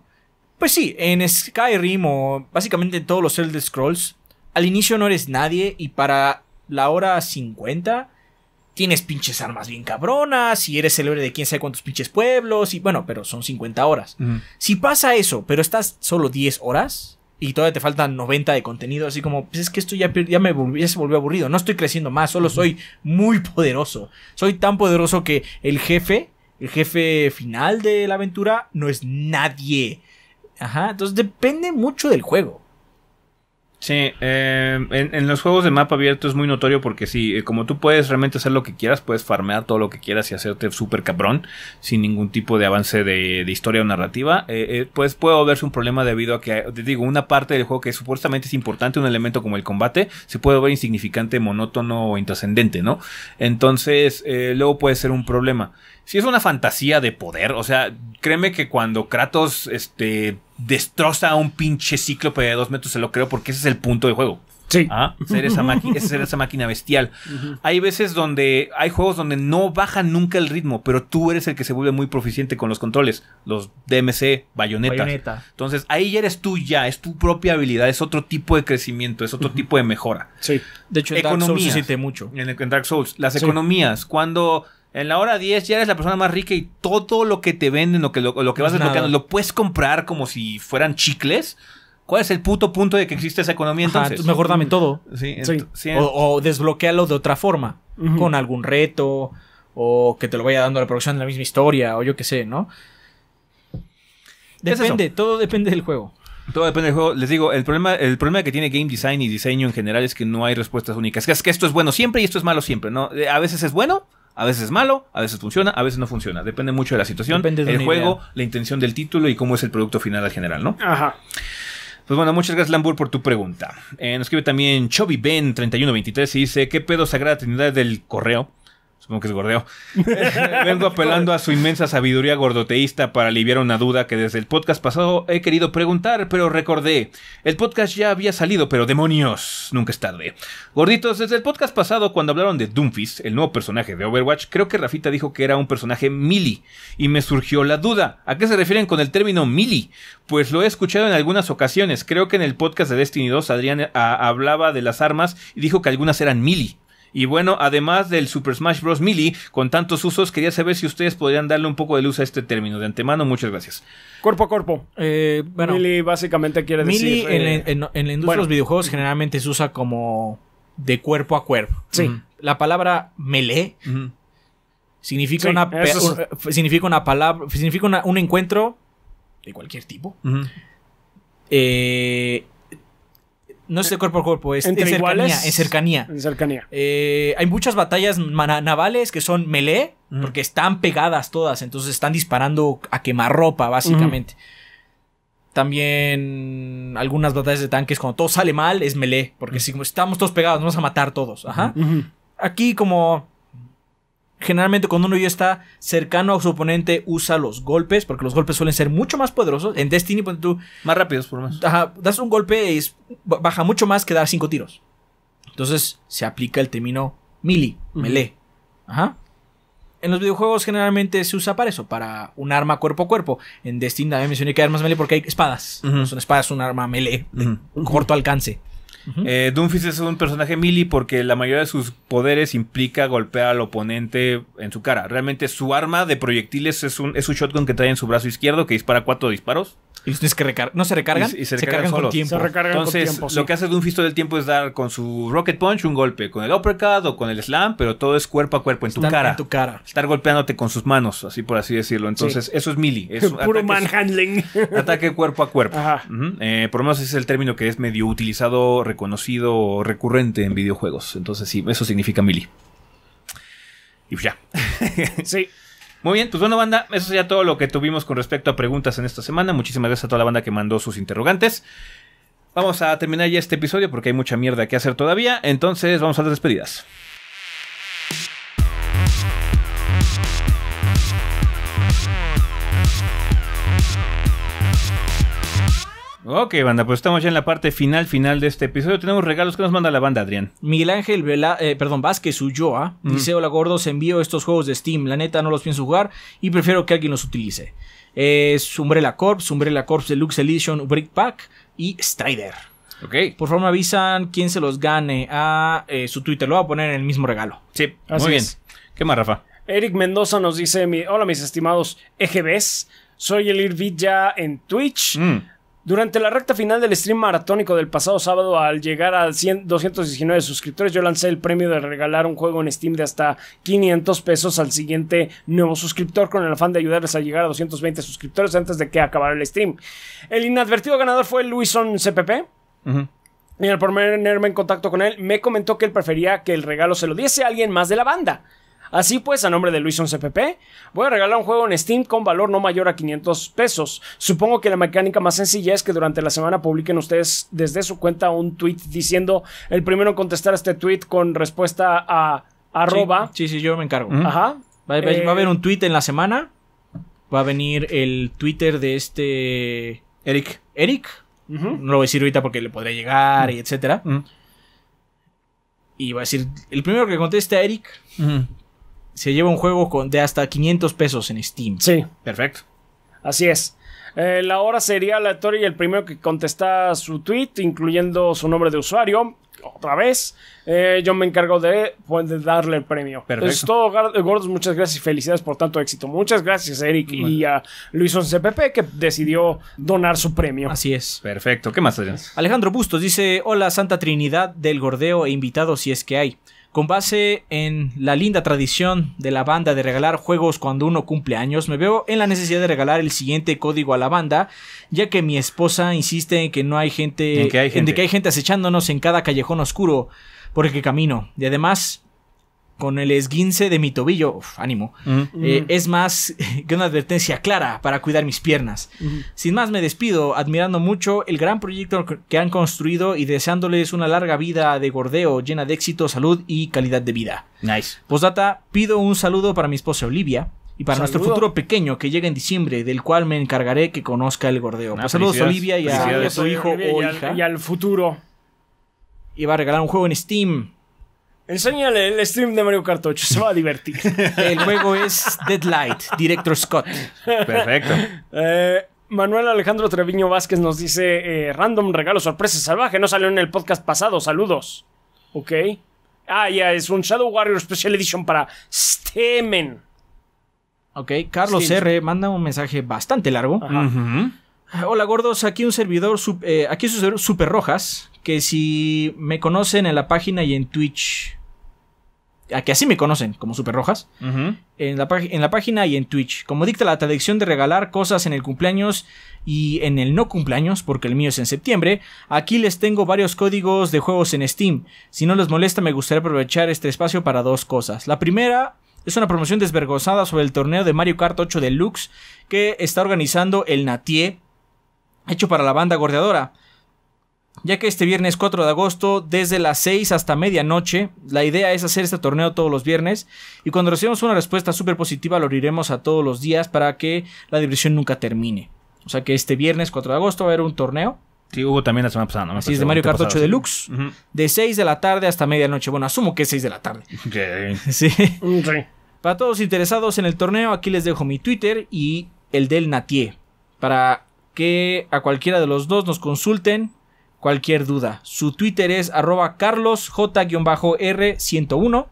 S3: pues sí, en Skyrim o básicamente en todos los Elder Scrolls, al inicio no eres nadie y para la hora 50 tienes pinches armas bien cabronas y eres célebre de quién sabe cuántos pinches pueblos y bueno, pero son 50 horas. Si pasa eso, pero estás solo 10 horas y todavía te faltan 90 de contenido, así como, pues es que esto ya, ya me ya se volvió aburrido, no estoy creciendo más, solo soy muy poderoso. Soy tan poderoso que el jefe, el jefe final de la aventura no es nadie. Ajá, entonces depende mucho del juego.
S2: Sí, em, en, los juegos de mapa abierto es muy notorio porque sí, eh, como tú puedes realmente hacer lo que quieras, puedes farmear todo lo que quieras y hacerte súper cabrón sin ningún tipo de avance de, historia o narrativa, eh, eh, pues puede verse un problema debido a que, digo, una parte del juego que supuestamente es importante, un elemento como el combate, se puede ver insignificante, monótono o intrascendente, ¿no? Entonces, luego puede ser un problema. Si es una fantasía de poder. O sea, créeme que cuando Kratos este, destroza a un pinche cíclope de dos metros, se lo creo porque ese es el punto de juego. Sí. Ah, ser esa, esa máquina bestial. Hay veces donde hay juegos donde no baja nunca el ritmo, pero tú eres el que se vuelve muy proficiente con los controles, los DMC, bayonetas. Bayoneta. Entonces ahí ya eres tú ya, es tu propia habilidad, es otro tipo de crecimiento, es otro tipo de mejora. Sí. De hecho, en Dark Souls mucho. En, Dark Souls, las economías, cuando en la hora 10 ya eres la persona más rica y todo lo que te venden, o que, lo, que vas pues desbloqueando, lo puedes comprar como si fueran chicles. ¿Cuál es el puto punto de que existe esa economía entonces? mejor dame todo. O, desbloquearlo de otra
S3: forma, con algún reto, o que te lo vaya dando la producción de la misma historia, o yo qué sé, ¿no? Depende, todo depende del juego.
S2: Todo depende del juego. Les digo, el problema, el problema que tiene game design y diseño en general es que no hay respuestas únicas. Es que esto es bueno siempre y esto es malo siempre, ¿no? Eh, a veces es bueno a veces es malo, a veces funciona, a veces no funciona. Depende mucho de la situación, del juego, la intención del título y cómo es el producto final al general, ¿no? Ajá. Pues bueno, muchas gracias Lambur por tu pregunta. Eh, nos escribe también Choby Ben 3123 y dice, ¿qué pedo Sagrada Trinidad del Correo? Supongo que es gordeo. Vengo apelando a su inmensa sabiduría gordoteísta para aliviar una duda que desde el podcast pasado he querido preguntar, pero recordé. El podcast ya había salido, pero demonios, nunca es tarde. Gorditos, desde el podcast pasado, cuando hablaron de Doomfist, el nuevo personaje de Overwatch, creo que Rafita dijo que era un personaje mili, y me surgió la duda. ¿A qué se refieren con el término mili? Pues lo he escuchado en algunas ocasiones. Creo que en el podcast de Destiny 2 Adrián ah, hablaba de las armas y dijo que algunas eran mili. Y bueno, además del Super Smash Bros. Melee, con tantos usos, quería saber si ustedes podrían darle un poco de luz a este término. De antemano, muchas gracias.
S4: Cuerpo a cuerpo. Eh, bueno, básicamente quiere decir. Melee eh, en, la industria de los
S3: videojuegos generalmente se usa como de cuerpo a cuerpo. Sí. Mm.
S4: La palabra
S3: melee significa, una significa una palabra. Significa un encuentro de cualquier tipo. eh, no es de cuerpo a cuerpo, es, en, cercanía, en cercanía. En eh, cercanía. hay muchas batallas navales que son melee, porque están pegadas todas, entonces están disparando a quemarropa, básicamente. También algunas batallas de tanques, cuando todo sale mal, es melee, porque si estamos todos pegados, nos vamos a matar todos. Ajá. Aquí como generalmente cuando uno ya está cercano a su oponente usa los golpes, porque los golpes suelen ser mucho más poderosos. En Destiny, tú... Más rápidos, por más. Ajá, das un golpe y baja mucho más que dar cinco tiros. Entonces se aplica el término melee, mele. Ajá. En los videojuegos generalmente se usa para eso, para un arma cuerpo a cuerpo. En Destiny también mencioné que hay armas melee porque hay espadas. Son espadas, un arma melee, Un corto
S2: alcance. Eh, es un personaje mili porque la mayoría de sus poderes implica golpear al oponente en su cara. Realmente su arma de proyectiles es un, es un shotgun que trae en su brazo izquierdo que dispara cuatro disparos. Y que ¿No se recargan? Y, se, recargan, tiempo. Entonces, lo que hace Doomfist todo el tiempo es dar con su Rocket Punch un golpe, con el uppercut o con el slam, pero todo es cuerpo a cuerpo, en tu cara. Estar golpeándote con sus manos, así por así decirlo. Entonces, eso es mili Es Puro
S4: manhandling. Ataque
S2: cuerpo a cuerpo. Eh, por lo menos ese es el término que es medio utilizado conocido recurrente en videojuegos. Entonces, sí, eso significa Mili. Y pues ya. sí. Muy bien, pues bueno, banda, eso sería todo lo que tuvimos con respecto a preguntas en esta semana. Muchísimas gracias a toda la banda que mandó sus interrogantes. Vamos a terminar ya este episodio porque hay mucha mierda que hacer todavía. Entonces, vamos a las despedidas. Ok, banda, pues estamos ya en la parte final, final de este episodio. Tenemos regalos que nos manda la banda, Adrián.
S3: Miguel Ángel Vela, eh, perdón, Vázquez Ulloa mm. dice: Hola gordos, envío estos juegos de Steam. La neta no los pienso jugar y prefiero que alguien los utilice. Es Umbrella Corps, Umbrella Corps Deluxe Edition, Brick Pack y Strider. Ok. Por favor, me avisan quién se los gane a ah, eh, su Twitter. Lo voy a poner en el mismo regalo. Sí, muy bien.
S2: ¿Qué más, Rafa?
S4: Eric Mendoza nos dice: Hola, mis estimados EGBs. Soy el Villa en Twitch. Mm. Durante la recta final del stream maratónico del pasado sábado, al llegar a 219 suscriptores, yo lancé el premio de regalar un juego en Steam de hasta 500 pesos al siguiente nuevo suscriptor con el afán de ayudarles a llegar a 220 suscriptores antes de que acabara el stream. El inadvertido ganador fue Luison CPP. Y al ponerme en contacto con él, me comentó que él prefería que el regalo se lo diese a alguien más de la banda. Así pues, a nombre de Luis 11PP, voy a regalar un juego en Steam con valor no mayor a 500 pesos. Supongo que la mecánica más sencilla es que durante la semana publiquen ustedes desde su cuenta un tweet diciendo el primero en contestar este tweet con respuesta a arroba.
S3: Sí, sí, yo me encargo. Ajá. Va, a haber eh, un tweet en la semana. Va a venir el Twitter de este. Eric. Eric. No lo voy a decir ahorita porque le podría llegar y etcétera. Y va a decir: el primero que conteste a Eric se lleva un juego con, de hasta 500 pesos en Steam. Sí. Perfecto.
S4: Así es. Eh, la hora sería la y el primero que contesta su tweet, incluyendo su nombre de usuario, otra vez, eh, yo me encargo pues, de, darle el premio. Perfecto. Es todo, Gordos. Muchas gracias y felicidades por tanto éxito. Muchas gracias, Eric, y a Luis 11 PP que decidió donar su premio. Así es. Perfecto. ¿Qué más tenemos? Alejandro Bustos
S3: dice: Hola, Santa Trinidad del Gordeo e invitado si es que hay. Con base en la linda tradición de la banda de regalar juegos cuando uno cumple años, me veo en la necesidad de regalar el siguiente código a la banda, ya que mi esposa insiste en que no hay gente, que hay gente, que hay gente acechándonos en cada callejón oscuro por el que camino. Y además, con el esguince de mi tobillo, ánimo, eh, es más que una advertencia clara para cuidar mis piernas. Sin más, me despido, admirando mucho el gran proyecto que han construido y deseándoles una larga vida de gordeo llena de éxito, salud y calidad de vida. Nice. Postdata, pido un saludo para mi esposa Olivia. Y para nuestro futuro pequeño que llega en diciembre, del cual me encargaré que conozca el gordeo. Ah, pues, saludos Olivia y a, su hijo o hija. y
S4: al futuro.
S3: Y va a regalar un juego en Steam Enséñale el stream de Mario Kart 8,
S4: se va a divertir. El juego es Deadlight, Director Scott. Perfecto. Eh, Manuel Alejandro Treviño Vázquez nos dice: eh, Random regalo sorpresa salvaje, no salió en el podcast pasado, saludos. Ok. Ah, ya, es un Shadow Warrior Special Edition para Stemen. Ok, Carlos R.
S3: manda un mensaje bastante largo. Hola gordos, aquí un servidor, eh, aquí un servidor Super Rojas, que si me conocen en la página y en Twitch, aquí que así me conocen, como Super Rojas,
S1: en,
S3: la en, la página y en Twitch. Como dicta la tradición de regalar cosas en el cumpleaños y en el no cumpleaños, porque el mío es en septiembre, aquí les tengo varios códigos de juegos en Steam. Si no les molesta, me gustaría aprovechar este espacio para dos cosas. La primera es una promoción desvergonzada sobre el torneo de Mario Kart 8 Deluxe que está organizando el Natie, hecho para la banda gordeadora ya que este viernes 4 de agosto, desde las 6 hasta medianoche, la idea es hacer este torneo todos los viernes y cuando recibamos una respuesta súper positiva lo iremos a todos los días para que la diversión nunca termine. O sea que este viernes 4 de agosto va a haber un torneo. Sí, hubo también la semana pasada. No es, de Mario Kart 8 Deluxe. De 6 de la tarde hasta medianoche. Bueno, asumo que es 6 de la tarde.
S1: Mm,
S3: sí. Para todos interesados en el torneo, aquí les dejo mi Twitter y el del Natie. Para que a cualquiera de los dos nos consulten cualquier duda. Su Twitter es arroba carlosj-r101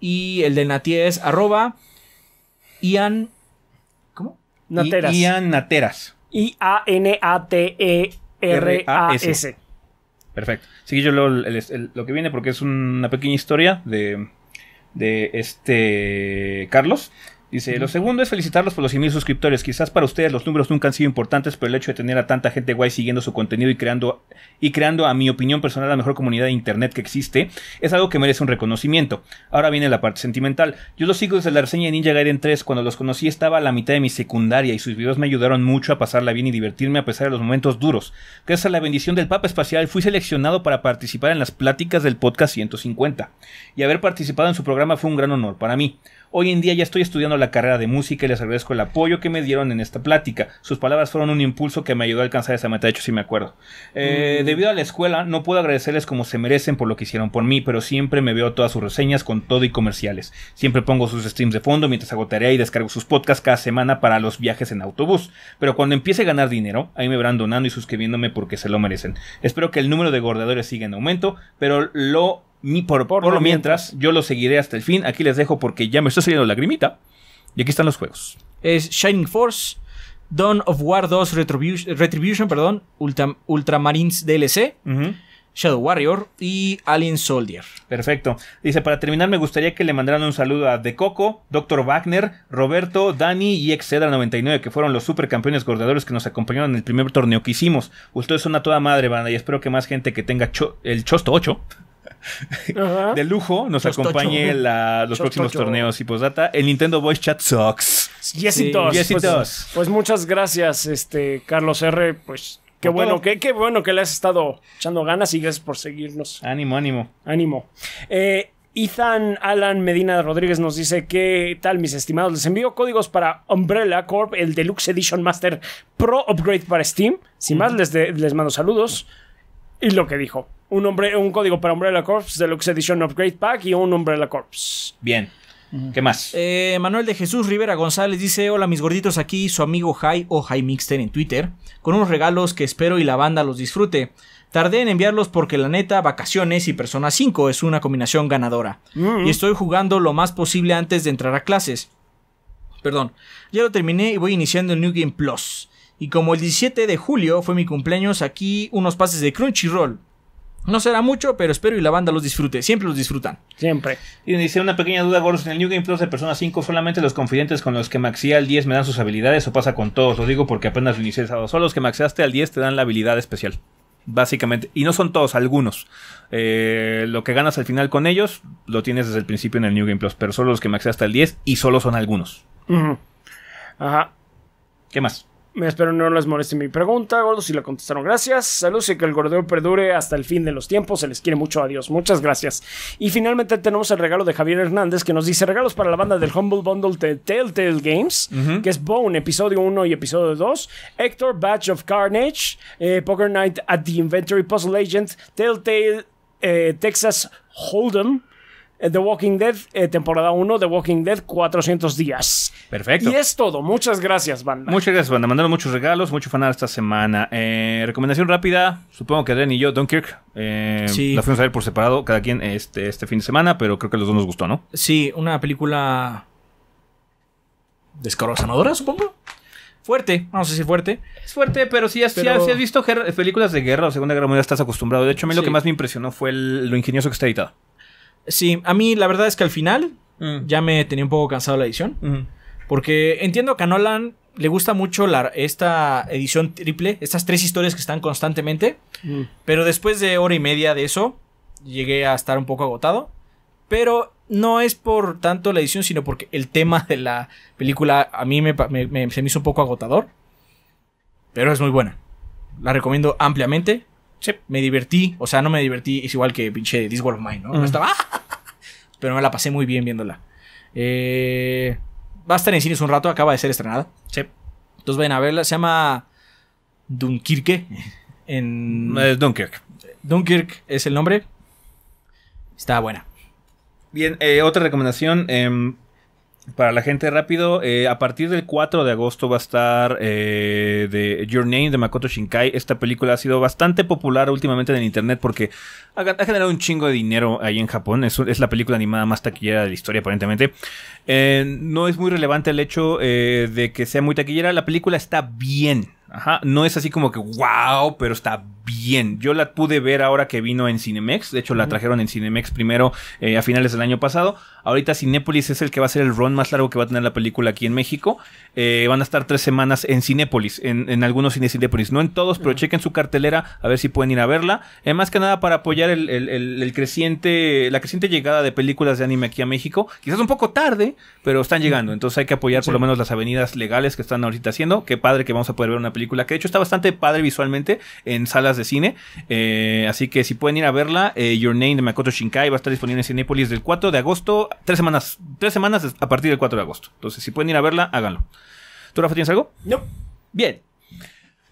S3: y el de natie es arroba Ian...
S4: ¿Cómo? Nateras. Ian
S2: Nateras.
S4: I-A-N-A-T-E-R-A-S. E
S2: Perfecto. Así yo lo que viene porque es una pequeña historia de, de este Carlos. Dice, lo segundo es felicitarlos por los mil suscriptores. Quizás para ustedes los números nunca han sido importantes, pero el hecho de tener a tanta gente guay siguiendo su contenido y creando, y creando, a mi opinión personal, la mejor comunidad de internet que existe, es algo que merece un reconocimiento. Ahora viene la parte sentimental. Yo los sigo desde la reseña de Ninja Gaiden 3. Cuando los conocí estaba a la mitad de mi secundaria y sus videos me ayudaron mucho a pasarla bien y divertirme a pesar de los momentos duros. Gracias a la bendición del Papa Espacial fui seleccionado para participar en las pláticas del podcast 150. Y haber participado en su programa fue un gran honor para mí. Hoy en día ya estoy estudiando la carrera de música y les agradezco el apoyo que me dieron en esta plática. Sus palabras fueron un impulso que me ayudó a alcanzar esa meta, hecho, si me acuerdo. Eh, mm. Debido a la escuela, no puedo agradecerles como se merecen por lo que hicieron por mí, pero siempre me veo todas sus reseñas con todo y comerciales. Siempre pongo sus streams de fondo mientras hago y descargo sus podcasts cada semana para los viajes en autobús. Pero cuando empiece a ganar dinero, ahí me verán donando y suscribiéndome porque se lo merecen. Espero que el número de gordadores siga en aumento, pero lo por, lo mientras, yo lo seguiré hasta el fin. Aquí les dejo porque ya me está saliendo lagrimita. Y aquí están los juegos. Es Shining Force,
S3: Dawn of War 2 Retribution, perdón, Ultramarines DLC.
S2: Shadow Warrior y Alien Soldier. Perfecto. Dice, para terminar me gustaría que le mandaran un saludo a De Coco, Dr. Wagner, Roberto, Dani y Excedra99, que fueron los supercampeones gordadores que nos acompañaron en el primer torneo que hicimos. Ustedes son a toda madre, banda, y espero que más gente que tenga el Chosto 8
S1: de lujo nos acompañe los
S2: próximos torneos y postdata. El Nintendo Voice Chat sucks. Yes, pues,
S4: pues, muchas gracias, este Carlos R. Pues Qué bueno, qué, qué, bueno que le has estado echando ganas y gracias por seguirnos. Ánimo, ánimo. Ánimo. Eh, Ethan Alan Medina Rodríguez nos dice, ¿qué tal mis estimados? Les envío códigos para Umbrella Corp, el Deluxe Edition Master Pro Upgrade para Steam. Sin más, les, les mando saludos y lo que dijo un, un código para Umbrella Corps Deluxe Edition Upgrade Pack y un Umbrella Corps.
S2: Bien.
S3: ¿Qué más? Eh, Manuel de Jesús Rivera González dice: Hola, mis gorditos, aquí su amigo Jai o Jai Mixter en Twitter, con unos regalos que espero y la banda los disfrute. Tardé en enviarlos porque la neta, vacaciones y Persona 5 es una combinación ganadora. Mm. Y estoy jugando lo más posible antes de entrar a clases. Perdón, ya lo terminé y voy iniciando el New Game Plus. Y como el 17 de julio fue mi cumpleaños, aquí unos pases de Crunchyroll.
S2: No será mucho, pero espero y la banda los disfrute. Siempre los disfrutan. Siempre. Y dice una pequeña duda, Goros, En el New Game Plus de Persona 5, solamente los confidentes con los que maxé al 10 me dan sus habilidades o pasa con todos. Lo digo porque apenas lo inicié Solo los que maxeaste al 10 te dan la habilidad especial. Básicamente. Y no son todos, algunos. Eh, lo que ganas al final con ellos lo tienes desde el principio en el New Game Plus, pero solo los que maxeaste al 10 y solo son algunos.
S4: Ajá. ¿Qué más? Me espero no les moleste mi pregunta, gordos, si la contestaron, gracias. Saludos y que el gordeo perdure hasta el fin de los tiempos. Se les quiere mucho, adiós. Muchas gracias. Y finalmente tenemos el regalo de Javier Hernández que nos dice regalos para la banda del Humble Bundle de Telltale Games, que es Bone, episodio 1 y episodio 2, Hector, Batch of Carnage, eh, Poker Night at the Inventory Puzzle Agent, Telltale eh, Texas Hold'em, eh, The Walking Dead, eh, temporada 1, The Walking Dead, 400 días. Perfecto. Y es todo. Muchas gracias, banda. Muchas
S2: gracias, banda. Mandaron muchos regalos, mucho fanal esta semana. Eh, recomendación rápida. Supongo que Dan y yo, Dunkirk, eh, sí. la fuimos a ver por separado, cada quien este, este fin de semana, pero creo que a los dos nos gustó, ¿no? Sí, una película descorazonadora, supongo. Fuerte, vamos a decir fuerte. Es fuerte, pero si has, visto películas de guerra o Segunda Guerra Mundial, estás acostumbrado. De hecho, a mí lo que más me impresionó fue lo ingenioso que está editado. Sí, a mí la verdad es que al final
S3: mm. ya me tenía un poco cansado la edición. Porque entiendo que a Nolan le gusta mucho esta edición triple, estas tres historias que están constantemente. Mm. Pero después de hora y media de eso, llegué a estar un poco agotado. Pero no es por tanto la edición, sino porque el tema de la película a mí se me hizo un poco agotador. Pero es muy buena. La recomiendo ampliamente sí, me divertí. O sea, no me divertí, es igual que pinche This of Mine, ¿no? no estaba. Pero me la pasé muy bien viéndola. Eh, va a estar en cines un rato, acaba de ser estrenada. Sí. Entonces vayan a verla. Se llama Dunkirke. En... Es eh, Dunkirk. Dunkirk es el nombre. Está buena.
S2: Bien, eh, otra recomendación. Em, para la gente rápido, eh, a partir del 4 de agosto va a estar eh, de Your Name de Makoto Shinkai. Esta película ha sido bastante popular últimamente en internet porque ha, generado un chingo de dinero ahí en Japón. Es, la película animada más taquillera de la historia aparentemente. Eh, no es muy relevante el hecho de que sea muy taquillera. La película está bien. Ajá, no es así como que wow, pero está bien. Yo la pude ver ahora que vino en Cinemex. De hecho, la trajeron en Cinemex primero eh, a finales del año pasado. Ahorita Cinépolis es el que va a ser el run más largo que va a tener la película aquí en México. Eh, van a estar tres semanas en Cinépolis, en, algunos cines Cinépolis. No en todos, pero chequen su cartelera a ver si pueden ir a verla. Eh, más que nada para apoyar el, creciente, la creciente llegada de películas de anime aquí a México. Quizás un poco tarde, pero están llegando. Entonces hay que apoyar por lo menos las avenidas legales que están ahorita haciendo. Qué padre que vamos a poder ver una película película, que de hecho está bastante padre visualmente en salas de cine. Eh, así que si pueden ir a verla, eh, Your Name de Makoto Shinkai va a estar disponible en Cinepolis del 4 de agosto, tres semanas, tres semanas a partir del 4 de agosto. Entonces, si pueden ir a verla, háganlo. ¿Tú, Rafa, tienes algo? No. Bien,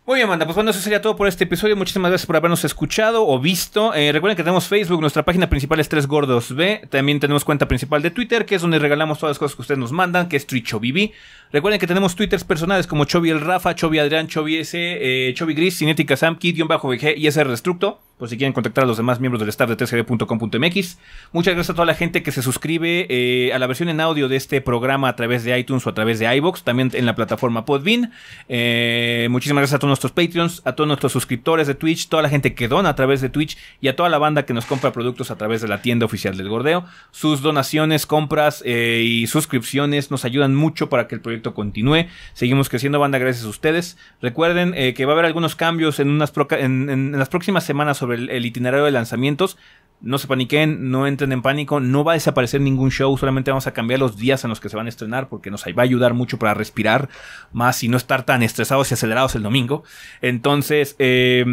S2: muy bien, Amanda. Pues bueno, eso sería todo por este episodio. Muchísimas gracias por habernos escuchado o visto. Eh, recuerden que tenemos Facebook. Nuestra página principal es Tres Gordos B. También tenemos cuenta principal de Twitter, que es donde regalamos todas las cosas que ustedes nos mandan, que es BB. Recuerden que tenemos Twitters personales como Chovy el Rafa, Chovy Adrián, Chovy S, eh, Gris, Cinética Sam, bajo vg y SR Destructo por si quieren contactar a los demás miembros del staff de 3gb.com.mx. Muchas gracias a toda la gente que se suscribe eh, a la versión en audio de este programa a través de iTunes o a través de iBox, también en la plataforma Podbean. Eh, muchísimas gracias a todos nuestros Patreons, a todos nuestros suscriptores de Twitch, toda la gente que dona a través de Twitch y a toda la banda que nos compra productos a través de la tienda oficial del Gordeo. Sus donaciones, compras eh, y suscripciones nos ayudan mucho para que el proyecto continúe. Seguimos creciendo, banda, gracias a ustedes. Recuerden eh, que va a haber algunos cambios en, unas en, las próximas semanas sobre el itinerario de lanzamientos. No se paniquen, no entren en pánico, no va a desaparecer ningún show, solamente vamos a cambiar los días en los que se van a estrenar porque nos va a ayudar mucho para respirar más y no estar tan estresados y acelerados el domingo. Entonces, eh,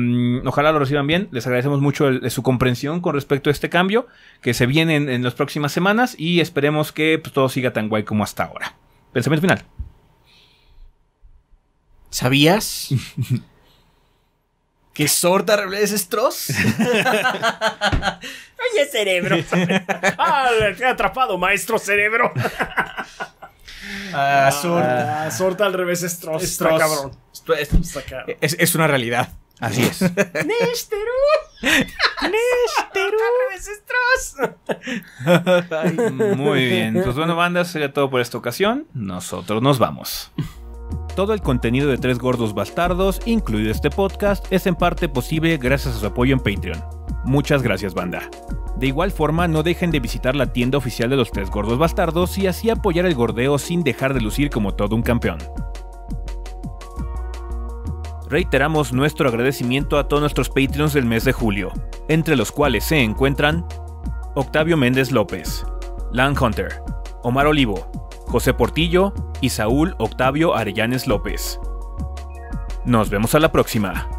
S2: ojalá lo reciban bien. Les agradecemos mucho su comprensión con respecto a este cambio que se viene en, las próximas semanas y esperemos que pues, todo siga tan guay como hasta ahora. Pensamiento final. ¿Sabías? ¿Qué sorda es Stross?
S4: Oye, cerebro. ¡Ah! He atrapado, maestro cerebro. Ah, ah, ah al revés es Es cabrón. Es,
S3: una realidad. Así es.
S1: ¡Nesteru! ¡Nesteru!
S3: Muy bien. Pues
S2: bueno, banda, sería todo por esta ocasión. Nosotros nos vamos. Todo el contenido de Tres Gordos Bastardos, incluido este podcast, es en parte posible gracias a su apoyo en Patreon. Muchas gracias, banda. De igual forma, no dejen de visitar la tienda oficial de los tres gordos bastardos y así apoyar el gordeo sin dejar de lucir como todo un campeón. Reiteramos nuestro agradecimiento a todos nuestros Patreons del mes de julio, entre los cuales se encuentran Octavio Méndez López, Lan Hunter, Omar Olivo, José Portillo y Saúl Octavio Arellanes López. Nos vemos a la próxima.